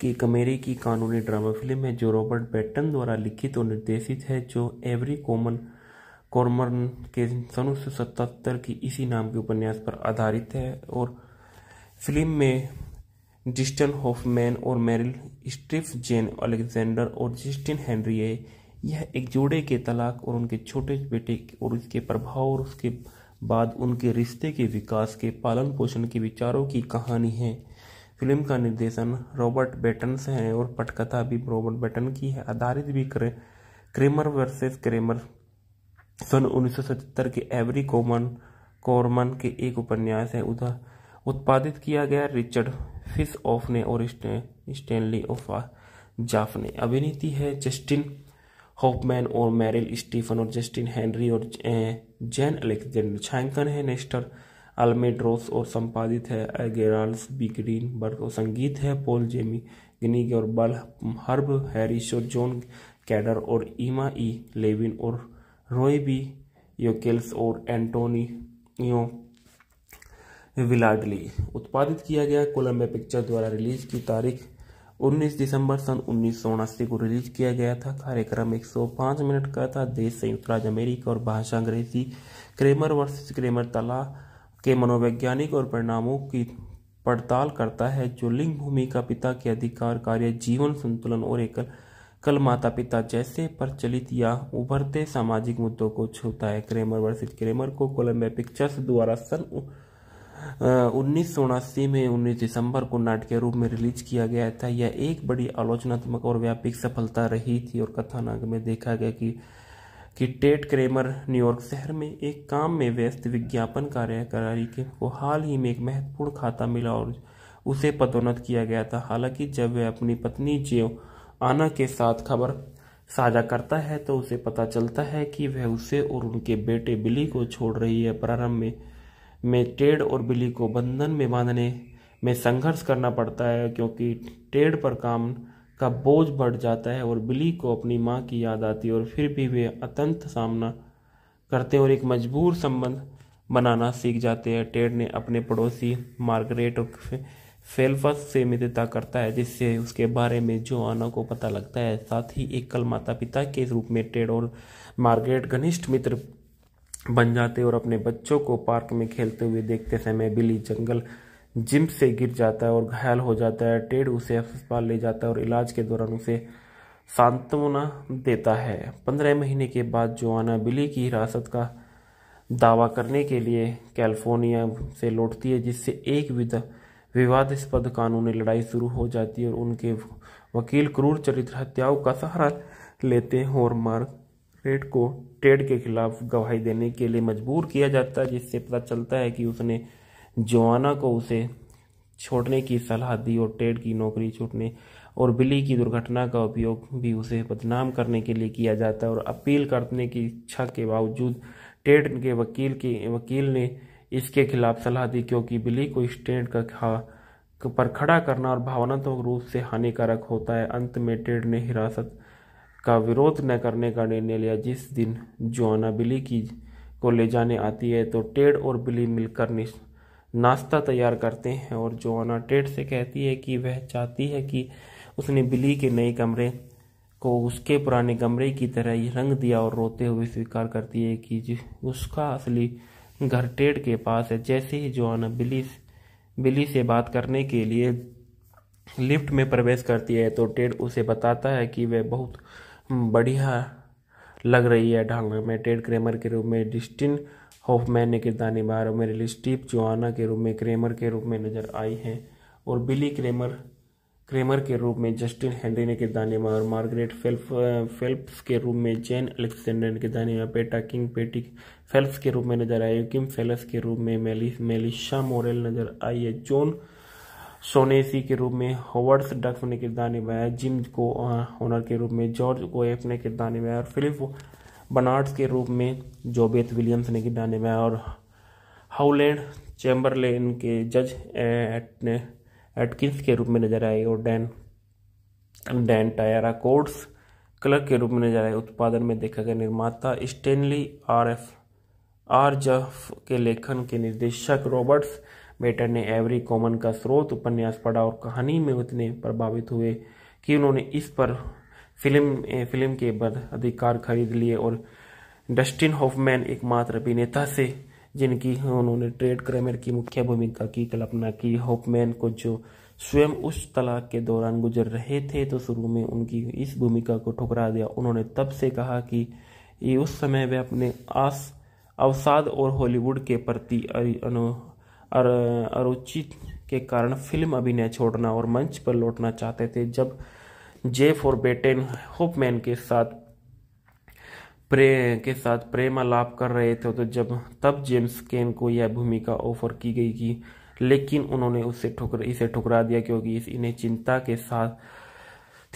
की कमेडी की कानूनी ड्रामा फिल्म है जो रॉबर्ट बैटन द्वारा लिखित और निर्देशित है जो एवरी कॉमन कॉर्मन के सन उन्नीस की इसी नाम के उपन्यास पर आधारित है और फिल्म में जिस्टन होफमैन और मेरिल स्ट्रिफ जेन अलेक्जेंडर और जिस्टिन हेनरी है यह एक जोड़े के तलाक और उनके छोटे बेटे और उसके प्रभाव और उसके बाद उनके रिश्ते के विकास के पालन पोषण के विचारों की कहानी है फिल्म का निर्देशन रॉबर्ट बेटन से है और पटकथा भी रॉबर्ट बेटन की है आधारित भी करे क्रेमर वर्सेस क्रेमर सन उन्नीस के एवरी कॉमन कोरमन के एक उपन्यास है उधर उत्पादित किया गया रिचर्ड फिस ऑफ ने और स्टेनली ऑफ जाफ ने अभिनीति है जस्टिन होपमैन और मैरिल स्टीफन और जस्टिन हेनरी और जेन अलेक्जेंडर छायांकन है नेस्टर अल्मेड्रोस और संपादित है एगेराल्स बिग्रीन बर्ग और संगीत है पोल जेमी गिनी और बल हर्ब हैरिस और जॉन कैडर और ईमा ई लेविन और रोई बी योकेल्स और एंटोनियो विलाडली उत्पादित किया गया कोलम्बिया पिक्चर द्वारा रिलीज की तारीख 19 दिसंबर सन उन्नीस को रिलीज किया गया था कार्यक्रम 105 मिनट का था देश संयुक्त राज्य अमेरिका और भाषा अंग्रेजी क्रेमर वर्सेस क्रेमर तला के मनोवैज्ञानिक और परिणामों की पड़ताल करता है जो लिंग भूमि का पिता के अधिकार कार्य जीवन संतुलन और एकल कल माता पिता जैसे प्रचलित या उभरते सामाजिक मुद्दों को छूता है क्रेमर वर्सिज क्रेमर को कोलंबिया पिक्चर्स द्वारा सन उन्नीस में 19 दिसंबर को नाटक के रूप में रिलीज किया गया था यह एक बड़ी आलोचनात्मक और व्यापक सफलता रही थी और कथानाक में देखा गया कि कि टेट क्रेमर न्यूयॉर्क शहर में एक काम में व्यस्त विज्ञापन कार्यकारी के को हाल ही में एक महत्वपूर्ण खाता मिला और उसे पदोन्नत किया गया था हालांकि जब वह अपनी पत्नी जेव आना के साथ खबर साझा करता है तो उसे पता चलता है कि वह उसे और उनके बेटे बिली को छोड़ रही है प्रारंभ में में टेड और बिली को बंधन में बांधने में संघर्ष करना पड़ता है क्योंकि टेड पर काम का बोझ बढ़ जाता है और बिली को अपनी माँ की याद आती है और फिर भी वे अतंत सामना करते और एक मजबूर संबंध बनाना सीख जाते हैं टेड ने अपने पड़ोसी मार्गरेट और फेल्फस से मित्रता करता है जिससे उसके बारे में जो आना को पता लगता है साथ ही एकल माता पिता के रूप में टेड और मार्गरेट घनिष्ठ मित्र बन जाते और अपने बच्चों को पार्क में खेलते हुए देखते समय बिली जंगल जिम से गिर जाता है और घायल हो जाता है टेड उसे अस्पताल ले जाता है और इलाज के दौरान उसे सांत्वना देता है पंद्रह महीने के बाद जोआना बिली की हिरासत का दावा करने के लिए कैलिफोर्निया से लौटती है जिससे एक विवादास्पद कानूनी लड़ाई शुरू हो जाती है और उनके वकील क्रूर चरित्र हत्याओं का सहारा लेते हैं और मार्गरेट को टेड के खिलाफ गवाही देने के लिए मजबूर किया जाता है जिससे पता चलता है कि उसने जोआना को उसे छोड़ने की सलाह दी और टेड की नौकरी छूटने और बिली की दुर्घटना का उपयोग भी उसे बदनाम करने के लिए किया जाता है और अपील करने की इच्छा के बावजूद टेड के वकील के वकील ने इसके खिलाफ सलाह दी क्योंकि बिली को स्टेड का खा पर खड़ा करना और भावनात्मक रूप से हानिकारक होता है अंत में टेड ने हिरासत का विरोध न करने का निर्णय लिया जिस दिन जोआना बिली की को ले जाने आती है तो टेड और बिली मिलकर नाश्ता तैयार करते हैं और जोआना टेट से कहती है कि वह चाहती है कि उसने बिली के नए कमरे को उसके पुराने कमरे की तरह ही रंग दिया और रोते हुए स्वीकार करती है कि उसका असली घर टेट के पास है जैसे ही आना बिली बिली से बात करने के लिए लिफ्ट में प्रवेश करती है तो टेड उसे बताता है कि वह बहुत बढ़िया लग रही है ढालने में टेड क्रेमर के रूप में डिस्टिन हॉफमैन ने किरदार निभा और मेरे लिए स्टीव जोआना के रूप में क्रेमर के रूप में नजर आई हैं और बिली क्रेमर क्रेमर के रूप में जस्टिन हेनरी ने किरदार निभाया और मार्गरेट फेल्फ फेल्प्स के रूप में जेन अलेक्सेंडर ने किरदार निभाया पेटा किंग पेटी फेल्प्स के रूप में नजर आई किम फेलस के रूप में मेलिस मेलिशा मोरेल नजर आई है जॉन सोनेसी के रूप में हॉवर्ड्स डक्स ने किरदार निभाया जिम को ऑनर के रूप में जॉर्ज गोएफ ने किरदार निभाया और फिलिप बनार्ड्स के रूप में जोबेथ विलियम्स ने गिटाने में और हाउलैंड चैम्बरलेन के जज एट एटकिंस के रूप में नजर आए और डैन डैन टायरा कोड्स क्लर्क के रूप में नजर आए उत्पादन में देखा गया निर्माता Stanley R F R Jaffe के लेखन के निर्देशक रॉबर्ट्स बेटर ने एवरी कॉमन का स्रोत उपन्यास पढ़ा और कहानी में उतने प्रभावित हुए कि उन्होंने इस पर फिल्म फिल्म के बाद अधिकार खरीद लिए और डस्टिन हॉफमैन एकमात्र अभिनेता से जिनकी हाँ, उन्होंने ट्रेड क्रेमर की मुख्य भूमिका की कल्पना की हॉफमैन को जो स्वयं उस तलाक के दौरान गुजर रहे थे तो शुरू में उनकी इस भूमिका को ठुकरा दिया उन्होंने तब से कहा कि ये उस समय वे अपने आस अवसाद और हॉलीवुड के प्रति अरुचित के कारण फिल्म अभिनय छोड़ना और मंच पर लौटना चाहते थे जब जे फॉर बेटेन होपमैन के साथ प्रे के साथ प्रेम आलाप कर रहे थे तो जब तब जेम्स केन को यह भूमिका ऑफर की गई कि लेकिन उन्होंने उससे ठुकर इसे ठुकरा दिया क्योंकि इस इन्हें चिंता के साथ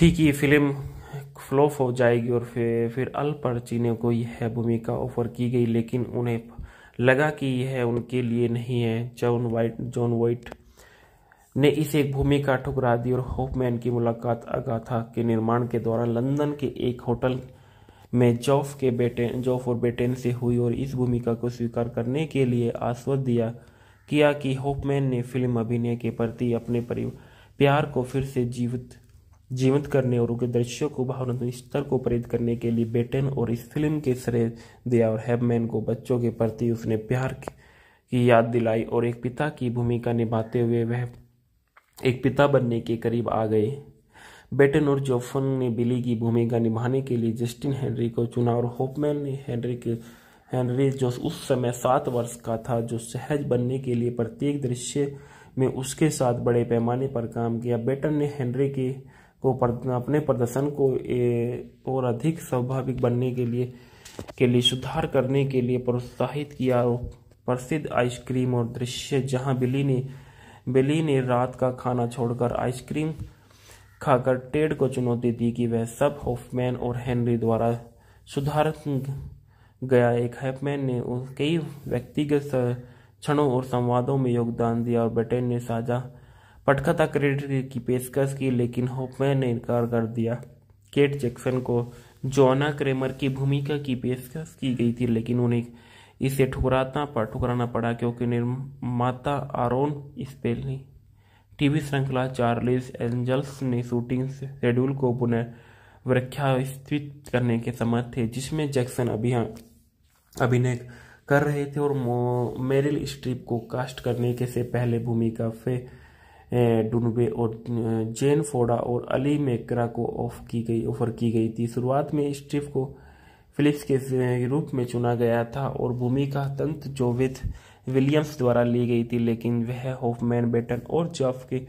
थी कि फिल्म फ्लॉप हो जाएगी और फिर फिर अल पर्चिनो को यह भूमिका ऑफर की गई लेकिन उन्हें लगा कि यह उनके लिए नहीं है जॉन वाइट जॉन वाइट ने इसे एक भूमिका ठुकरा दी और होपमैन की मुलाकात अगाथा के निर्माण के दौरान लंदन के एक होटल में जॉफ के बेटे जॉफ और बेटेन से हुई और इस भूमिका को स्वीकार करने के लिए आश्वस्त दिया किया कि होपमैन ने फिल्म अभिनय के प्रति अपने प्यार को फिर से जीवित जीवित करने और उनके दृश्यों को भावनात्मक स्तर को प्रेरित करने के लिए बेटेन और इस फिल्म के श्रेय दिया और हैबमैन को बच्चों के प्रति उसने प्यार की याद दिलाई और एक पिता की भूमिका निभाते हुए वह एक पिता बनने के करीब आ गए बेटन और जोफन ने बिली की भूमिका निभाने के लिए जस्टिन हेनरी को चुना और होपमैन ने हेनरी के हेनरी जो उस समय सात वर्ष का था जो सहज बनने के लिए प्रत्येक दृश्य में उसके साथ बड़े पैमाने पर काम किया बेटन ने हेनरी के को अपने प्रदर्शन को ए, और अधिक स्वाभाविक बनने के लिए के लिए सुधार करने के लिए प्रोत्साहित किया और प्रसिद्ध आइसक्रीम और दृश्य जहां बिली ने बिली ने रात का खाना छोड़कर आइसक्रीम खाकर टेड को चुनौती दी कि वह सब होफमैन और हेनरी द्वारा सुधार गया एक हैपमैन ने कई व्यक्तिगत क्षणों और संवादों में योगदान दिया और ब्रिटेन ने साझा पटकथा क्रेडिट की पेशकश की लेकिन होपमैन ने इनकार कर दिया केट जैक्सन को जोना क्रेमर की भूमिका की पेशकश की गई थी लेकिन उन्हें इसे ठुकराना पर ठुकराना पड़ा क्योंकि निर्माता आरोन स्पेली टीवी श्रृंखला चार्लिस एंजल्स ने शूटिंग शेड्यूल को पुनः पुनर्व्याख्यास्थित करने के समर्थ थे जिसमें जैक्सन अभी हाँ अभिनय कर रहे थे और मेरिल स्ट्रीप को कास्ट करने के से पहले भूमिका फे डुनबे और जेन फोडा और अली मेकरा को ऑफ की गई ऑफर की गई थी शुरुआत में स्ट्रीप को फिलिप्स के रूप में चुना गया था और भूमि का तंत्र जोविद विलियम्स द्वारा ली गई थी लेकिन वह होफमैन बेटन और जॉफ के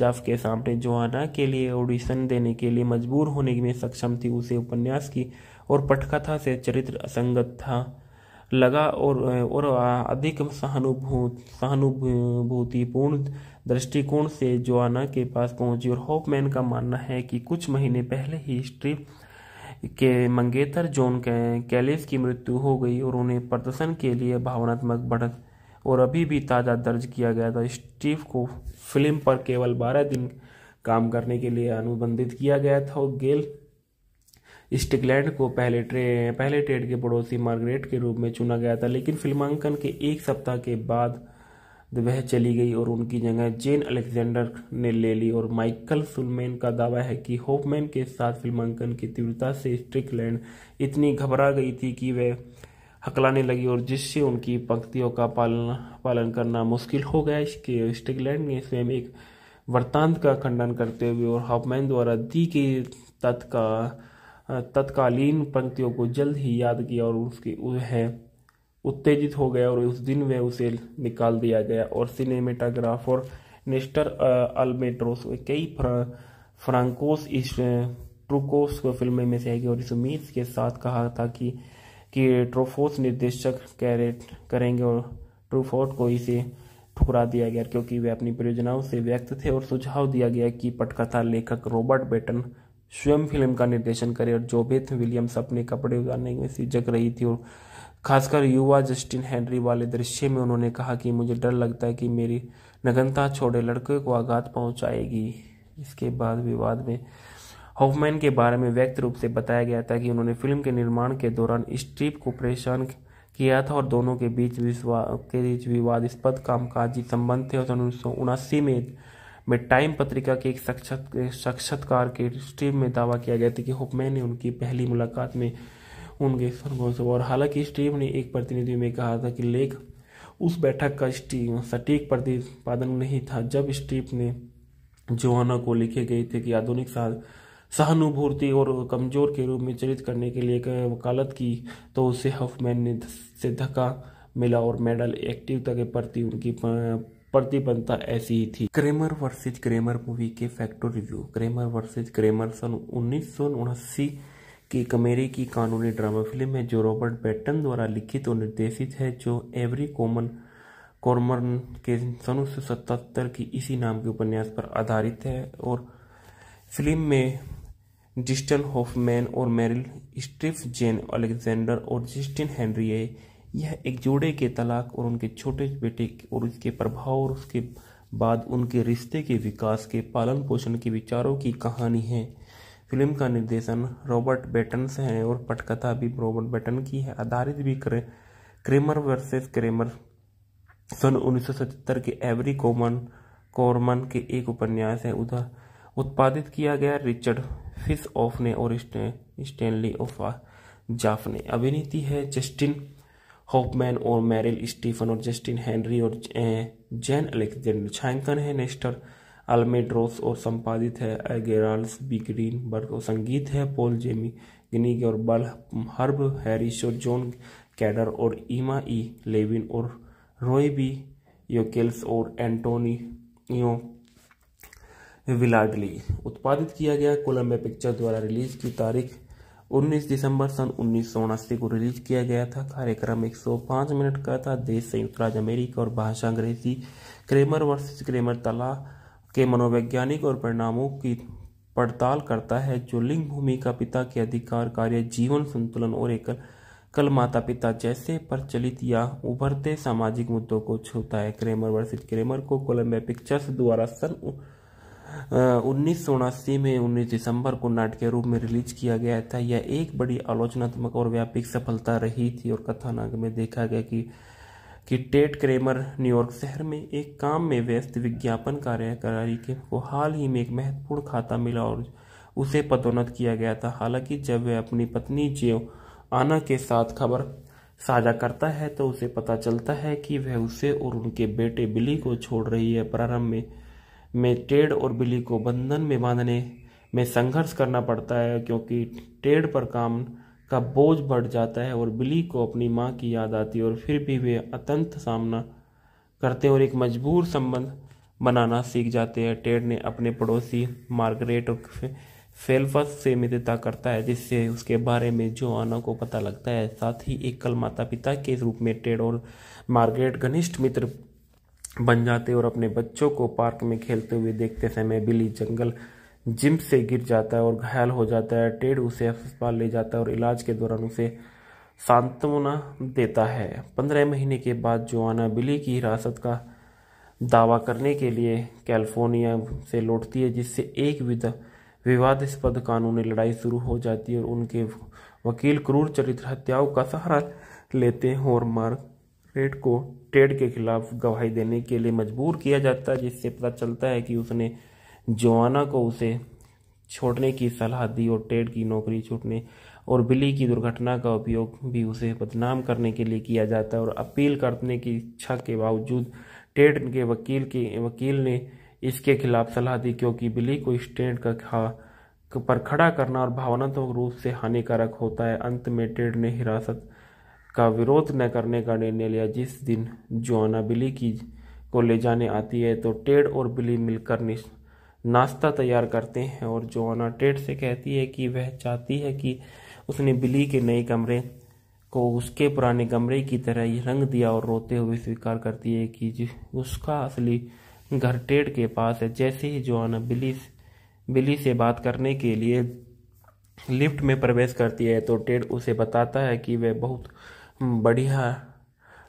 जाफ के सामने जोहाना के लिए ऑडिशन देने के लिए मजबूर होने में सक्षम थी उसे उपन्यास की और पटकथा से चरित्र असंगत था लगा और और अधिक सहानुभूतिपूर्ण दृष्टिकोण से जोआना के पास पहुंची और होपमैन का मानना है कि कुछ महीने पहले ही स्ट्रिप के मंगेतर के कैलिस की मृत्यु हो गई और उन्हें प्रदर्शन के लिए भावनात्मक बढ़त और अभी भी ताज़ा दर्ज किया गया था स्टीव को फिल्म पर केवल बारह दिन काम करने के लिए अनुबंधित किया गया था और गेल स्टिकलैंड को पहले ट्रे पहले ट्रेड के पड़ोसी मार्गरेट के रूप में चुना गया था लेकिन फिल्मांकन के एक सप्ताह के बाद वह चली गई और उनकी जगह जेन अलेक्जेंडर ने ले ली और माइकल सुलमेन का दावा है कि होपमैन के साथ फिल्मांकन की तीव्रता से स्ट्रिकलैंड इतनी घबरा गई थी कि वह हकलाने लगी और जिससे उनकी पंक्तियों का पालन पालन करना मुश्किल हो गया इसके स्ट्रिकलैंड ने स्वयं एक वृत्तांत का खंडन करते हुए और हॉपमैन द्वारा दी गई तत्का तत्कालीन पंक्तियों को जल्द ही याद किया और उसके वह उत्तेजित हो गया और उस दिन में उसे निकाल दिया गया और सिनेमेटाग्राफ और नेस्टर अल्मेट्रोस कई फ्रांकोस इस ट्रूकोस को फिल्म में से है और इस उम्मीद के साथ कहा था कि कि ट्रोफोस निर्देशक कैरेट करेंगे और ट्रूफोर्ट को इसे ठुकरा दिया गया क्योंकि वे अपनी परियोजनाओं से व्यक्त थे और सुझाव दिया गया कि पटकथा लेखक रॉबर्ट बेटन स्वयं फिल्म का निर्देशन करे और जोबेथ विलियम्स अपने कपड़े उगाने में से जग रही थी और खासकर युवा जस्टिन हेनरी वाले दृश्य में उन्होंने कहा कि मुझे डर लगता है कि मेरी नगनता छोड़े लड़के को आघात पहुंचाएगी इसके बाद विवाद में हॉफमैन के बारे में व्यक्त रूप से बताया गया था कि उन्होंने फिल्म के निर्माण के दौरान स्ट्रीप को परेशान किया था और दोनों के बीच के बीच विवादास्पद कामकाजी संबंध थे और उन्नीस सौ में में टाइम पत्रिका के एक साक्षात्कार के स्ट्रीप में दावा किया गया था कि होफमैन ने उनकी पहली मुलाकात में उनके से और हालांकि स्टीव ने एक प्रतिनिधि में कहा था कि लेख उस बैठक का सटीक प्रतिपादन नहीं था जब स्टीव ने जोहाना को लिखे गए थे कि आधुनिक सहानुभूति और कमजोर के रूप में चरित करने के लिए वकालत की तो उसे हफमैन ने से धक्का मिला और मेडल एक्टिवता के प्रति उनकी प्रतिबद्धता ऐसी ही थी क्रेमर वर्सेज क्रेमर मूवी के factor review Kramer versus Kramer सन उन्नीस की कमेरी की कानूनी ड्रामा फिल्म है जो रॉबर्ट बैटन द्वारा लिखित और निर्देशित है जो एवरी कॉमन कॉर्मन के सन उन्नीस सतहत्तर की इसी नाम के उपन्यास पर आधारित है और फिल्म में जिस्टन होफमैन और मेरिल स्ट्रिफ जेन अलेक्जेंडर और जिस्टिन हेनरी यह एक जोड़े के तलाक और उनके छोटे बेटे और उसके प्रभाव और उसके बाद उनके रिश्ते के विकास के पालन पोषण के विचारों की कहानी है फिल्म का निर्देशन रॉबर्ट बेटन्स है और पटकथा भी रॉबर्ट बेटन की है आधारित भी क्रे क्रेमर वर्सेस क्रेमर सन उन्नीस के एवरी कॉमन कॉर्मन के एक उपन्यास है उधर उत्पादित किया गया रिचर्ड फिस ऑफ ने और स्टेनली ऑफ जाफ ने अभिनीति है जस्टिन हॉपमैन और मैरिल स्टीफन और जस्टिन हेनरी और जेन अलेक्जेंडर छायांकन है नेस्टर अल्मेड्रोस और संपादित है एगेराल्स बी ग्रीन बर्ग और संगीत है पोल जेमी गनीग और बल हर्ब हैरिस और जॉन कैडर और ईमा ई लेविन और रॉय बी योकेल्स और एंटोनियो विलाडली उत्पादित किया गया कोलम्बिया पिक्चर द्वारा रिलीज की तारीख 19 दिसंबर सन उन्नीस को रिलीज किया गया था कार्यक्रम 105 मिनट का था देश संयुक्त राज्य अमेरिका और भाषा अंग्रेजी क्रेमर वर्सेस क्रेमर तला के मनोवैज्ञानिक और परिणामों की पड़ताल करता है जो लिंग भूमि का पिता के अधिकार कार्य जीवन संतुलन और एकल कल माता पिता जैसे प्रचलित या उभरते सामाजिक मुद्दों को छूता है क्रेमर वर्सेज क्रेमर को कोलंबिया पिक्चर्स द्वारा सन उन्नीस में 19 दिसंबर को नाटक के रूप में रिलीज किया गया था यह एक बड़ी आलोचनात्मक और व्यापक सफलता रही थी और कथानक में देखा गया कि कि टेट क्रेमर न्यूयॉर्क शहर में एक काम में व्यस्त विज्ञापन कार्यकारी के को हाल ही में एक महत्वपूर्ण खाता मिला और उसे पदोन्नत किया गया था हालांकि जब वह अपनी पत्नी जेव आना के साथ खबर साझा करता है तो उसे पता चलता है कि वह उसे और उनके बेटे बिली को छोड़ रही है प्रारंभ में में टेड और बिली को बंधन में बांधने में संघर्ष करना पड़ता है क्योंकि टेड पर काम का बोझ बढ़ जाता है और बिली को अपनी माँ की याद आती है और फिर भी वे अतंत सामना करते हैं और एक मजबूर संबंध बनाना सीख जाते हैं टेड ने अपने पड़ोसी मार्गरेट और फेल्फस से मित्रता करता है जिससे उसके बारे में जो आना को पता लगता है साथ ही एक कल माता पिता के रूप में टेड और मार्गरेट घनिष्ठ मित्र बन जाते और अपने बच्चों को पार्क में खेलते हुए देखते समय बिली जंगल जिम से गिर जाता है और घायल हो जाता है टेड उसे अस्पताल ले जाता है और इलाज के दौरान उसे सांत्वना देता है पंद्रह महीने के बाद जोआना बिली की हिरासत का दावा करने के लिए कैलिफोर्निया से लौटती है जिससे एक विधा विवादास्पद कानूनी लड़ाई शुरू हो जाती है और उनके वकील क्रूर चरित्र हत्याओं का सहारा लेते हैं और मार्गरेट को टेड के खिलाफ गवाही देने के लिए मजबूर किया जाता है जिससे पता चलता है कि उसने जोआना को उसे छोड़ने की सलाह दी और टेड की नौकरी छूटने और बिली की दुर्घटना का उपयोग भी उसे बदनाम करने के लिए किया जाता है और अपील करने की इच्छा के बावजूद टेड के वकील के वकील ने इसके खिलाफ सलाह दी क्योंकि बिली को स्टैंड का खा पर खड़ा करना और भावनात्मक रूप से हानिकारक होता है अंत में टेड ने हिरासत का विरोध न करने का निर्णय लिया जिस दिन जोआना बिली की को ले जाने आती है तो टेड और बिली मिलकर निश्चित नाश्ता तैयार करते हैं और जोआना टेट से कहती है कि वह चाहती है कि उसने बिली के नए कमरे को उसके पुराने कमरे की तरह ही रंग दिया और रोते हुए स्वीकार करती है कि उसका असली घर टेट के पास है जैसे ही जोआना बिली बिली से बात करने के लिए लिफ्ट में प्रवेश करती है तो टेड उसे बताता है कि वह बहुत बढ़िया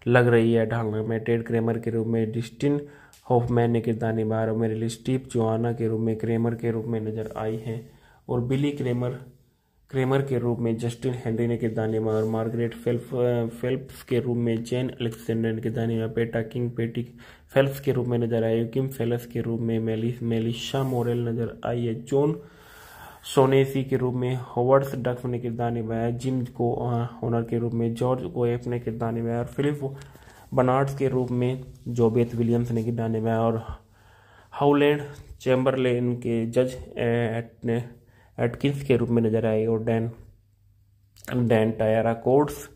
लग रही है ढालना में टेड क्रेमर के रूप में डिस्टिन हॉफमैन ने किरदार निभाया और मेरे लिए स्टीव जोआना के रूप में क्रेमर के रूप में नजर आई हैं और बिली क्रेमर क्रेमर के रूप में जस्टिन हेनरी ने किरदार निभाया और मार्गरेट फेल्फ फेल्प्स के रूप में जैन अलेक्सेंडर ने किरदार निभाया पेटा किंग पेटी फेल्प्स के रूप में नजर आई किम फेलस के रूप में मेलिस मेलिशा मोरेल नजर आई है जोन सोनेसी के रूप में हॉवर्ड्स डफ ने किरदार निभाया जिम को ऑनर के रूप में जॉर्ज कोएफ ने किरदार निभाया और फिलिप बनार्ड्स के रूप में जोबेथ विलियम्स ने गिरा निभाया और हाउलैंड चैम्बरलेन के जज एट ने एटकिंस के रूप में नजर आए और डैन डैन टायरा कोड्स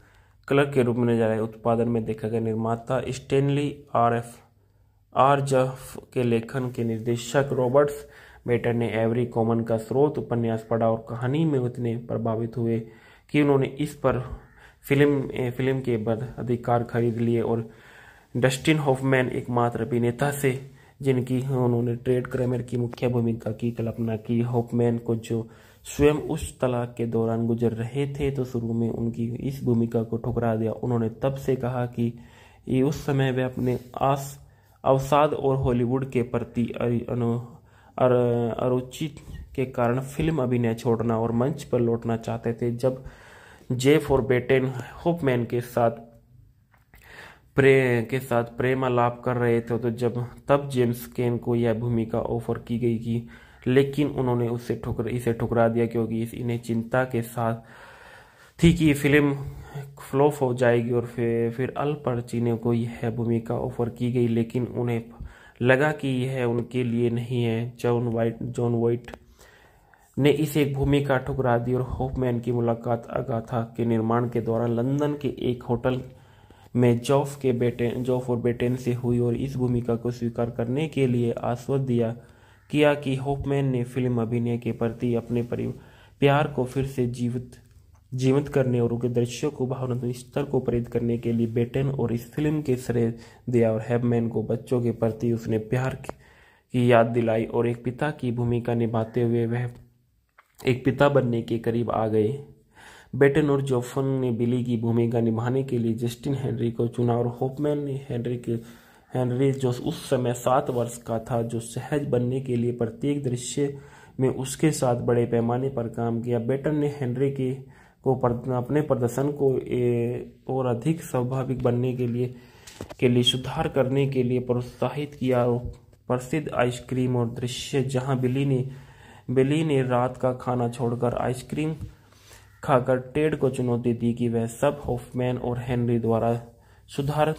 क्लर्क के रूप में नजर आए उत्पादन में देखा गया निर्माता Stanley R F R Jaffe के लेखन के निर्देशक रॉबर्ट्स बेटर ने एवरी कॉमन का स्रोत उपन्यास पढ़ा और कहानी में उतने प्रभावित हुए कि उन्होंने इस पर फिल्म फिल्म के बाद अधिकार खरीद लिए और डस्टिन होफमैन एकमात्र अभिनेता से जिनकी उन्होंने ट्रेड क्रेमर की मुख्य भूमिका की कल्पना की होफमैन को जो स्वयं उस तलाक के दौरान गुजर रहे थे तो शुरू में उनकी इस भूमिका को ठुकरा दिया उन्होंने तब से कहा कि ये उस समय वे अपने आस अवसाद और हॉलीवुड के प्रति अरुचि के कारण फिल्म अभिनय छोड़ना और मंच पर लौटना चाहते थे जब जे फॉर बेटेन होपमैन के साथ प्रे के साथ प्रेम आलाप कर रहे थे तो जब तब जेम्स केन को यह भूमिका ऑफर की गई थी लेकिन उन्होंने उससे ठुकर इसे ठुकरा दिया क्योंकि इस इन्हें चिंता के साथ थी कि फिल्म फ्लॉप हो जाएगी और फिर फिर अल को यह भूमिका ऑफर की गई लेकिन उन्हें लगा कि यह उनके लिए नहीं है जॉन वाइट जॉन वाइट ने इसे एक भूमिका ठुकरा दी और होपमैन की मुलाकात अगाथा के निर्माण के दौरान लंदन के एक होटल में जॉफ के बेटे जॉफ और बेटेन से हुई और इस भूमिका को स्वीकार करने के लिए आश्वस्त दिया किया कि होपमैन ने फिल्म अभिनय के प्रति अपने प्यार को फिर से जीवित जीवित करने और उनके दृश्यों को भावनात्मक स्तर को प्रेरित करने के लिए बेटेन और इस फिल्म के श्रेय दिया और हैबमैन को बच्चों के प्रति उसने प्यार की याद दिलाई और एक पिता की भूमिका निभाते हुए वह एक पिता बनने के करीब आ गए बेटन और जोफन ने बिली की भूमिका निभाने के लिए जस्टिन हेनरी को चुना और होपमैन ने हेनरी के हेनरी जो उस समय सात वर्ष का था जो सहज बनने के लिए प्रत्येक दृश्य में उसके साथ बड़े पैमाने पर काम किया बेटन ने हेनरी के को अपने प्रदर्शन को ए, और अधिक स्वाभाविक बनने के लिए के लिए सुधार करने के लिए प्रोत्साहित किया और प्रसिद्ध आइसक्रीम और दृश्य जहां बिली ने बिली ने रात का खाना छोड़कर आइसक्रीम खाकर टेड को चुनौती दी कि वह सब होफमैन और हेनरी द्वारा सुधार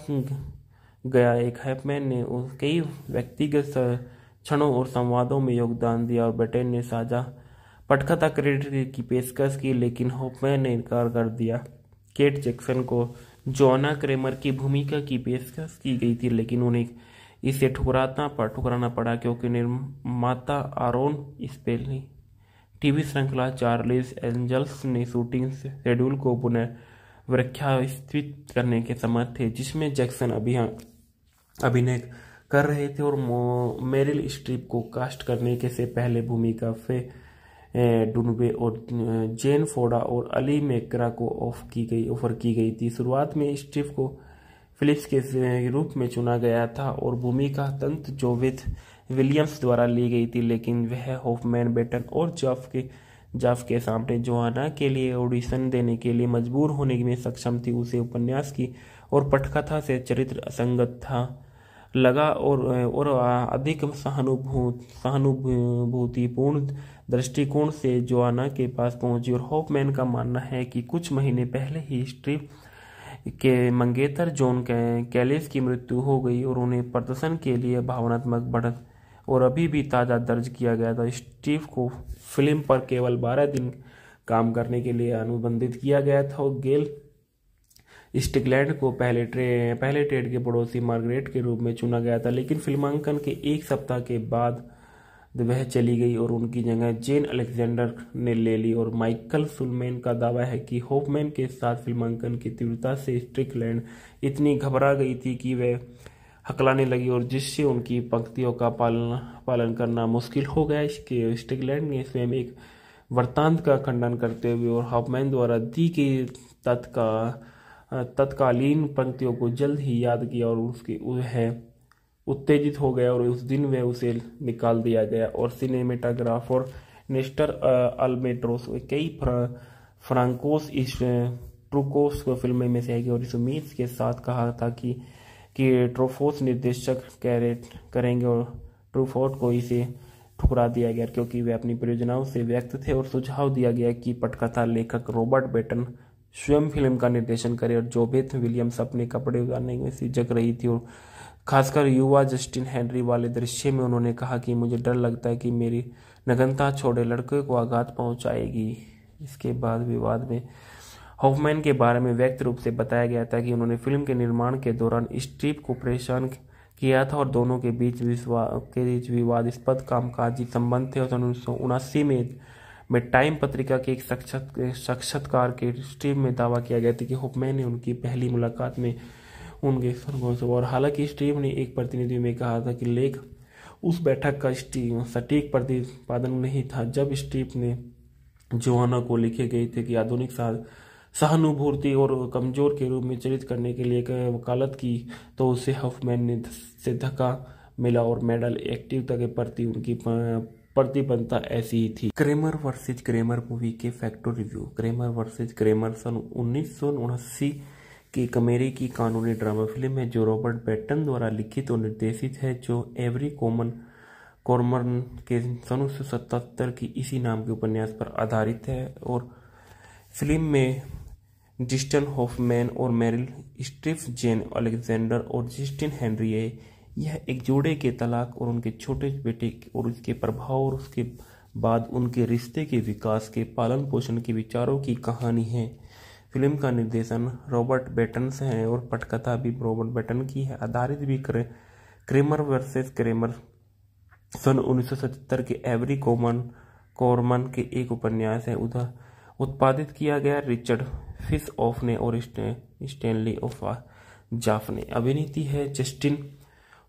गया एक हैपमैन ने कई व्यक्तिगत क्षणों और संवादों में योगदान दिया और ब्रिटेन ने साझा पटखता क्रेडिट की पेशकश की लेकिन होपमैन ने इनकार कर दिया केट जैक्सन को जोना क्रेमर की भूमिका की पेशकश की गई थी लेकिन उन्हें इसे ठुकराना ठुकराना पड़ा क्योंकि निर्माता आरोन ने टीवी श्रृंखला चार्लिस एंजल्स ने शूटिंग शेड्यूल को पुनः पुनर्व्याख्यास्थित करने के समर्थ थे जिसमें जैक्सन हाँ, अभिनय कर रहे थे और मेरिल स्ट्रीप को कास्ट करने के से पहले भूमिका फे डुनबे और जेन फोड़ा और अली मेकरा को ऑफ की गई ऑफर की गई थी शुरुआत में स्ट्रीप को फिलिप्स के रूप में चुना गया था और भूमिका तंत्र जोविथ विलियम्स द्वारा ली गई थी लेकिन वह होफमैन बेटन और जफ के जफ के सामने जोहाना के लिए ऑडिशन देने के लिए मजबूर होने में सक्षम थी उसे उपन्यास की और पटकथा से चरित्र असंगत था लगा और और अधिक सहानुभूत सहानुभूतिपूर्ण दृष्टिकोण से जोआना के पास पहुंची और होपमैन का मानना है कि कुछ महीने पहले ही स्ट्रिप के मंगेतर के कैलिस की मृत्यु हो गई और उन्हें प्रदर्शन के लिए भावनात्मक बढ़त और अभी भी ताज़ा दर्ज किया गया था स्टीव को फिल्म पर केवल 12 दिन काम करने के लिए अनुबंधित किया गया था और गेल स्टिकलैंड को पहले ट्रे पहले ट्रेड के पड़ोसी मार्गरेट के रूप में चुना गया था लेकिन फिल्मांकन के एक सप्ताह के बाद वह चली गई और उनकी जगह जेन अलेक्जेंडर ने ले ली और माइकल सुलमेन का दावा है कि होपमैन के साथ फिल्मांकन की तीव्रता से स्ट्रिकलैंड इतनी घबरा गई थी कि वह हकलाने लगी और जिससे उनकी पंक्तियों का पालन पालन करना मुश्किल हो गया इसके स्ट्रिकलैंड ने स्वयं एक वृत्तांत का खंडन करते हुए और हॉपमैन द्वारा दी गई तत्का तत्कालीन पंक्तियों को जल्द ही याद किया और उसके वह उत्तेजित हो गया और उस दिन वे उसे निकाल दिया गया और सिनेमेटाग्राफ और नेस्टर अल्मेट्रोस कई फ्रांकोस इस ट्रूकोस को फिल्म में से आएगी और इस उम्मीद के साथ कहा था कि कि ट्रोफोस निर्देशक कैरेट करेंगे और ट्रूफोर्ट को इसे ठुकरा दिया गया क्योंकि वे अपनी परियोजनाओं से व्यक्त थे और सुझाव दिया गया कि पटकथा लेखक रॉबर्ट बेटन स्वयं फिल्म का निर्देशन करे और जोबेथ विलियम्स अपने कपड़े उतारने में से जग रही थी और खासकर युवा जस्टिन हेनरी वाले दृश्य में उन्होंने कहा कि मुझे डर लगता है कि मेरी नगनता छोड़े लड़के को आघात पहुंचाएगी इसके बाद विवाद में हॉफमैन के बारे में व्यक्त रूप से बताया गया था कि उन्होंने फिल्म के निर्माण के दौरान स्ट्रीप को परेशान किया था और दोनों के बीच के बीच काम कामकाजी संबंध थे और उन्नीस सौ उनासी में में टाइम पत्रिका के एक साक्षात्कार के स्ट्रीप में दावा किया गया था कि हॉफमैन ने उनकी पहली मुलाकात में उनके संघों से और हालांकि स्टीव ने एक प्रतिनिधि में कहा था कि लेख उस बैठक का सटीक प्रतिपादन नहीं था जब स्टीव ने जोहाना को लिखे गए थे कि आधुनिक सहानुभूति और कमजोर के रूप में चरित करने के लिए वकालत की तो उसे हफमैन ने से धक्का मिला और मेडल एक्टिवता के प्रति उनकी प्रतिबद्धता ऐसी ही थी क्रेमर वर्सेज क्रेमर मूवी के facto review Kramer versus Kramer सन उन्नीस कि कमेरी की कानूनी ड्रामा फिल्म है जो रॉबर्ट बैटन द्वारा लिखित और निर्देशित है जो एवरी कॉमन कॉर्मन के सन उन्नीस की इसी नाम के उपन्यास पर आधारित है और फिल्म में जिस्टन होफमैन और मेरिल स्ट्रिफ जेन अलेक्जेंडर और जिस्टिन हेनरी है यह एक जोड़े के तलाक और उनके छोटे बेटे और उसके प्रभाव और उसके बाद उनके रिश्ते के विकास के पालन पोषण के विचारों की कहानी है फिल्म का निर्देशन रॉबर्ट बेटन से है और पटकथा भी रॉबर्ट बेटन की है आधारित भी क्रे, क्रेमर वर्सेस क्रेमर सन उन्नीस के एवरी कॉमन कोरमन के एक उपन्यास है उधर उत्पादित किया गया रिचर्ड फिस ऑफ ने और स्टेनली ऑफ जाफ ने अभिनेती है जस्टिन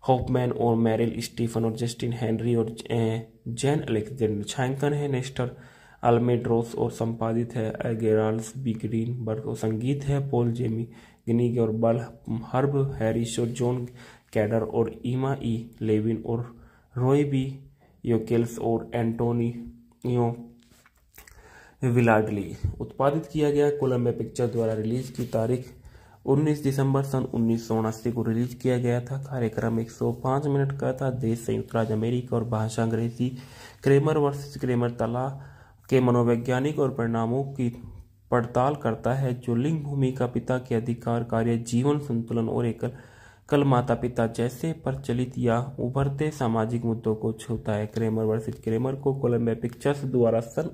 हॉपमैन और मैरिल स्टीफन और जस्टिन हेनरी और जैन अलेक्जेंडर छायांकन है नेस्टर अल्मेड्रोस और संपादित है एगेराल्स बी ग्रीन बर्ग और संगीत है पोल जेमी गिनी और बल हर्ब हैरिश और जॉन कैडर और ईमा ई लेविन और रॉय बी योकेल्स और एंटोनियो विलाडली उत्पादित किया गया कोलम्बिया पिक्चर द्वारा रिलीज की तारीख 19 दिसंबर सन उन्नीस को रिलीज किया गया था कार्यक्रम 105 मिनट का था देश संयुक्त राज्य अमेरिका और भाषा अंग्रेजी क्रेमर वर्सेस क्रेमर तला के मनोवैज्ञानिक और परिणामों की पड़ताल करता है जो लिंग भूमिका पिता के अधिकार कार्य जीवन संतुलन और एकल कल माता पिता जैसे प्रचलित या उभरते सामाजिक मुद्दों को छूता है क्रेमर वर्सिज क्रेमर को कोलंबिया पिक्चर्स द्वारा सन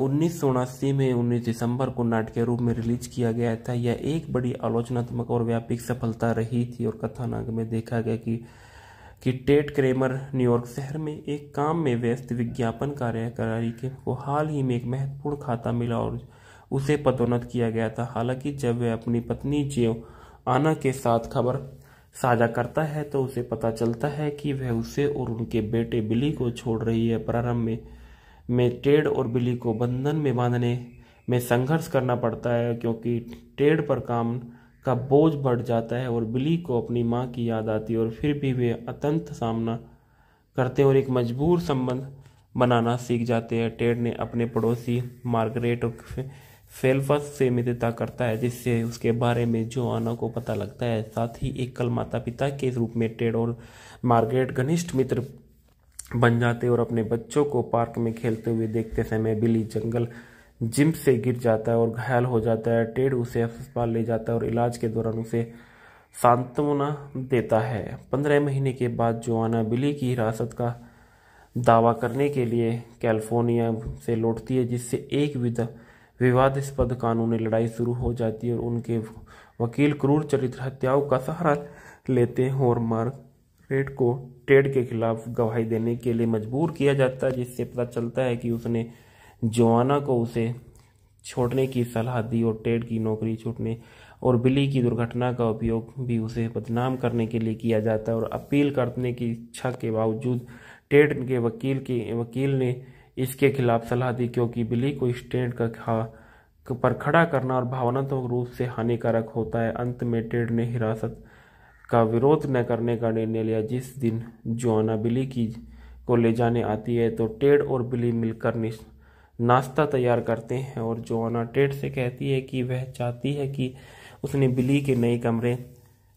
उन्नीस में 19 दिसंबर को नाटकीय रूप में रिलीज किया गया था यह एक बड़ी आलोचनात्मक और व्यापक सफलता रही थी और कथानक में देखा गया कि कि टेट क्रेमर न्यूयॉर्क शहर में एक काम में व्यस्त विज्ञापन कार्यकारी के को हाल ही में एक महत्वपूर्ण खाता मिला और उसे पदोन्नत किया गया था हालांकि जब वह अपनी पत्नी जियो आना के साथ खबर साझा करता है तो उसे पता चलता है कि वह उसे और उनके बेटे बिली को छोड़ रही है प्रारंभ में में टेड और बिली को बंधन में बांधने में संघर्ष करना पड़ता है क्योंकि टेड पर काम का बोझ बढ़ जाता है और बिली को अपनी माँ की याद आती है और फिर भी वे अतंत सामना करते और एक मजबूर संबंध बनाना सीख जाते हैं टेड ने अपने पड़ोसी मार्गरेट और फेल्फस से मित्रता करता है जिससे उसके बारे में जोआना को पता लगता है साथ ही एक कल माता पिता के रूप में टेड और मार्गरेट घनिष्ठ मित्र बन जाते और अपने बच्चों को पार्क में खेलते हुए देखते समय बिली जंगल जिम से गिर जाता है और घायल हो जाता है टेड उसे अस्पताल ले जाता है और इलाज के दौरान उसे सांत्वना देता है पंद्रह महीने के बाद जोआना बिली की हिरासत का दावा करने के लिए कैलिफोर्निया से लौटती है जिससे एक विध विवादस्पद कानूनी लड़ाई शुरू हो जाती है और उनके वकील क्रूर चरित्र हत्याओं का सहारा लेते हैं और मार्गरेट को टेड के खिलाफ गवाही देने के लिए मजबूर किया जाता है जिससे पता चलता है कि उसने जोआना को उसे छोड़ने की सलाह दी और टेड की नौकरी छूटने और बिली की दुर्घटना का उपयोग भी उसे बदनाम करने के लिए किया जाता है और अपील करने की इच्छा के बावजूद टेड के वकील के वकील ने इसके खिलाफ सलाह दी क्योंकि बिली को स्टेड का खा पर खड़ा करना और भावनात्मक रूप से हानिकारक होता है अंत में टेड ने हिरासत का विरोध न करने का निर्णय लिया जिस दिन जोआना बिली की को ले जाने आती है तो टेड और बिली मिलकर नाश्ता तैयार करते हैं और जोआना टेट से कहती है कि वह चाहती है कि उसने बिली के नए कमरे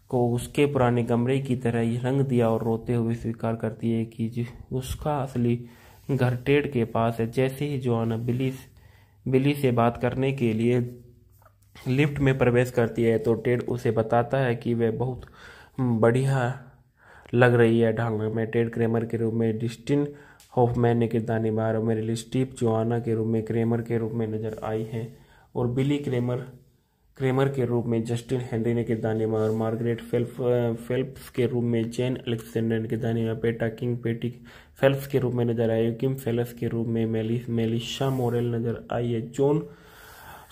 को उसके पुराने कमरे की तरह ही रंग दिया और रोते हुए स्वीकार करती है कि उसका असली घर टेड के पास है जैसे ही जोआना बिली बिली से बात करने के लिए लिफ्ट में प्रवेश करती है तो टेड उसे बताता है कि वह बहुत हम्म, बढ़िया लग रही है ढालने में टेड क्रेमर के रूप में डिस्टिन होफमैन ने किरदार निभाया और मेरे लिए स्टीव जोआना के रूप में क्रेमर के रूप में नजर आई हैं और बिली क्रेमर क्रेमर के रूप में जस्टिन हेनरी ने किरदार निभाया और मार्गरेट फेल्फ फेल्प्स के रूप में जेन अलेक्सेंडर ने किरदार निभाया पेटा किंग पेटी फेल्प्स के रूप में नजर आई किम फेलस के रूप में मेली मेलिशा मोरेल नजर आई है जोन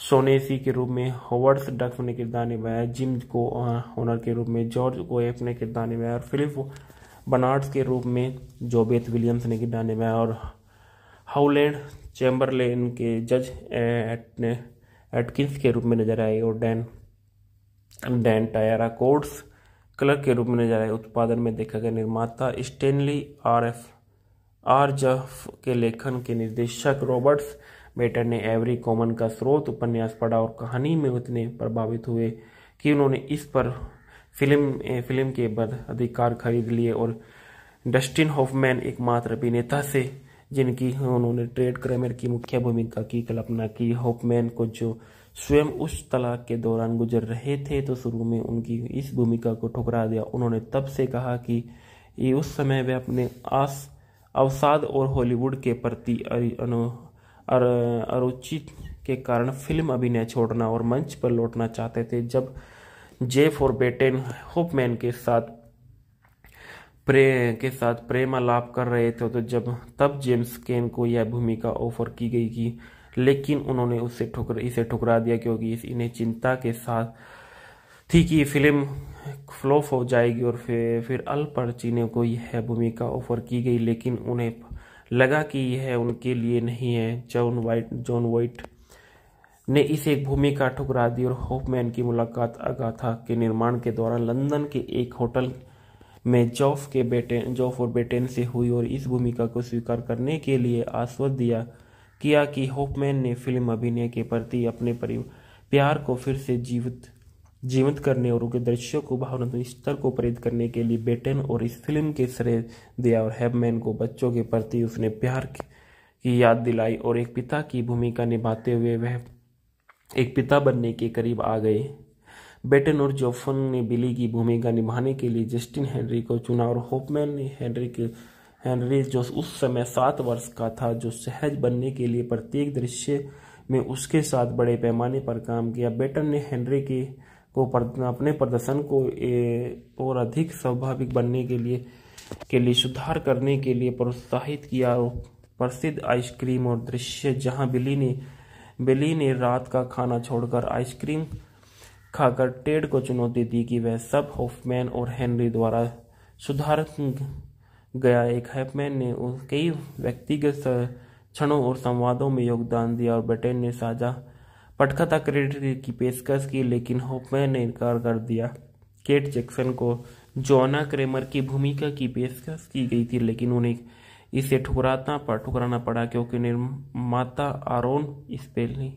सोनेसी के रूप में हॉवर्ड्स डक्फ ने किरदार निभाया जिम को ऑनर के रूप में जॉर्ज गोएफ ने किरदार निभाया और फिलिप बनाट्स के रूप में जोबेथ विलियम्स ने गिटाने में और हाउलैंड चैम्बरलेन के जज एट एटकिंस के रूप में नजर आए और डैन डैन टायरा कोड्स क्लर्क के रूप में नजर आए उत्पादन में देखा गया निर्माता Stanley R F R Jaffe के लेखन के निर्देशक रॉबर्ट्स बेटर ने एवरी कॉमन का स्रोत उपन्यास पढ़ा और कहानी में उतने प्रभावित हुए कि उन्होंने इस पर फिल्म फिल्म के बाद अधिकार खरीद लिए और डस्टिन होफमैन एकमात्र अभिनेता से जिनकी उन्होंने ट्रेड क्रेमर की मुख्य भूमिका की कल्पना की होफमैन को जो स्वयं उस तलाक के दौरान गुजर रहे थे तो शुरू में उनकी इस भूमिका को ठुकरा दिया उन्होंने तब से कहा कि ये उस समय वे अपने आस अवसाद और हॉलीवुड के प्रति अरुचि के कारण फिल्म अभिनय छोड़ना और मंच पर लौटना चाहते थे जब जे फॉर बेटेन होपमैन के साथ प्रे के साथ प्रेम आलाप कर रहे थे तो जब तब जेम्स केन को यह भूमिका ऑफर की गई कि लेकिन उन्होंने उसे ठुकर इसे ठुकरा दिया क्योंकि इस इन्हें चिंता के साथ थी कि फिल्म फ्लॉप हो जाएगी और फिर फिर अल पर्चिने को यह भूमिका ऑफर की गई लेकिन उन्हें लगा कि यह उनके लिए नहीं है जॉन वाइट जॉन वाइट ने इसे एक भूमिका ठुकरा दी और होफमैन की मुलाकात अगाथा के निर्माण के दौरान लंदन के एक होटल में जॉफ के बेटे जॉफ और बेटेन से हुई और इस भूमिका को स्वीकार करने के लिए आश्वस्त दिया किया कि होपमैन ने फिल्म अभिनय के प्रति अपने प्यार को फिर से जीवित जीवित करने और उनके दृश्यों को भावनात्मक स्तर को प्रेरित करने के लिए बेटेन और इस फिल्म के श्रेय दिया और हेपमैन को बच्चों के प्रति उसने प्यार की याद दिलाई और एक पिता की भूमिका निभाते हुए वह एक पिता बनने के करीब आ गए बेटन और जोफन ने बिली की भूमिका निभाने के लिए जस्टिन हेनरी को चुना और होपमैन ने हेनरी के हेनरी जो उस समय सात वर्ष का था जो सहज बनने के लिए प्रत्येक दृश्य में उसके साथ बड़े पैमाने पर काम किया बेटन ने हेनरी के को अपने प्रदर्शन को ए, और अधिक स्वाभाविक बनने के लिए के लिए सुधार करने के लिए प्रोत्साहित किया और प्रसिद्ध आइसक्रीम और दृश्य जहां बिली ने बिली ने रात का खाना छोड़कर आइसक्रीम खाकर टेड को चुनौती दी कि वह सब होफमैन और हेनरी द्वारा सुधार गया एक हैपमैन ने कई व्यक्तिगत क्षणों और संवादों में योगदान दिया और ब्रिटेन ने साझा पटकथा क्रेडिट की पेशकश की लेकिन होपमैन ने इनकार कर दिया केट जैक्सन को जोना क्रेमर की भूमिका की पेशकश की गई थी लेकिन उन्हें इसे ठुकराना पड़ा क्योंकि निर्माता आरोन स्पेली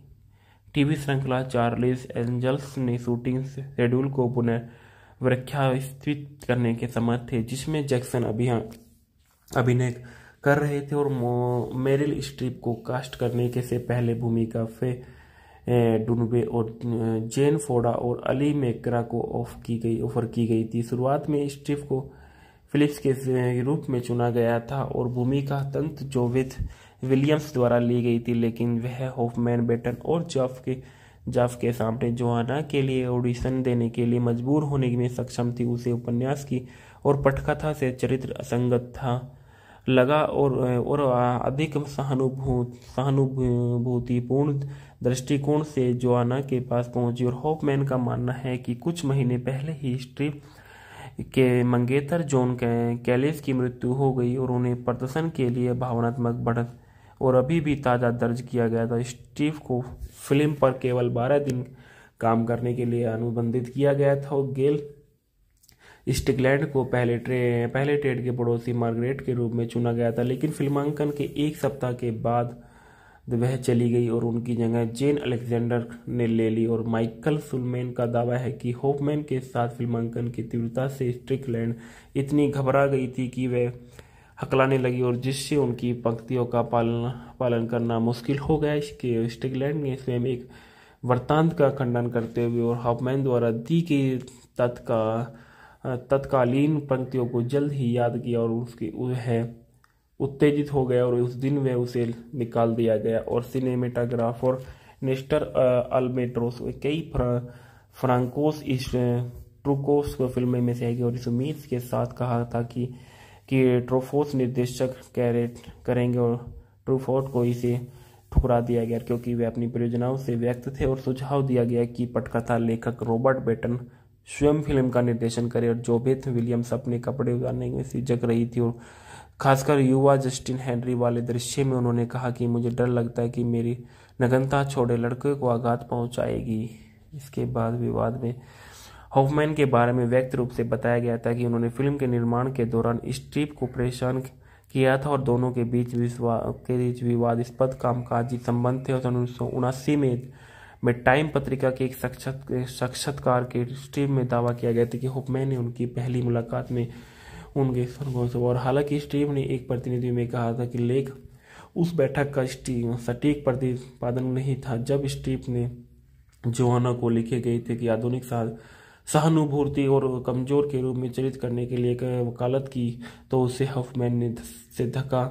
टीवी श्रृंखला चार्लिस एंजल्स ने शूटिंग शेड्यूल को पुनः पुनर्व्याख्यायित करने के समर्थ थे जिसमें जैक्सन हाँ, अभिनय कर रहे थे और मेरिल स्ट्रीप को कास्ट करने के से पहले भूमिका फे डुनबे और जेन फोडा और अली मेकरा को ऑफ की गई ऑफर की गई थी शुरुआत में स्ट्रीप को फिलिप्स के रूप में चुना गया था और भूमिका तंत्र जोविथ विलियम्स द्वारा ली गई थी लेकिन वह होफमैन बेटन और जॉफ के जॉफ के सामने जोहाना के लिए ऑडिशन देने के लिए मजबूर होने में सक्षम थी उसे उपन्यास की और पटकथा से चरित्र असंगत था लगा और और अधिक सहानुभूतिपूर्ण दृष्टिकोण से जोआना के पास पहुंची और होपमैन का मानना है कि कुछ महीने पहले ही स्ट्रिप के मंगेतर जॉन कैलिस की मृत्यु हो गई और उन्हें प्रदर्शन के लिए भावनात्मक बढ़त और अभी भी ताज़ा दर्ज किया गया था स्टीव को फिल्म पर केवल 12 दिन काम करने के लिए अनुबंधित किया गया था और गेल स्टिकलैंड को पहले ट्रे पहले ट्रेड के पड़ोसी मार्गरेट के रूप में चुना गया था लेकिन फिल्मांकन के एक सप्ताह के बाद वह चली गई और उनकी जगह जेन अलेक्जेंडर ने ले ली और माइकल सुलमेन का दावा है कि होपमैन के साथ फिल्मांकन की तीव्रता से स्ट्रिकलैंड इतनी घबरा गई थी कि वह हकलाने लगी और जिससे उनकी पंक्तियों का पालन पालन करना मुश्किल हो गया इसके स्ट्रिकलैंड ने स्वयं एक वृत्तांत का खंडन करते हुए और हॉपमैन द्वारा दी गई तत्का तत्कालीन पंक्तियों को जल्द ही याद किया और उसके वह उत्तेजित हो गया और उस दिन वह उसे निकाल दिया गया और सिनेमेटाग्राफ और नेस्टर अल्मेट्रोस कई फ्रांकोस इस ट्रूकोस फिल्में में से है और इस उम्मीद के साथ कहा था कि कि ट्रोफोस निर्देशक कैरेट करेंगे और ट्रूफोर्ट को इसे ठुकरा दिया गया क्योंकि वे अपनी परियोजनाओं से व्यक्त थे और सुझाव दिया गया कि पटकथा लेखक रॉबर्ट बेटन स्वयं फिल्म का निर्देशन करे और जोबेथ विलियम्स अपने कपड़े उतारने में सिजक रही थी और खासकर युवा जस्टिन हेनरी वाले दृश्य में उन्होंने कहा कि मुझे डर लगता है कि मेरी नगनता छोड़े लड़के को आघात पहुंचाएगी इसके बाद विवाद में हॉफमैन के बारे में व्यक्त रूप से बताया गया था कि उन्होंने फिल्म के निर्माण के दौरान स्ट्रीप को परेशान किया था और दोनों के बीच के बीच विवादास्पद कामकाजी संबंध थे और उन्नीस सौ में में टाइम पत्रिका के एक साक्षात्कार के स्ट्रीम में दावा किया गया था कि होपमैन ने उनकी पहली मुलाकात में उनके से और हालांकि स्टीव ने एक प्रतिनिधि में कहा था कि लेख उस बैठक का सटीक प्रतिपादन नहीं था जब स्टीव ने जोहाना को लिखे गए थे कि आधुनिक साल सहानुभूति और कमजोर के रूप में चरित करने के लिए वकालत की तो उसे हफमैन ने से धक्का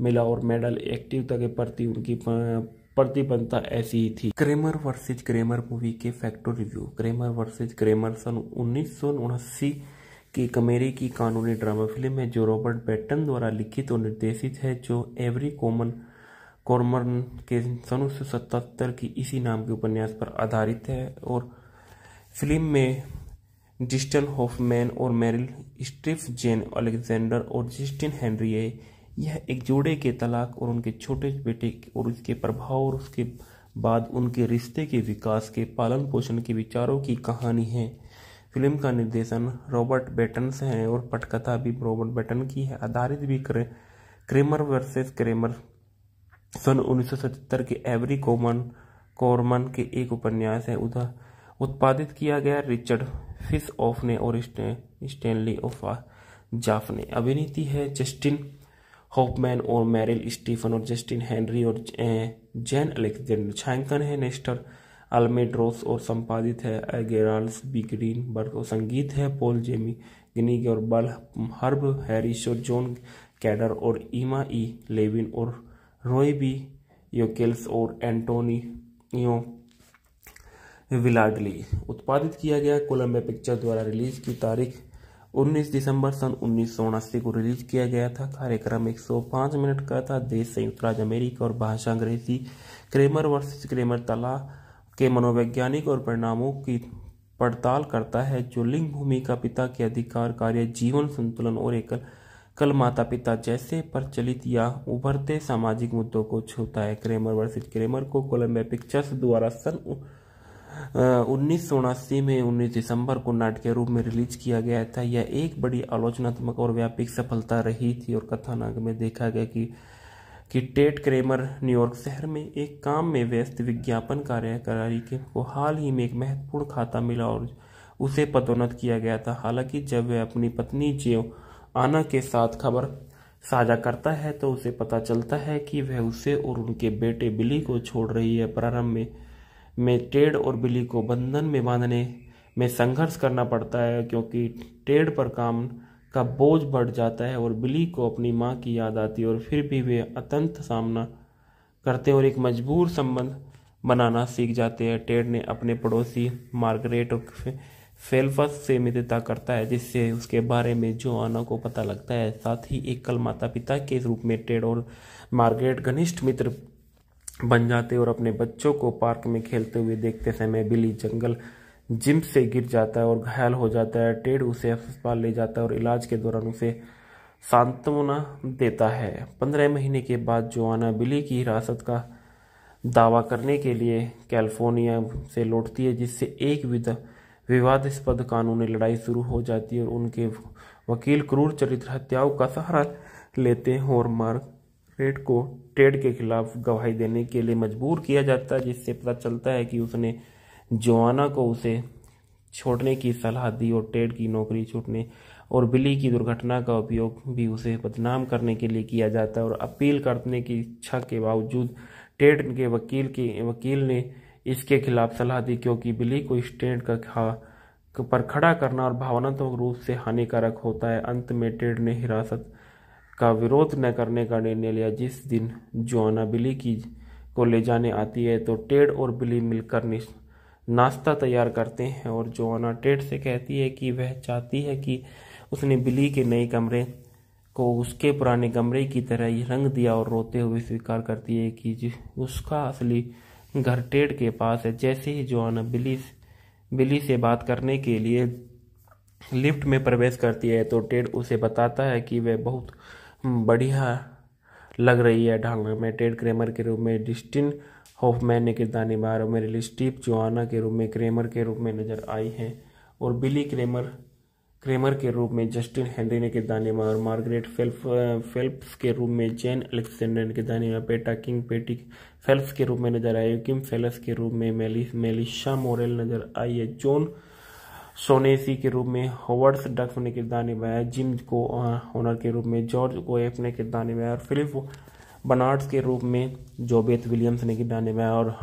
मिला और मेडल एक्टिवता के प्रति उनकी प्रतिबद्धता ऐसी ही थी क्रेमर वर्सेज क्रेमर मूवी के factor review Kramer versus Kramer सन उन्नीस की कमेडी की कानूनी ड्रामा फिल्म है जो रॉबर्ट बैटन द्वारा लिखित और निर्देशित है जो एवरी कॉमन कॉर्मर के सन उन्नीस की इसी नाम के उपन्यास पर आधारित है और फिल्म में जिस्टन होफमैन और मेरिल स्ट्रिफ जेन अलेक्जेंडर और जिस्टिन हेनरी है यह एक जोड़े के तलाक और उनके छोटे बेटे और उसके प्रभाव और उसके बाद उनके रिश्ते के विकास के पालन पोषण के विचारों की कहानी है फिल्म का निर्देशन रॉबर्ट बेटन से है और पटकथा भी रॉबर्ट बेटन की है आधारित भी करे क्रेमर वर्सेस क्रेमर सन उन्नीस के एवरी कोमन कोरमन के एक उपन्यास है उधर उत्पादित किया गया रिचर्ड फिस ऑफ ने और स्टेनली ऑफ जाफ ने अभिनीति है जस्टिन हॉपमैन और मैरिल स्टीफन और जस्टिन हेनरी और जैन अलेक्जेंडर छायांकन है नेस्टर अल्मेड्रोस और संपादित है एगेराल्स बी ग्रीन बर्ग और संगीत है पोल जेमी गिनी और बल हर्ब हैरिस और जॉन कैडर और ईमा ई लेविन और रोई बी योकेल्स और एंटोनियो विलाडली उत्पादित किया गया कोलम्बिया पिक्चर द्वारा रिलीज की तारीख 19 दिसंबर सन उन्नीस को रिलीज किया गया था कार्यक्रम 105 मिनट का था देश संयुक्त राज्य अमेरिका और भाषा अंग्रेजी क्रेमर वर्सेस क्रेमर तला के मनोवैज्ञानिक और परिणामों की पड़ताल करता है जो लिंग भूमि का पिता के अधिकार कार्य जीवन संतुलन और एकल कल माता पिता जैसे प्रचलित या उभरते सामाजिक मुद्दों को छूता है क्रेमर वर्सिज क्रेमर को कोलम्बिया पिक्चर्स द्वारा सन उन्नीस में 19 दिसंबर को नाटक के रूप में रिलीज किया गया था यह एक बड़ी आलोचनात्मक और व्यापक सफलता रही थी और कथानाक में देखा गया कि कि टेट क्रेमर न्यूयॉर्क शहर में एक काम में व्यस्त विज्ञापन कार्यकारी के को हाल ही में एक महत्वपूर्ण खाता मिला और उसे पदोन्नत किया गया था हालांकि जब वह अपनी पत्नी जियो आना के साथ खबर साझा करता है तो उसे पता चलता है कि वह उसे और उनके बेटे बिली को छोड़ रही है प्रारंभ में में टेड और बिली को बंधन में बांधने में संघर्ष करना पड़ता है क्योंकि टेड पर काम का बोझ बढ़ जाता है और बिली को अपनी माँ की याद आती है और फिर भी वे अतंत सामना करते और एक मजबूर संबंध बनाना सीख जाते हैं टेड ने अपने पड़ोसी मार्गरेट और फेल्फस से मित्रता करता है जिससे उसके बारे में जो आना को पता लगता है साथ ही एकल माता पिता के रूप में टेड और मार्गरेट घनिष्ठ मित्र बन जाते और अपने बच्चों को पार्क में खेलते हुए देखते समय बिली जंगल जिम से गिर जाता है और घायल हो जाता है टेड उसे अस्पताल ले जाता है और इलाज के दौरान उसे सांत्वना देता है पंद्रह महीने के बाद जोआना बिली की हिरासत का दावा करने के लिए कैलिफोर्निया से लौटती है जिससे एक विवादस्पद कानूनी लड़ाई शुरू हो जाती है और उनके वकील क्रूर चरित्र हत्याओं का सहारा लेते हैं और मार्गरेट को टेड के खिलाफ गवाही देने के लिए मजबूर किया जाता है जिससे पता चलता है कि उसने जोआना को उसे छोड़ने की सलाह दी और टेड की नौकरी छूटने और बिली की दुर्घटना का उपयोग भी उसे बदनाम करने के लिए किया जाता है और अपील करने की इच्छा के बावजूद टेड के वकील के वकील ने इसके खिलाफ सलाह दी क्योंकि बिली को स्टेड का पर खड़ा करना और भावनात्मक रूप से हानिकारक होता है अंत में टेड ने हिरासत का विरोध न करने का निर्णय लिया जिस दिन जोआना बिली की को ले जाने आती है तो टेड और बिली मिलकर नाश्ता तैयार करते हैं और आना टेट से कहती है कि वह चाहती है कि उसने बिली के नए कमरे को उसके पुराने कमरे की तरह रंग दिया और रोते हुए स्वीकार करती है कि उसका असली घर टेट के पास है जैसे ही आना बिली बिली से बात करने के लिए लिफ्ट में प्रवेश करती है तो टेड उसे बताता है कि वह बहुत हम्म, बढ़िया लग रही है ढालने में टेड क्रेमर के रूप में डिस्टिन हॉफमैन ने किरदार निभा और मेरे लिए स्टीव जोआना के रूप में क्रेमर के रूप में नजर आई हैं और बिली क्रेमर क्रेमर के रूप में जस्टिन हेनरी ने किरदार निभा और मार्गरेट फेल्फ फेल्प्स के रूप में जेन अलेक्सेंडर ने किरदार निभा पेटा किंग पेटी फेल्प्स के रूप में नजर आई किम फेलस के रूप में मेली मेलिशा मोरेल नजर आई है जॉन सोनेसी के रूप में हॉवर्ड्स डक्स ने किरदार निभाया जिम को ऑनर के रूप में जॉर्ज कोएफ ने किरदार निभाया और फिलिप बनार्ड्स के रूप में जोबेथ विलियम्स ने गिरा निभाया और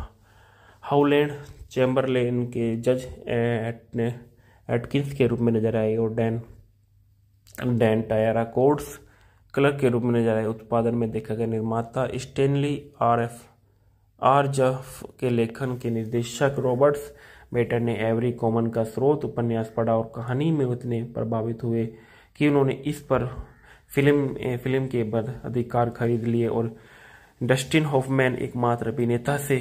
हाउलैंड चैम्बरलेन के जज एट एटकिंस के रूप में नजर आए और Dan Dan Tyra courts clerk के रूप में नजर आए उत्पादन में देखा गया निर्माता Stanley R F R Jaffe के लेखन के निर्देशक रॉबर्ट्स बेटर ने एवरी कॉमन का स्रोत उपन्यास पढ़ा और कहानी में उतने प्रभावित हुए कि उन्होंने इस पर फिल्म फिल्म के बाद अधिकार खरीद लिए और डस्टिन हॉफमैन एकमात्र अभिनेता से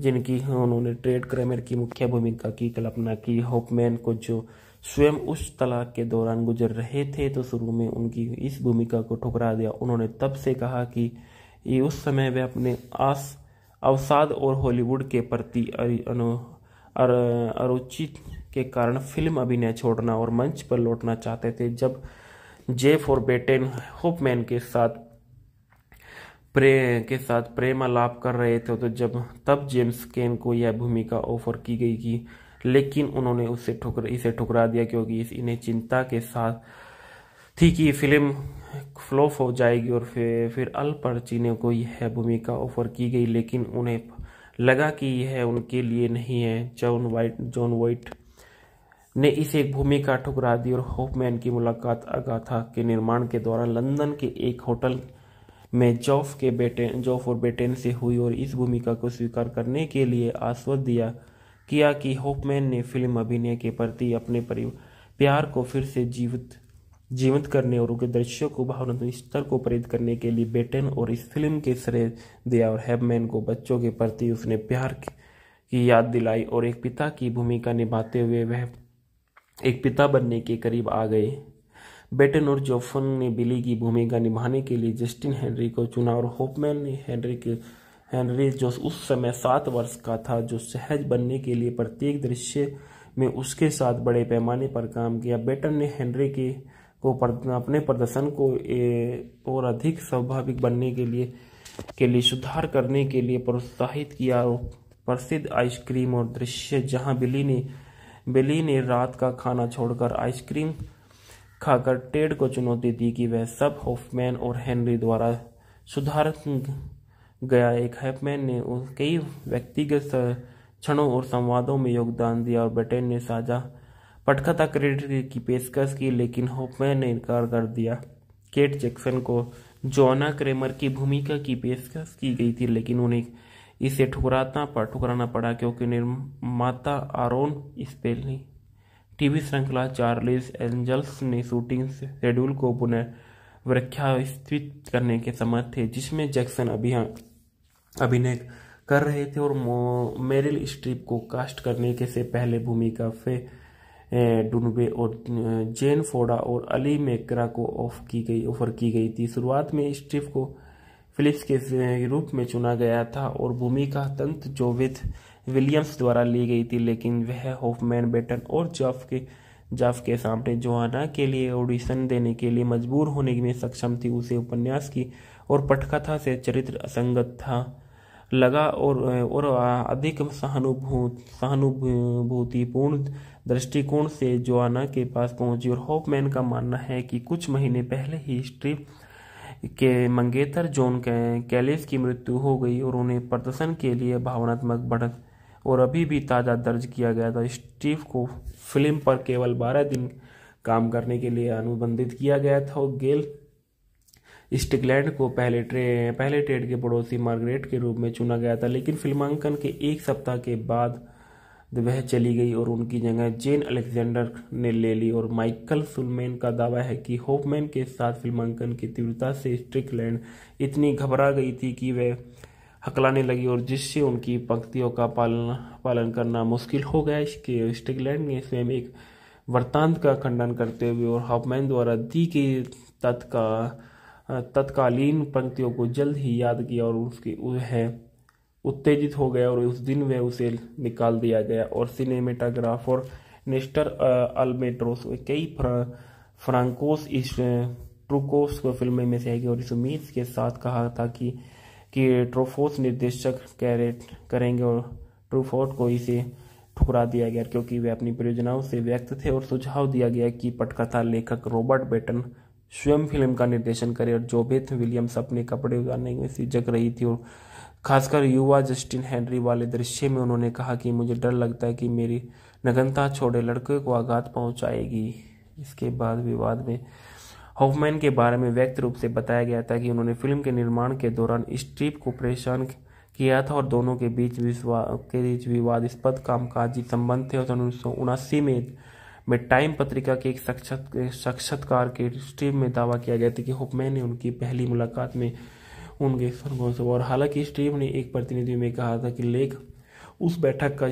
जिनकी हाँ, उन्होंने ट्रेड क्रेमर की मुख्य भूमिका की कल्पना की हॉफमैन को जो स्वयं उस तलाक के दौरान गुजर रहे थे तो शुरू में उनकी इस भूमिका को ठुकरा दिया उन्होंने तब से कहा कि ये उस समय वे अपने आस अवसाद और हॉलीवुड के प्रति अरुचि के कारण फिल्म अभिनय छोड़ना और मंच पर लौटना चाहते थे जब जे फॉर बेटेन होपमैन के साथ प्रे के साथ प्रेम आलाप कर रहे थे तो जब तब जेम्स केन को यह भूमिका ऑफर की गई कि लेकिन उन्होंने उससे ठुकर इसे ठुकरा दिया क्योंकि इस इन्हें चिंता के साथ थी कि फिल्म फ्लॉप हो जाएगी और फिर फिर अल पर्चिनो को यह भूमिका ऑफर की गई लेकिन उन्हें लगा कि यह उनके लिए नहीं है जॉन वाइट जॉन वाइट ने इसे एक भूमिका ठुकरा दी और होपमैन की मुलाकात अगाथा के निर्माण के दौरान लंदन के एक होटल में जॉफ के बेटे जॉफ और बेटेन से हुई और इस भूमिका को स्वीकार करने के लिए आश्वस्त दिया किया कि होपमैन ने फिल्म अभिनय के प्रति अपने प्यार को फिर से जीवित जीवंत करने और उनके दृश्यों को भावनात्मक स्तर को प्रेरित करने के लिए बेटेन और इस फिल्म के श्रेय दिया और हेपमैन को बच्चों के प्रति उसने प्यार की याद दिलाई और एक पिता की भूमिका निभाते हुए वह एक पिता बनने के करीब आ गए बेटन और जोफन ने बिली की भूमिका निभाने के लिए जस्टिन हेनरी को चुना और होपमैन ने हेनरी के हेनरी जो उस समय सात वर्ष का था जो सहज बनने के लिए प्रत्येक दृश्य में उसके साथ बड़े पैमाने पर काम किया बेटन ने हेनरी के को अपने प्रदर्शन को ए, और अधिक स्वाभाविक बनने के लिए के लिए सुधार करने के लिए प्रोत्साहित किया और प्रसिद्ध आइसक्रीम और दृश्य जहां बिली ने बिली ने रात का खाना छोड़कर आइसक्रीम खाकर टेड को चुनौती दी कि वह सब होफमैन और हेनरी द्वारा सुधार गया एक हैपमैन ने कई व्यक्तिगत क्षणों और संवादों में योगदान दिया और ब्रिटेन ने साझा पटकथा क्रेडिट की पेशकश की लेकिन होपमैन ने इनकार कर दिया केट जैक्सन को जोना क्रेमर की भूमिका की पेशकश की गई थी लेकिन उन्हें इसे ठुकराना ठुकराना पड़ा क्योंकि निर्माता आरोन स्पेली टीवी श्रृंखला चार्लिस एंजल्स ने शूटिंग शेड्यूल को पुनः पुनर्व्याख्यास्थित करने के समर्थ थे जिसमें जैक्सन अभी हाँ अभिनय कर रहे थे और मेरिल स्ट्रीप को कास्ट करने के से पहले भूमिका फे डुनबे और जेन फोडा और अली मेकरा को ऑफ की गई ऑफर की गई थी शुरुआत में स्ट्रीप को फिलिप्स के रूप में चुना गया था और भूमिका तंत्र जोविथ विलियम्स द्वारा ली गई थी लेकिन वह होफमैन बेटन और जॉफ के जाफ के सामने जोहाना के लिए ऑडिशन देने के लिए मजबूर होने में सक्षम थी उसे उपन्यास की और पटकथा से चरित्र असंगत था लगा और और अधिक सहानुभूतिपूर्ण दृष्टिकोण से जोआना के पास पहुंची और होपमैन का मानना है कि कुछ महीने पहले ही स्ट्रिप के मंगेतर के कैलिस की मृत्यु हो गई और उन्हें प्रदर्शन के लिए भावनात्मक बढ़त और अभी भी ताज़ा दर्ज किया गया था स्टीव को फिल्म पर केवल बारह दिन काम करने के लिए अनुबंधित किया गया था और गेल स्टिकलैंड को पहले ट्रे पहले ट्रेड के पड़ोसी मार्गरेट के रूप में चुना गया था लेकिन फिल्मांकन के एक सप्ताह के बाद वह चली गई और उनकी जगह जेन अलेक्जेंडर ने ले ली और माइकल सुलमेन का दावा है कि होपमैन के साथ फिल्मांकन की तीव्रता से स्ट्रिकलैंड इतनी घबरा गई थी कि वह हकलाने लगी और जिससे उनकी पंक्तियों का पालन पालन करना मुश्किल हो गया इसके स्ट्रिकलैंड ने स्वयं एक वृत्तांत का खंडन करते हुए और हॉपमैन द्वारा दी गई तत्का तत्कालीन पंक्तियों को जल्द ही याद किया और उसके वह उत्तेजित हो गया और उस दिन वह उसे निकाल दिया गया और सिनेमेटाग्राफ और नेस्टर अल्मेट्रोस कई फ्रांकोस इस ट्रूकोस को फिल्म में से आएगी और इस उम्मीद के साथ कहा था कि कि ट्रोफोस निर्देशक कैरेट करेंगे और ट्रूफोर्ट को इसे ठुकरा दिया गया क्योंकि वे अपनी परियोजनाओं से व्यक्त थे और सुझाव दिया गया कि पटकथा लेखक रॉबर्ट बेटन स्वयं फिल्म का निर्देशन करे और जोबेथ विलियम्स अपने कपड़े उगाने में सिजक रही थी और खासकर युवा जस्टिन हेनरी वाले दृश्य में उन्होंने कहा कि मुझे डर लगता है कि मेरी नगनता छोड़े लड़के को आघात पहुंचाएगी इसके बाद विवाद में हॉफमैन के बारे में व्यक्त रूप से बताया गया था कि उन्होंने फिल्म के निर्माण के दौरान स्ट्रीप को परेशान किया था और दोनों के बीच के बीच विवादस्पद कामकाजी संबंध थे और उन्नीस सौ में में टाइम पत्रिका के एक साक्षात्कार के स्ट्रीम में दावा किया गया था कि होपमैन ने उनकी पहली मुलाकात में उनके से और हालांकि स्टीव ने एक प्रतिनिधि में कहा था कि लेख उस बैठक का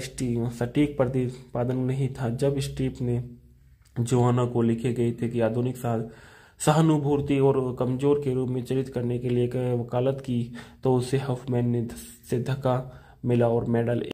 सटीक प्रतिपादन नहीं था जब स्टीव ने जोहाना को लिखे गए थे कि आधुनिक साल सहानुभूति और कमजोर के रूप में चरित करने के लिए वकालत की तो उसे हफमैन ने से धक्का मिला और मेडल